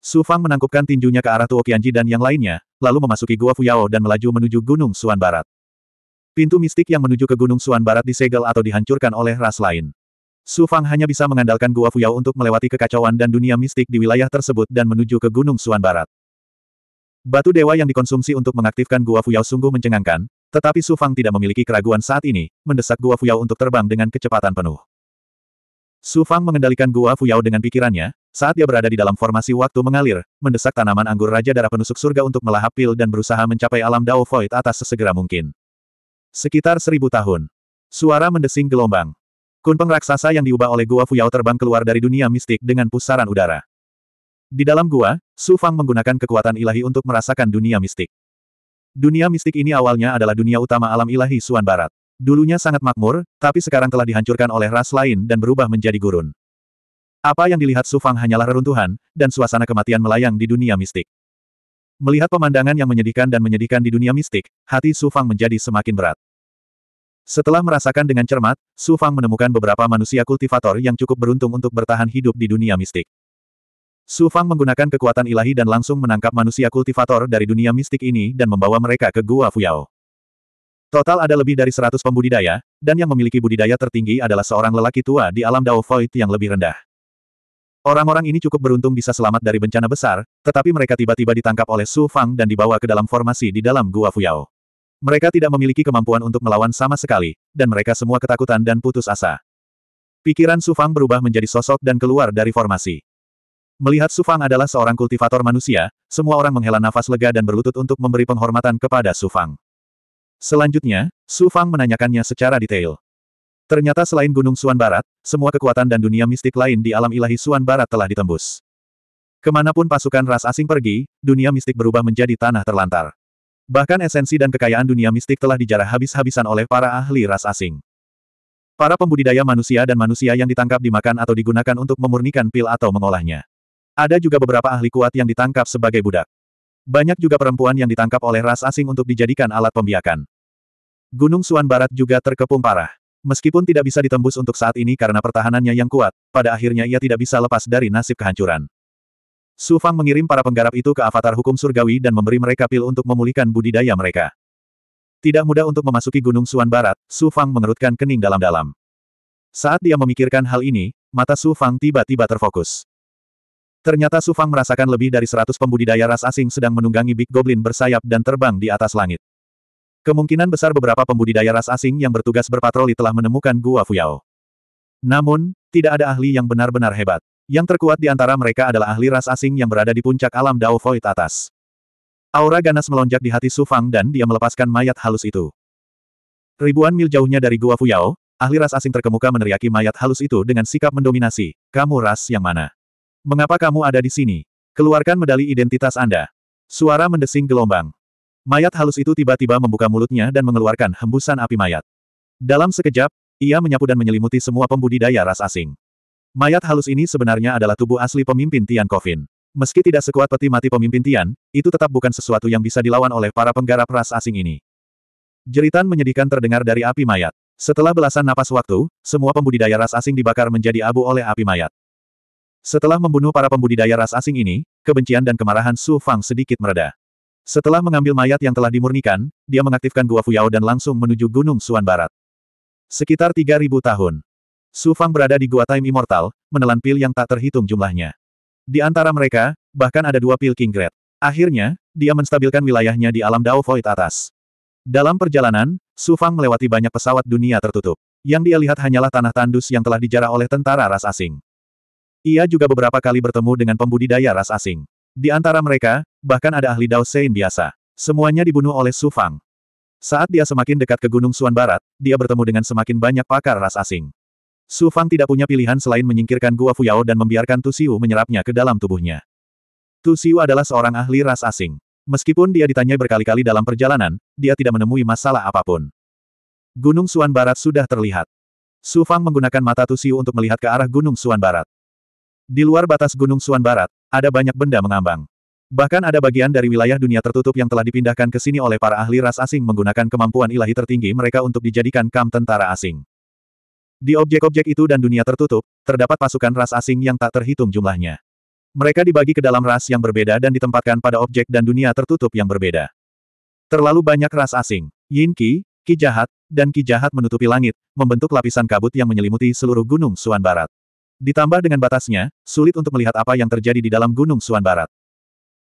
Su Fang menangkupkan tinjunya ke arah Tuo Qianji dan yang lainnya, lalu memasuki Gua Fuyao dan melaju menuju Gunung Suan Barat. Pintu mistik yang menuju ke Gunung Suan Barat disegel atau dihancurkan oleh ras lain. Su Fang hanya bisa mengandalkan Gua Fuyao untuk melewati kekacauan dan dunia mistik di wilayah tersebut dan menuju ke Gunung Suan Barat. Batu dewa yang dikonsumsi untuk mengaktifkan Gua Fuyao sungguh mencengangkan, tetapi Su Fang tidak memiliki keraguan saat ini, mendesak Gua Fuyao untuk terbang dengan kecepatan penuh. Su Fang mengendalikan Gua Fuyao dengan pikirannya, saat dia berada di dalam formasi waktu mengalir, mendesak tanaman anggur Raja Darah Penusuk Surga untuk melahap pil dan berusaha mencapai alam Dao Void atas sesegera mungkin. Sekitar seribu tahun. Suara mendesing gelombang. Kunpeng raksasa yang diubah oleh Gua Fuyao terbang keluar dari dunia mistik dengan pusaran udara. Di dalam gua, Su Fang menggunakan kekuatan ilahi untuk merasakan dunia mistik. Dunia mistik ini awalnya adalah dunia utama alam ilahi Suan Barat. Dulunya sangat makmur, tapi sekarang telah dihancurkan oleh ras lain dan berubah menjadi gurun. Apa yang dilihat Su Fang hanyalah reruntuhan, dan suasana kematian melayang di dunia mistik. Melihat pemandangan yang menyedihkan dan menyedihkan di dunia mistik, hati Su Fang menjadi semakin berat. Setelah merasakan dengan cermat, Su Fang menemukan beberapa manusia kultivator yang cukup beruntung untuk bertahan hidup di dunia mistik. Su Fang menggunakan kekuatan ilahi dan langsung menangkap manusia kultivator dari dunia mistik ini dan membawa mereka ke Gua Fuyao. Total ada lebih dari 100 pembudidaya, dan yang memiliki budidaya tertinggi adalah seorang lelaki tua di alam Dao Void yang lebih rendah. Orang-orang ini cukup beruntung bisa selamat dari bencana besar, tetapi mereka tiba-tiba ditangkap oleh Su Fang dan dibawa ke dalam formasi di dalam Gua Fuyao. Mereka tidak memiliki kemampuan untuk melawan sama sekali, dan mereka semua ketakutan dan putus asa. Pikiran Sufang berubah menjadi sosok dan keluar dari formasi. Melihat Sufang adalah seorang kultivator manusia, semua orang menghela nafas lega dan berlutut untuk memberi penghormatan kepada Sufang. Selanjutnya, Sufang menanyakannya secara detail. Ternyata selain Gunung Suan Barat, semua kekuatan dan dunia mistik lain di alam ilahi Suan Barat telah ditembus. Kemanapun pasukan ras asing pergi, dunia mistik berubah menjadi tanah terlantar. Bahkan esensi dan kekayaan dunia mistik telah dijarah habis-habisan oleh para ahli ras asing. Para pembudidaya manusia dan manusia yang ditangkap dimakan atau digunakan untuk memurnikan pil atau mengolahnya. Ada juga beberapa ahli kuat yang ditangkap sebagai budak. Banyak juga perempuan yang ditangkap oleh ras asing untuk dijadikan alat pembiakan. Gunung Suan Barat juga terkepung parah. Meskipun tidak bisa ditembus untuk saat ini karena pertahanannya yang kuat, pada akhirnya ia tidak bisa lepas dari nasib kehancuran. Su Fang mengirim para penggarap itu ke avatar hukum surgawi dan memberi mereka pil untuk memulihkan budidaya mereka. Tidak mudah untuk memasuki Gunung Suan Barat, Su Fang mengerutkan kening dalam-dalam. Saat dia memikirkan hal ini, mata Su Fang tiba-tiba terfokus. Ternyata Su Fang merasakan lebih dari seratus pembudidaya ras asing sedang menunggangi Big Goblin bersayap dan terbang di atas langit. Kemungkinan besar beberapa pembudidaya ras asing yang bertugas berpatroli telah menemukan Gua Fuyao. Namun, tidak ada ahli yang benar-benar hebat. Yang terkuat di antara mereka adalah ahli ras asing yang berada di puncak alam Dao Void atas. Aura ganas melonjak di hati Su Fang dan dia melepaskan mayat halus itu. Ribuan mil jauhnya dari Gua Fuyao, ahli ras asing terkemuka meneriaki mayat halus itu dengan sikap mendominasi, kamu ras yang mana? Mengapa kamu ada di sini? Keluarkan medali identitas Anda. Suara mendesing gelombang. Mayat halus itu tiba-tiba membuka mulutnya dan mengeluarkan hembusan api mayat. Dalam sekejap, ia menyapu dan menyelimuti semua pembudidaya ras asing. Mayat halus ini sebenarnya adalah tubuh asli pemimpin Tian Kofin. Meski tidak sekuat peti mati pemimpin Tian, itu tetap bukan sesuatu yang bisa dilawan oleh para penggarap ras asing ini. Jeritan menyedihkan terdengar dari api mayat. Setelah belasan napas waktu, semua pembudidaya ras asing dibakar menjadi abu oleh api mayat. Setelah membunuh para pembudidaya ras asing ini, kebencian dan kemarahan Su Fang sedikit mereda. Setelah mengambil mayat yang telah dimurnikan, dia mengaktifkan Gua Fuyao dan langsung menuju Gunung Suan Barat. Sekitar 3.000 tahun. Su Fang berada di gua Time Immortal, menelan pil yang tak terhitung jumlahnya. Di antara mereka, bahkan ada dua pil King Great. Akhirnya, dia menstabilkan wilayahnya di alam Dao Void atas. Dalam perjalanan, Su Fang melewati banyak pesawat dunia tertutup. Yang dia lihat hanyalah tanah tandus yang telah dijarah oleh tentara ras asing. Ia juga beberapa kali bertemu dengan pembudidaya ras asing. Di antara mereka, bahkan ada ahli Dao Sein biasa. Semuanya dibunuh oleh Su Fang. Saat dia semakin dekat ke Gunung Suan Barat, dia bertemu dengan semakin banyak pakar ras asing. Su Fang tidak punya pilihan selain menyingkirkan Gua Fuyao dan membiarkan Tu Xiu menyerapnya ke dalam tubuhnya. Tu Xiu adalah seorang ahli ras asing. Meskipun dia ditanya berkali-kali dalam perjalanan, dia tidak menemui masalah apapun. Gunung Suan Barat sudah terlihat. Su Fang menggunakan mata Tu Xiu untuk melihat ke arah Gunung Suan Barat. Di luar batas Gunung Suan Barat, ada banyak benda mengambang. Bahkan ada bagian dari wilayah dunia tertutup yang telah dipindahkan ke sini oleh para ahli ras asing menggunakan kemampuan ilahi tertinggi mereka untuk dijadikan kam tentara asing. Di objek-objek itu dan dunia tertutup, terdapat pasukan ras asing yang tak terhitung jumlahnya. Mereka dibagi ke dalam ras yang berbeda dan ditempatkan pada objek dan dunia tertutup yang berbeda. Terlalu banyak ras asing. Yin Qi, Ki Jahat, dan Ki Jahat menutupi langit, membentuk lapisan kabut yang menyelimuti seluruh Gunung Suan Barat. Ditambah dengan batasnya, sulit untuk melihat apa yang terjadi di dalam Gunung Suan Barat.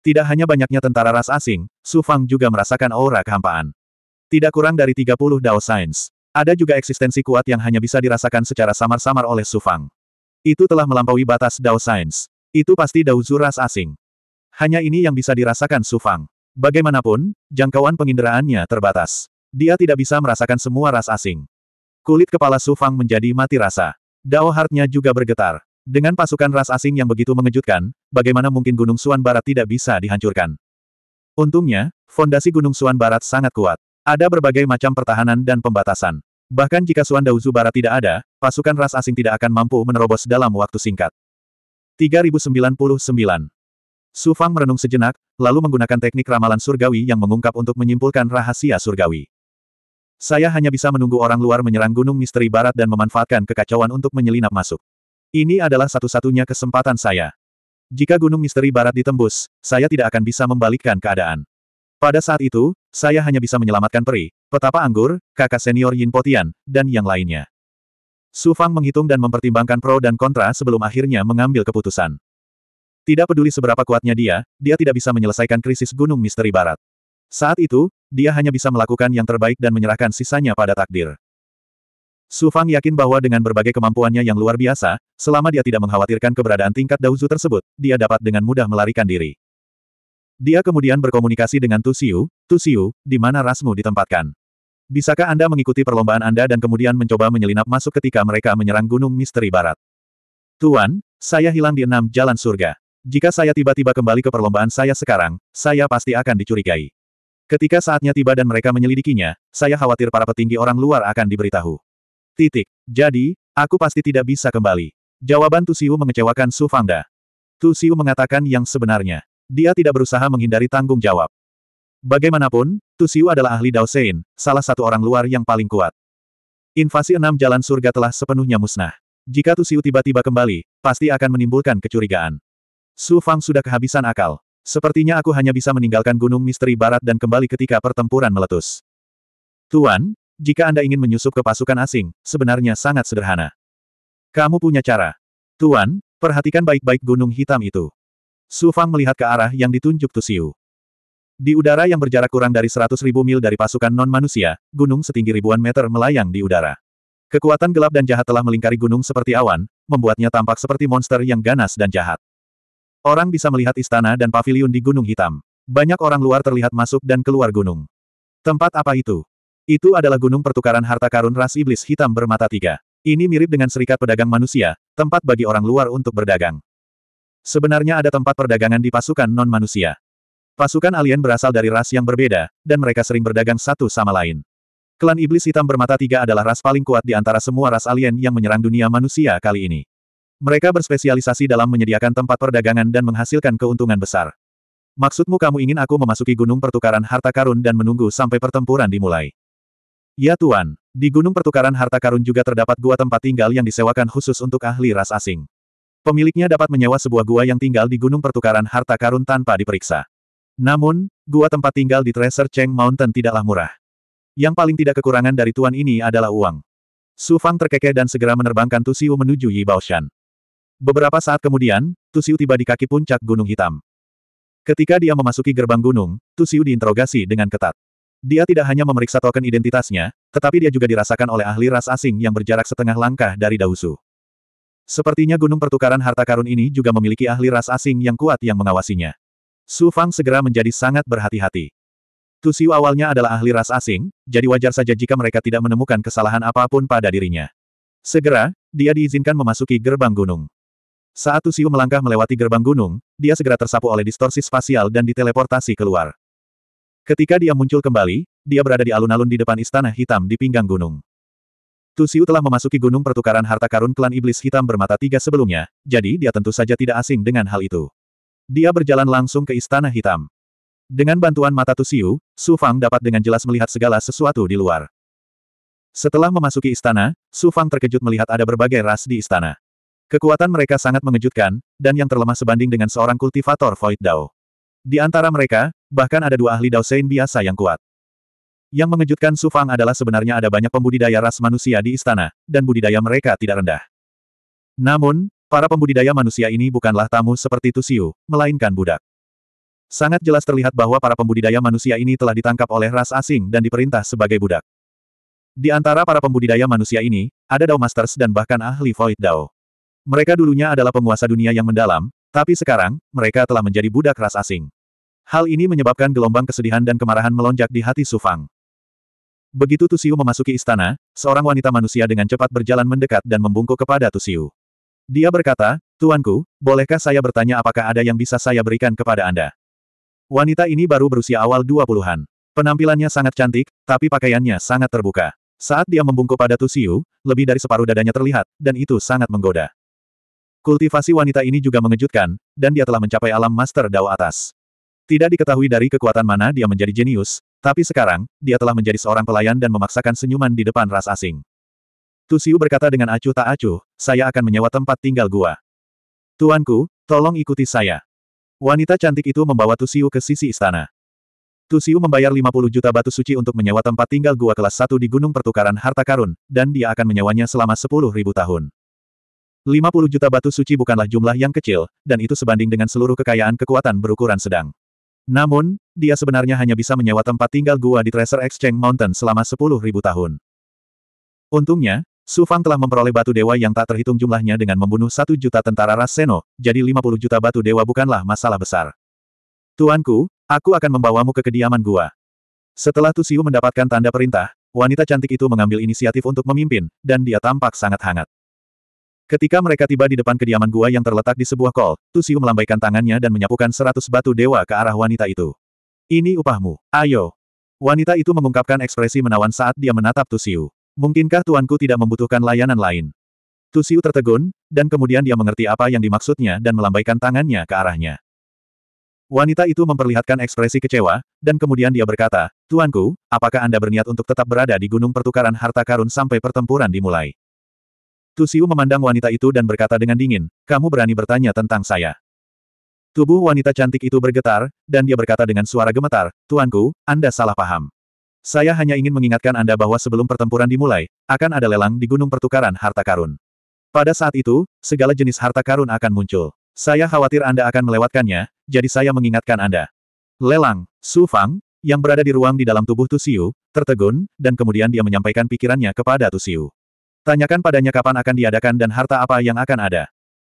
Tidak hanya banyaknya tentara ras asing, Su Fang juga merasakan aura kehampaan. Tidak kurang dari 30 Dao Science. Ada juga eksistensi kuat yang hanya bisa dirasakan secara samar-samar oleh Sufang. Itu telah melampaui batas Dao Science. Itu pasti Dao Zuras asing. Hanya ini yang bisa dirasakan Sufang. Bagaimanapun, jangkauan penginderaannya terbatas. Dia tidak bisa merasakan semua ras asing. Kulit kepala Sufang menjadi mati rasa. Dao Hartnya juga bergetar. Dengan pasukan ras asing yang begitu mengejutkan, bagaimana mungkin Gunung Suan Barat tidak bisa dihancurkan? Untungnya, fondasi Gunung Suan Barat sangat kuat. Ada berbagai macam pertahanan dan pembatasan. Bahkan jika Suan Dauzu Barat tidak ada, pasukan ras asing tidak akan mampu menerobos dalam waktu singkat. 3099 Su Fang merenung sejenak, lalu menggunakan teknik ramalan surgawi yang mengungkap untuk menyimpulkan rahasia surgawi. Saya hanya bisa menunggu orang luar menyerang gunung misteri barat dan memanfaatkan kekacauan untuk menyelinap masuk. Ini adalah satu-satunya kesempatan saya. Jika gunung misteri barat ditembus, saya tidak akan bisa membalikkan keadaan. Pada saat itu, saya hanya bisa menyelamatkan Peri, Petapa Anggur, kakak senior Yin Potian, dan yang lainnya. Su Fang menghitung dan mempertimbangkan pro dan kontra sebelum akhirnya mengambil keputusan. Tidak peduli seberapa kuatnya dia, dia tidak bisa menyelesaikan krisis Gunung Misteri Barat. Saat itu, dia hanya bisa melakukan yang terbaik dan menyerahkan sisanya pada takdir. Su Fang yakin bahwa dengan berbagai kemampuannya yang luar biasa, selama dia tidak mengkhawatirkan keberadaan tingkat Dauzu tersebut, dia dapat dengan mudah melarikan diri. Dia kemudian berkomunikasi dengan Tu Tusiu, di mana rasmu ditempatkan. Bisakah Anda mengikuti perlombaan Anda dan kemudian mencoba menyelinap masuk ketika mereka menyerang Gunung Misteri Barat? Tuan, saya hilang di enam jalan surga. Jika saya tiba-tiba kembali ke perlombaan saya sekarang, saya pasti akan dicurigai. Ketika saatnya tiba dan mereka menyelidikinya, saya khawatir para petinggi orang luar akan diberitahu. Titik. Jadi, aku pasti tidak bisa kembali. Jawaban Tu mengecewakan Su Fangda. mengatakan yang sebenarnya. Dia tidak berusaha menghindari tanggung jawab. Bagaimanapun, Tusiu adalah ahli Daosein, salah satu orang luar yang paling kuat. Invasi enam jalan surga telah sepenuhnya musnah. Jika Tusiu tiba-tiba kembali, pasti akan menimbulkan kecurigaan. Su Fang sudah kehabisan akal. Sepertinya aku hanya bisa meninggalkan gunung misteri barat dan kembali ketika pertempuran meletus. Tuan, jika Anda ingin menyusup ke pasukan asing, sebenarnya sangat sederhana. Kamu punya cara. Tuan, perhatikan baik-baik gunung hitam itu. Su Fang melihat ke arah yang ditunjuk Tusiu. Di udara yang berjarak kurang dari 100.000 mil dari pasukan non-manusia, gunung setinggi ribuan meter melayang di udara. Kekuatan gelap dan jahat telah melingkari gunung seperti awan, membuatnya tampak seperti monster yang ganas dan jahat. Orang bisa melihat istana dan pavilion di Gunung Hitam. Banyak orang luar terlihat masuk dan keluar gunung. Tempat apa itu? Itu adalah gunung pertukaran harta karun ras iblis hitam bermata tiga. Ini mirip dengan serikat pedagang manusia, tempat bagi orang luar untuk berdagang. Sebenarnya ada tempat perdagangan di pasukan non-manusia. Pasukan alien berasal dari ras yang berbeda, dan mereka sering berdagang satu sama lain. Klan Iblis Hitam Bermata Tiga adalah ras paling kuat di antara semua ras alien yang menyerang dunia manusia kali ini. Mereka berspesialisasi dalam menyediakan tempat perdagangan dan menghasilkan keuntungan besar. Maksudmu kamu ingin aku memasuki gunung pertukaran harta karun dan menunggu sampai pertempuran dimulai? Ya Tuan, di gunung pertukaran harta karun juga terdapat gua tempat tinggal yang disewakan khusus untuk ahli ras asing. Pemiliknya dapat menyewa sebuah gua yang tinggal di Gunung Pertukaran Harta Karun tanpa diperiksa. Namun, gua tempat tinggal di Treasure Cheng Mountain tidaklah murah. Yang paling tidak kekurangan dari tuan ini adalah uang. Su Fang terkekeh dan segera menerbangkan Tusiu menuju Yi Baoshan. Beberapa saat kemudian, Tusiu tiba di kaki puncak Gunung Hitam. Ketika dia memasuki gerbang gunung, Tusiu diinterogasi dengan ketat. Dia tidak hanya memeriksa token identitasnya, tetapi dia juga dirasakan oleh ahli ras asing yang berjarak setengah langkah dari Dausu. Sepertinya gunung pertukaran harta karun ini juga memiliki ahli ras asing yang kuat yang mengawasinya. Su Fang segera menjadi sangat berhati-hati. Tu Siu awalnya adalah ahli ras asing, jadi wajar saja jika mereka tidak menemukan kesalahan apapun pada dirinya. Segera, dia diizinkan memasuki gerbang gunung. Saat Tu Siu melangkah melewati gerbang gunung, dia segera tersapu oleh distorsi spasial dan diteleportasi keluar. Ketika dia muncul kembali, dia berada di alun-alun di depan istana hitam di pinggang gunung. Tusiu telah memasuki gunung pertukaran harta karun klan iblis hitam bermata tiga sebelumnya, jadi dia tentu saja tidak asing dengan hal itu. Dia berjalan langsung ke istana hitam. Dengan bantuan mata Tusiu, Siu, Su Fang dapat dengan jelas melihat segala sesuatu di luar. Setelah memasuki istana, Su Fang terkejut melihat ada berbagai ras di istana. Kekuatan mereka sangat mengejutkan, dan yang terlemah sebanding dengan seorang kultivator Void Dao. Di antara mereka, bahkan ada dua ahli Dao Sein biasa yang kuat. Yang mengejutkan Su Fang adalah sebenarnya ada banyak pembudidaya ras manusia di istana, dan budidaya mereka tidak rendah. Namun, para pembudidaya manusia ini bukanlah tamu seperti Tusiu, melainkan budak. Sangat jelas terlihat bahwa para pembudidaya manusia ini telah ditangkap oleh ras asing dan diperintah sebagai budak. Di antara para pembudidaya manusia ini, ada Dao Masters dan bahkan ahli Void Dao. Mereka dulunya adalah penguasa dunia yang mendalam, tapi sekarang, mereka telah menjadi budak ras asing. Hal ini menyebabkan gelombang kesedihan dan kemarahan melonjak di hati Sufang. Begitu Tusiu memasuki istana, seorang wanita manusia dengan cepat berjalan mendekat dan membungkuk kepada Tusiu. Dia berkata, Tuanku, bolehkah saya bertanya apakah ada yang bisa saya berikan kepada Anda? Wanita ini baru berusia awal dua an Penampilannya sangat cantik, tapi pakaiannya sangat terbuka. Saat dia membungkuk pada Tusiu, lebih dari separuh dadanya terlihat, dan itu sangat menggoda. Kultivasi wanita ini juga mengejutkan, dan dia telah mencapai alam Master Dao atas. Tidak diketahui dari kekuatan mana dia menjadi jenius, tapi sekarang, dia telah menjadi seorang pelayan dan memaksakan senyuman di depan ras asing. Tusiu berkata dengan acuh tak acuh, saya akan menyewa tempat tinggal gua. Tuanku, tolong ikuti saya. Wanita cantik itu membawa Tusiu ke sisi istana. Tusiu membayar 50 juta batu suci untuk menyewa tempat tinggal gua kelas 1 di Gunung Pertukaran Harta Karun, dan dia akan menyewanya selama 10.000 tahun. 50 juta batu suci bukanlah jumlah yang kecil, dan itu sebanding dengan seluruh kekayaan kekuatan berukuran sedang. Namun, dia sebenarnya hanya bisa menyewa tempat tinggal gua di Treasure Exchange Mountain selama 10.000 tahun. Untungnya, Su Fang telah memperoleh batu dewa yang tak terhitung jumlahnya dengan membunuh satu juta tentara ras Seno, jadi 50 juta batu dewa bukanlah masalah besar. Tuanku, aku akan membawamu ke kediaman gua. Setelah Siu mendapatkan tanda perintah, wanita cantik itu mengambil inisiatif untuk memimpin, dan dia tampak sangat hangat. Ketika mereka tiba di depan kediaman gua yang terletak di sebuah kol, Tusiu melambaikan tangannya dan menyapukan seratus batu dewa ke arah wanita itu. Ini upahmu, ayo. Wanita itu mengungkapkan ekspresi menawan saat dia menatap Tusiu. Mungkinkah tuanku tidak membutuhkan layanan lain? Tusiu tertegun, dan kemudian dia mengerti apa yang dimaksudnya dan melambaikan tangannya ke arahnya. Wanita itu memperlihatkan ekspresi kecewa, dan kemudian dia berkata, Tuanku, apakah Anda berniat untuk tetap berada di Gunung Pertukaran Harta Karun sampai pertempuran dimulai? Tusiu memandang wanita itu dan berkata dengan dingin, kamu berani bertanya tentang saya. Tubuh wanita cantik itu bergetar, dan dia berkata dengan suara gemetar, Tuanku, Anda salah paham. Saya hanya ingin mengingatkan Anda bahwa sebelum pertempuran dimulai, akan ada lelang di Gunung Pertukaran Harta Karun. Pada saat itu, segala jenis harta karun akan muncul. Saya khawatir Anda akan melewatkannya, jadi saya mengingatkan Anda. Lelang, Su Fang, yang berada di ruang di dalam tubuh Tusiu, tertegun, dan kemudian dia menyampaikan pikirannya kepada Tusiu. Tanyakan padanya kapan akan diadakan dan harta apa yang akan ada.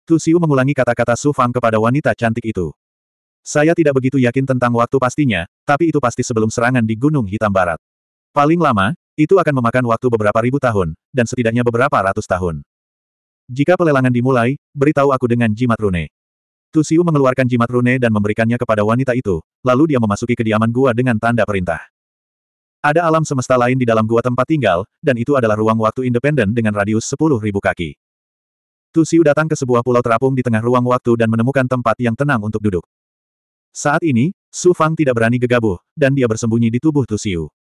Tu Xiu mengulangi kata-kata Su Fang kepada wanita cantik itu. Saya tidak begitu yakin tentang waktu pastinya, tapi itu pasti sebelum serangan di Gunung Hitam Barat. Paling lama, itu akan memakan waktu beberapa ribu tahun, dan setidaknya beberapa ratus tahun. Jika pelelangan dimulai, beritahu aku dengan jimat rune. Tu Xiu mengeluarkan jimat rune dan memberikannya kepada wanita itu, lalu dia memasuki kediaman gua dengan tanda perintah. Ada alam semesta lain di dalam gua tempat tinggal, dan itu adalah ruang waktu independen dengan radius 10.000 kaki. Tu Xiu datang ke sebuah pulau terapung di tengah ruang waktu dan menemukan tempat yang tenang untuk duduk. Saat ini, Su Fang tidak berani gegabah, dan dia bersembunyi di tubuh Tu Xiu.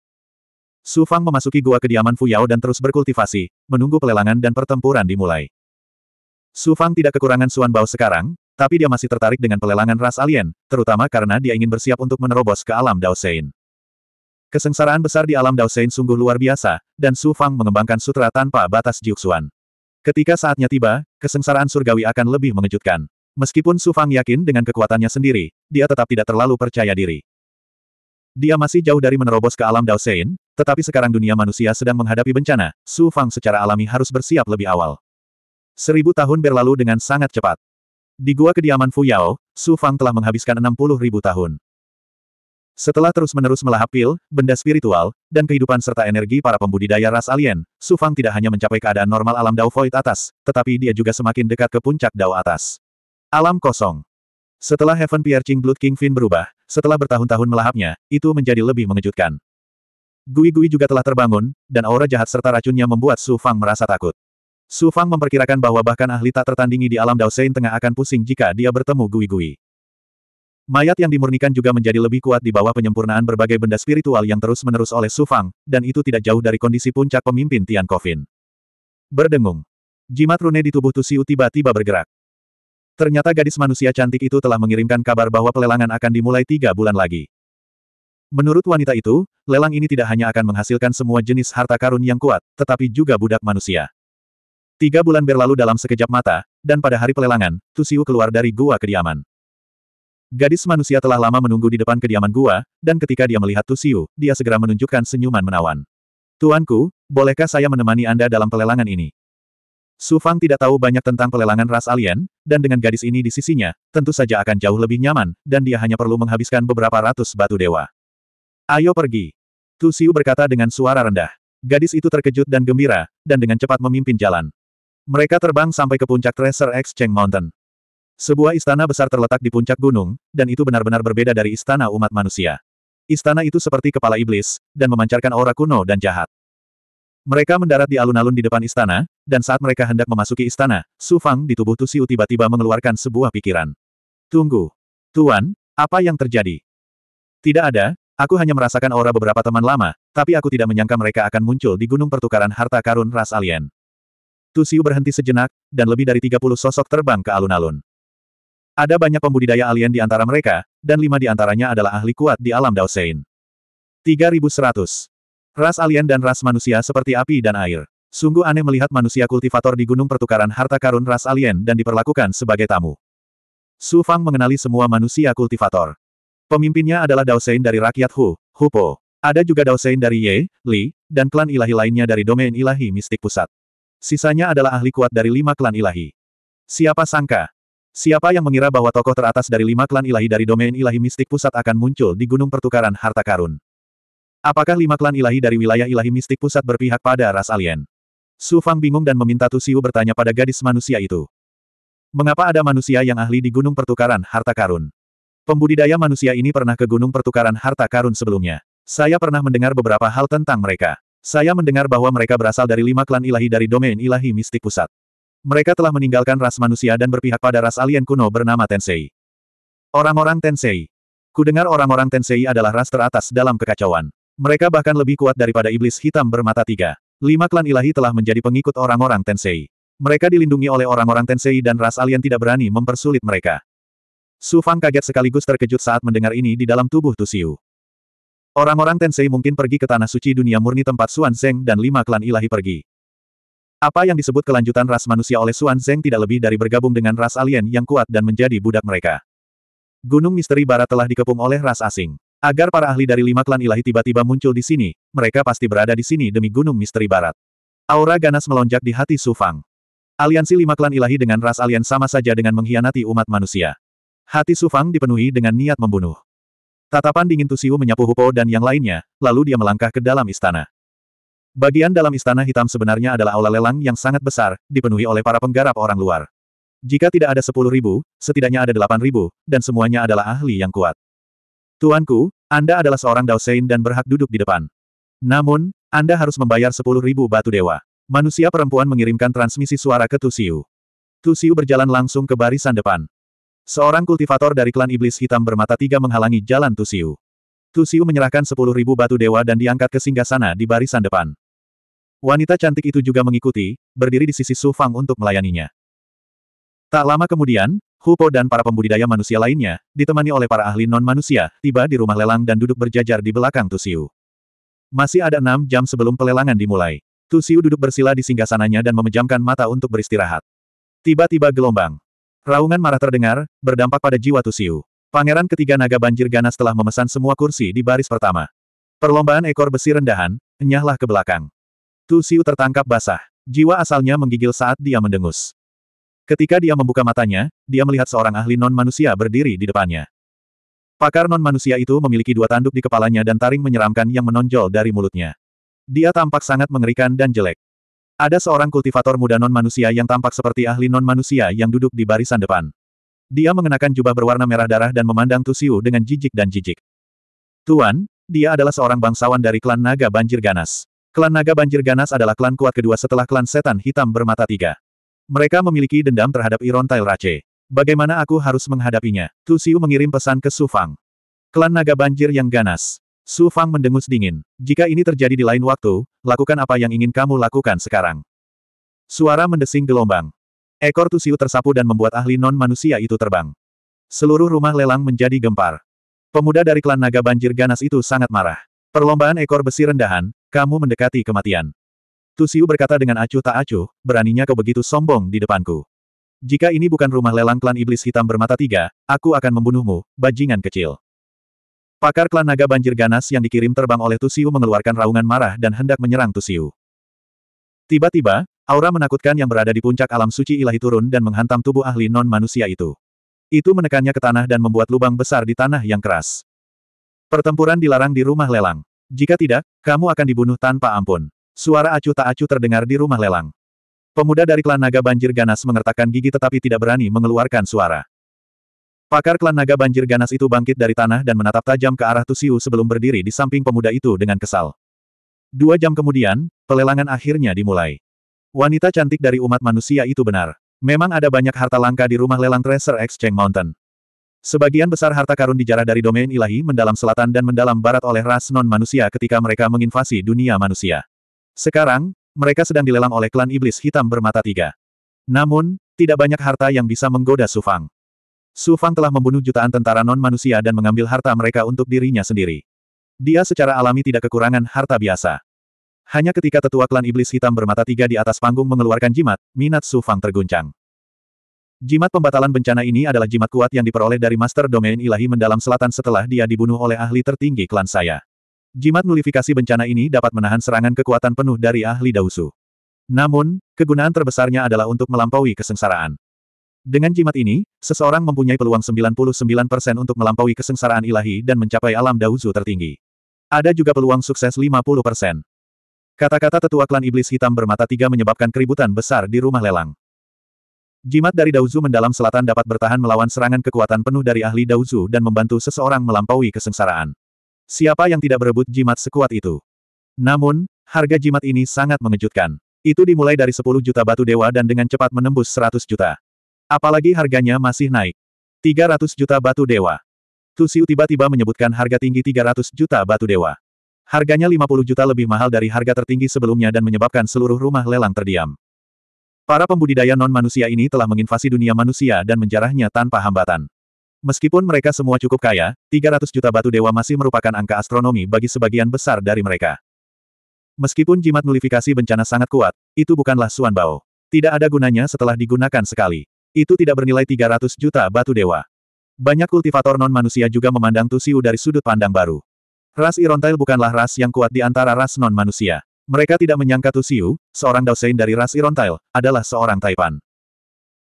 Su Fang memasuki gua kediaman Fu Yao dan terus berkultivasi, menunggu pelelangan dan pertempuran dimulai. Su Fang tidak kekurangan Suan Bao sekarang, tapi dia masih tertarik dengan pelelangan ras alien, terutama karena dia ingin bersiap untuk menerobos ke alam Dao Sein. Kesengsaraan besar di alam Daosein sungguh luar biasa, dan Su Fang mengembangkan sutra tanpa batas jiuksuan. Ketika saatnya tiba, kesengsaraan surgawi akan lebih mengejutkan. Meskipun Su Fang yakin dengan kekuatannya sendiri, dia tetap tidak terlalu percaya diri. Dia masih jauh dari menerobos ke alam Daosein, tetapi sekarang dunia manusia sedang menghadapi bencana, Su Fang secara alami harus bersiap lebih awal. Seribu tahun berlalu dengan sangat cepat. Di gua kediaman Fu Yao, Su Fang telah menghabiskan 60 ribu tahun. Setelah terus-menerus melahap pil, benda spiritual, dan kehidupan serta energi para pembudidaya ras alien, Su Fang tidak hanya mencapai keadaan normal alam Dao Void atas, tetapi dia juga semakin dekat ke puncak Dao atas. Alam kosong. Setelah Heaven Piercing Blood King Kingfin berubah, setelah bertahun-tahun melahapnya, itu menjadi lebih mengejutkan. Gui-Gui juga telah terbangun, dan aura jahat serta racunnya membuat Su Fang merasa takut. Su Fang memperkirakan bahwa bahkan ahli tak tertandingi di alam Dao Sein tengah akan pusing jika dia bertemu Gui-Gui. Mayat yang dimurnikan juga menjadi lebih kuat di bawah penyempurnaan berbagai benda spiritual yang terus-menerus oleh Su Fang, dan itu tidak jauh dari kondisi puncak pemimpin Tian Kofin. Berdengung. Jimat rune di tubuh Tusiu tiba-tiba bergerak. Ternyata gadis manusia cantik itu telah mengirimkan kabar bahwa pelelangan akan dimulai tiga bulan lagi. Menurut wanita itu, lelang ini tidak hanya akan menghasilkan semua jenis harta karun yang kuat, tetapi juga budak manusia. Tiga bulan berlalu dalam sekejap mata, dan pada hari pelelangan, Tusiu keluar dari gua kediaman. Gadis manusia telah lama menunggu di depan kediaman gua, dan ketika dia melihat Tusiu, dia segera menunjukkan senyuman menawan. Tuanku, bolehkah saya menemani Anda dalam pelelangan ini? Su Fang tidak tahu banyak tentang pelelangan ras alien, dan dengan gadis ini di sisinya, tentu saja akan jauh lebih nyaman, dan dia hanya perlu menghabiskan beberapa ratus batu dewa. Ayo pergi. Tusiu berkata dengan suara rendah. Gadis itu terkejut dan gembira, dan dengan cepat memimpin jalan. Mereka terbang sampai ke puncak Treasure X Cheng Mountain. Sebuah istana besar terletak di puncak gunung, dan itu benar-benar berbeda dari istana umat manusia. Istana itu seperti kepala iblis, dan memancarkan aura kuno dan jahat. Mereka mendarat di alun-alun di depan istana, dan saat mereka hendak memasuki istana, Su Fang di tubuh Tusiu tiba-tiba mengeluarkan sebuah pikiran. Tunggu. Tuan, apa yang terjadi? Tidak ada, aku hanya merasakan aura beberapa teman lama, tapi aku tidak menyangka mereka akan muncul di gunung pertukaran harta karun ras alien. Tusiu berhenti sejenak, dan lebih dari 30 sosok terbang ke alun-alun. Ada banyak pembudidaya alien di antara mereka, dan lima di antaranya adalah ahli kuat di alam Daosein. 3100. Ras alien dan ras manusia seperti api dan air. Sungguh aneh melihat manusia kultivator di gunung pertukaran harta karun ras alien dan diperlakukan sebagai tamu. Su Fang mengenali semua manusia kultivator. Pemimpinnya adalah Daosein dari rakyat Hu, Hupo. Ada juga Daosein dari Ye, Li, dan klan ilahi lainnya dari domain ilahi mistik pusat. Sisanya adalah ahli kuat dari lima klan ilahi. Siapa sangka, Siapa yang mengira bahwa tokoh teratas dari lima klan ilahi dari domain ilahi mistik pusat akan muncul di Gunung Pertukaran Harta Karun? Apakah lima klan ilahi dari wilayah ilahi mistik pusat berpihak pada ras alien? Su Fang bingung dan meminta Tu Siu bertanya pada gadis manusia itu. Mengapa ada manusia yang ahli di Gunung Pertukaran Harta Karun? Pembudidaya manusia ini pernah ke Gunung Pertukaran Harta Karun sebelumnya. Saya pernah mendengar beberapa hal tentang mereka. Saya mendengar bahwa mereka berasal dari lima klan ilahi dari domain ilahi mistik pusat. Mereka telah meninggalkan ras manusia dan berpihak pada ras alien kuno bernama Tensei. Orang-orang Tensei. Kudengar orang-orang Tensei adalah ras teratas dalam kekacauan. Mereka bahkan lebih kuat daripada iblis hitam bermata tiga. Lima klan ilahi telah menjadi pengikut orang-orang Tensei. Mereka dilindungi oleh orang-orang Tensei dan ras alien tidak berani mempersulit mereka. Su Fang kaget sekaligus terkejut saat mendengar ini di dalam tubuh Tusiu. Orang-orang Tensei mungkin pergi ke Tanah Suci Dunia Murni tempat Xuan Zeng dan lima klan ilahi pergi. Apa yang disebut kelanjutan ras manusia oleh Suan Zeng tidak lebih dari bergabung dengan ras alien yang kuat dan menjadi budak mereka. Gunung Misteri Barat telah dikepung oleh ras asing. Agar para ahli dari lima klan ilahi tiba-tiba muncul di sini, mereka pasti berada di sini demi Gunung Misteri Barat. Aura ganas melonjak di hati Su Fang. Aliansi lima klan ilahi dengan ras alien sama saja dengan mengkhianati umat manusia. Hati Su Fang dipenuhi dengan niat membunuh. Tatapan dingin Tusiu menyapu Hupo dan yang lainnya, lalu dia melangkah ke dalam istana. Bagian dalam istana hitam sebenarnya adalah aula lelang yang sangat besar, dipenuhi oleh para penggarap orang luar. Jika tidak ada sepuluh ribu, setidaknya ada delapan ribu, dan semuanya adalah ahli yang kuat. Tuanku, Anda adalah seorang Daosein dan berhak duduk di depan. Namun, Anda harus membayar sepuluh ribu batu dewa. Manusia perempuan mengirimkan transmisi suara ke Tusiu. Tusiu berjalan langsung ke barisan depan. Seorang kultivator dari klan iblis hitam bermata tiga menghalangi jalan Tusiu. Tusiu menyerahkan sepuluh ribu batu dewa dan diangkat ke singgasana di barisan depan. Wanita cantik itu juga mengikuti, berdiri di sisi Su Fang untuk melayaninya. Tak lama kemudian, Hu Po dan para pembudidaya manusia lainnya, ditemani oleh para ahli non-manusia, tiba di rumah lelang dan duduk berjajar di belakang Tusiu. Masih ada enam jam sebelum pelelangan dimulai. Tusiu duduk bersila di singgasananya dan memejamkan mata untuk beristirahat. Tiba-tiba gelombang. Raungan marah terdengar, berdampak pada jiwa Tusiu. Pangeran ketiga naga banjir ganas telah memesan semua kursi di baris pertama. Perlombaan ekor besi rendahan, enyahlah ke belakang. Tu Siu tertangkap basah. Jiwa asalnya menggigil saat dia mendengus. Ketika dia membuka matanya, dia melihat seorang ahli non-manusia berdiri di depannya. Pakar non-manusia itu memiliki dua tanduk di kepalanya dan taring menyeramkan yang menonjol dari mulutnya. Dia tampak sangat mengerikan dan jelek. Ada seorang kultivator muda non-manusia yang tampak seperti ahli non-manusia yang duduk di barisan depan. Dia mengenakan jubah berwarna merah darah dan memandang Tusiu dengan jijik dan jijik. Tuan, dia adalah seorang bangsawan dari klan Naga Banjir Ganas. Klan Naga Banjir Ganas adalah klan kuat kedua setelah klan Setan Hitam Bermata Tiga. Mereka memiliki dendam terhadap Iron Tail Rache. Bagaimana aku harus menghadapinya? Tu mengirim pesan ke Su Fang. Klan naga banjir yang ganas. Su Fang mendengus dingin. Jika ini terjadi di lain waktu, lakukan apa yang ingin kamu lakukan sekarang. Suara mendesing gelombang. Ekor Tusiu tersapu dan membuat ahli non-manusia itu terbang. Seluruh rumah lelang menjadi gempar. Pemuda dari klan naga banjir ganas itu sangat marah. Perlombaan ekor besi rendahan, kamu mendekati kematian. Tusiu berkata dengan acuh tak acuh, beraninya kau begitu sombong di depanku. Jika ini bukan rumah lelang klan iblis hitam bermata tiga, aku akan membunuhmu, bajingan kecil. Pakar klan naga banjir ganas yang dikirim terbang oleh Tusiu mengeluarkan raungan marah dan hendak menyerang Tusiu. Tiba-tiba, aura menakutkan yang berada di puncak alam suci ilahi turun dan menghantam tubuh ahli non-manusia itu. Itu menekannya ke tanah dan membuat lubang besar di tanah yang keras. Pertempuran dilarang di rumah lelang. Jika tidak, kamu akan dibunuh tanpa ampun. Suara acuh tak acuh terdengar di rumah lelang. Pemuda dari klan naga banjir ganas mengertakkan gigi tetapi tidak berani mengeluarkan suara. Pakar klan naga banjir ganas itu bangkit dari tanah dan menatap tajam ke arah Tusiu sebelum berdiri di samping pemuda itu dengan kesal. Dua jam kemudian, pelelangan akhirnya dimulai. Wanita cantik dari umat manusia itu benar. Memang ada banyak harta langka di rumah lelang Treasure Cheng Mountain. Sebagian besar harta karun dijarah dari domain ilahi mendalam selatan dan mendalam barat oleh ras non-manusia ketika mereka menginvasi dunia manusia. Sekarang, mereka sedang dilelang oleh klan iblis hitam bermata tiga. Namun, tidak banyak harta yang bisa menggoda Sufang. Sufang telah membunuh jutaan tentara non-manusia dan mengambil harta mereka untuk dirinya sendiri. Dia secara alami tidak kekurangan harta biasa. Hanya ketika tetua klan iblis hitam bermata tiga di atas panggung mengeluarkan jimat, minat Su Fang terguncang. Jimat pembatalan bencana ini adalah jimat kuat yang diperoleh dari Master Domain Ilahi Mendalam Selatan setelah dia dibunuh oleh ahli tertinggi klan saya. Jimat nulifikasi bencana ini dapat menahan serangan kekuatan penuh dari ahli Dausu. Namun, kegunaan terbesarnya adalah untuk melampaui kesengsaraan. Dengan jimat ini, seseorang mempunyai peluang 99% untuk melampaui kesengsaraan ilahi dan mencapai alam Dausu tertinggi. Ada juga peluang sukses 50%. Kata-kata tetua klan iblis hitam bermata tiga menyebabkan keributan besar di rumah lelang. Jimat dari Dauzu mendalam selatan dapat bertahan melawan serangan kekuatan penuh dari ahli Dauzu dan membantu seseorang melampaui kesengsaraan. Siapa yang tidak berebut jimat sekuat itu? Namun, harga jimat ini sangat mengejutkan. Itu dimulai dari 10 juta batu dewa dan dengan cepat menembus 100 juta. Apalagi harganya masih naik. 300 juta batu dewa. Tu Siu tiba-tiba menyebutkan harga tinggi 300 juta batu dewa. Harganya 50 juta lebih mahal dari harga tertinggi sebelumnya dan menyebabkan seluruh rumah lelang terdiam. Para pembudidaya non-manusia ini telah menginvasi dunia manusia dan menjarahnya tanpa hambatan. Meskipun mereka semua cukup kaya, 300 juta batu dewa masih merupakan angka astronomi bagi sebagian besar dari mereka. Meskipun jimat nulifikasi bencana sangat kuat, itu bukanlah Suan Bao. Tidak ada gunanya setelah digunakan sekali. Itu tidak bernilai 300 juta batu dewa. Banyak kultivator non-manusia juga memandang Tusiu dari sudut pandang baru. Ras Irontail bukanlah ras yang kuat di antara ras non-manusia. Mereka tidak menyangka Tusiu, seorang Daosein dari ras Irontail, adalah seorang Taipan.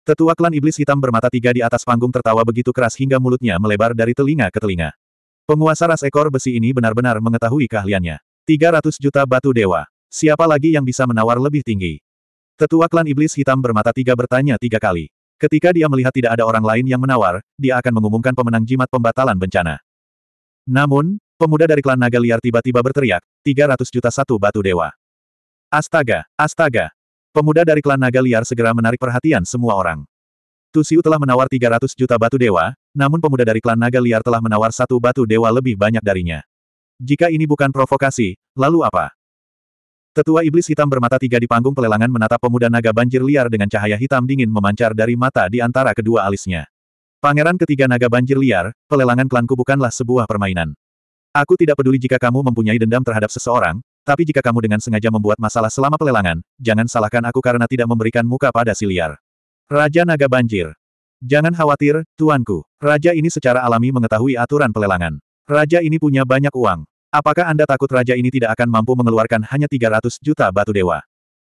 Tetua klan iblis hitam bermata tiga di atas panggung tertawa begitu keras hingga mulutnya melebar dari telinga ke telinga. Penguasa ras ekor besi ini benar-benar mengetahui keahliannya. 300 juta batu dewa. Siapa lagi yang bisa menawar lebih tinggi? Tetua klan iblis hitam bermata tiga bertanya tiga kali. Ketika dia melihat tidak ada orang lain yang menawar, dia akan mengumumkan pemenang jimat pembatalan bencana. Namun, pemuda dari klan naga liar tiba-tiba berteriak, 300 juta satu batu dewa. Astaga, astaga. Pemuda dari klan naga liar segera menarik perhatian semua orang. Tusiu telah menawar 300 juta batu dewa, namun pemuda dari klan naga liar telah menawar satu batu dewa lebih banyak darinya. Jika ini bukan provokasi, lalu apa? Tetua iblis hitam bermata tiga di panggung pelelangan menatap pemuda naga banjir liar dengan cahaya hitam dingin memancar dari mata di antara kedua alisnya. Pangeran ketiga naga banjir liar, pelelangan klanku bukanlah sebuah permainan. Aku tidak peduli jika kamu mempunyai dendam terhadap seseorang, tapi jika kamu dengan sengaja membuat masalah selama pelelangan, jangan salahkan aku karena tidak memberikan muka pada si liar. Raja Naga Banjir. Jangan khawatir, tuanku. Raja ini secara alami mengetahui aturan pelelangan. Raja ini punya banyak uang. Apakah Anda takut raja ini tidak akan mampu mengeluarkan hanya 300 juta batu dewa?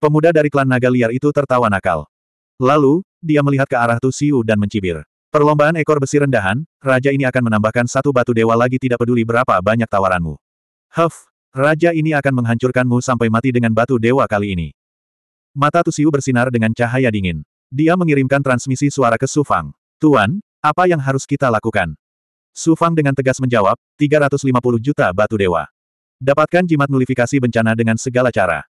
Pemuda dari klan naga liar itu tertawa nakal. Lalu, dia melihat ke arah Tu dan mencibir. Perlombaan ekor besi rendahan, raja ini akan menambahkan satu batu dewa lagi tidak peduli berapa banyak tawaranmu. Huff, raja ini akan menghancurkanmu sampai mati dengan batu dewa kali ini. Mata Tu bersinar dengan cahaya dingin. Dia mengirimkan transmisi suara ke Su Fang. Tuan, apa yang harus kita lakukan? Su Fang dengan tegas menjawab, 350 juta batu dewa. Dapatkan jimat nulifikasi bencana dengan segala cara.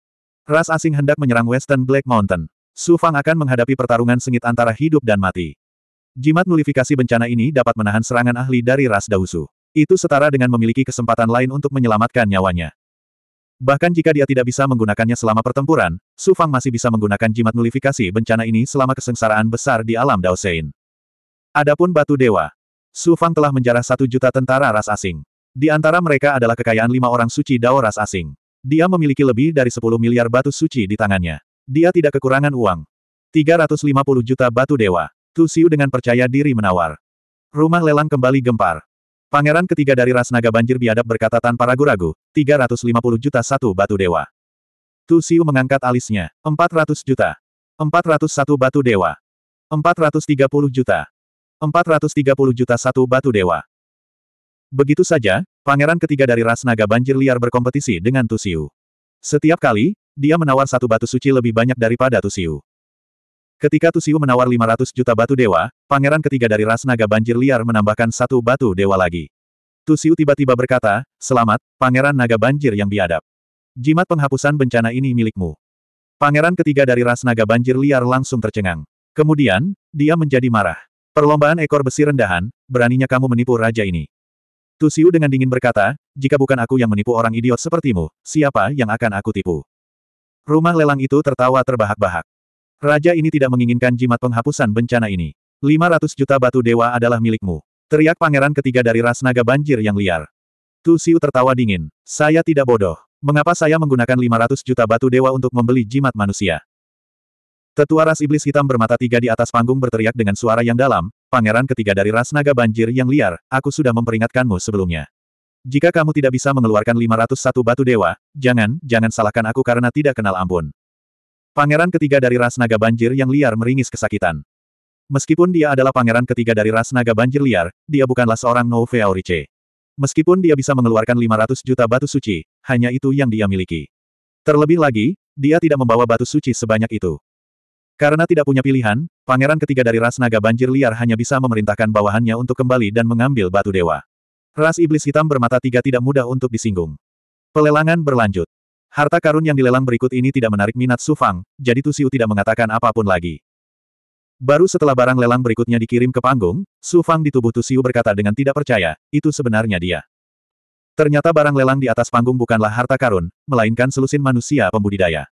Ras asing hendak menyerang Western Black Mountain. Su Fang akan menghadapi pertarungan sengit antara hidup dan mati. Jimat nulifikasi bencana ini dapat menahan serangan ahli dari ras Dausu. Itu setara dengan memiliki kesempatan lain untuk menyelamatkan nyawanya. Bahkan jika dia tidak bisa menggunakannya selama pertempuran, Su Fang masih bisa menggunakan jimat nulifikasi bencana ini selama kesengsaraan besar di alam Daosein. Adapun batu dewa, Su Fang telah menjarah satu juta tentara ras asing. Di antara mereka adalah kekayaan lima orang suci Dao ras asing. Dia memiliki lebih dari 10 miliar batu suci di tangannya. Dia tidak kekurangan uang. 350 juta batu dewa. Tu Xiu dengan percaya diri menawar. Rumah lelang kembali gempar. Pangeran ketiga dari ras naga banjir biadab berkata tanpa ragu-ragu, 350 juta satu batu dewa. Tu Xiu mengangkat alisnya, 400 juta. 401 batu dewa. 430 juta. 430 juta satu batu dewa. Begitu saja, pangeran ketiga dari ras naga banjir liar berkompetisi dengan Tusiu. Setiap kali, dia menawar satu batu suci lebih banyak daripada Tusiu. Ketika Tusiu menawar 500 juta batu dewa, pangeran ketiga dari ras naga banjir liar menambahkan satu batu dewa lagi. Tusiu tiba-tiba berkata, Selamat, pangeran naga banjir yang biadab. Jimat penghapusan bencana ini milikmu. Pangeran ketiga dari ras naga banjir liar langsung tercengang. Kemudian, dia menjadi marah. Perlombaan ekor besi rendahan, beraninya kamu menipu raja ini. Tu dengan dingin berkata, jika bukan aku yang menipu orang idiot sepertimu, siapa yang akan aku tipu? Rumah lelang itu tertawa terbahak-bahak. Raja ini tidak menginginkan jimat penghapusan bencana ini. 500 juta batu dewa adalah milikmu. Teriak pangeran ketiga dari ras naga banjir yang liar. Tu Siu tertawa dingin. Saya tidak bodoh. Mengapa saya menggunakan 500 juta batu dewa untuk membeli jimat manusia? Tetua ras iblis hitam bermata tiga di atas panggung berteriak dengan suara yang dalam, pangeran ketiga dari ras naga banjir yang liar, aku sudah memperingatkanmu sebelumnya. Jika kamu tidak bisa mengeluarkan 501 batu dewa, jangan, jangan salahkan aku karena tidak kenal ampun. Pangeran ketiga dari ras naga banjir yang liar meringis kesakitan. Meskipun dia adalah pangeran ketiga dari ras naga banjir liar, dia bukanlah seorang Nou Feaurice. Meskipun dia bisa mengeluarkan 500 juta batu suci, hanya itu yang dia miliki. Terlebih lagi, dia tidak membawa batu suci sebanyak itu. Karena tidak punya pilihan, pangeran ketiga dari ras naga banjir liar hanya bisa memerintahkan bawahannya untuk kembali dan mengambil batu dewa. Ras iblis hitam bermata tiga tidak mudah untuk disinggung. Pelelangan berlanjut. Harta karun yang dilelang berikut ini tidak menarik minat Sufang, jadi Tu tidak mengatakan apapun lagi. Baru setelah barang lelang berikutnya dikirim ke panggung, Sufang di tubuh Tu berkata dengan tidak percaya, itu sebenarnya dia. Ternyata barang lelang di atas panggung bukanlah harta karun, melainkan selusin manusia pembudidaya.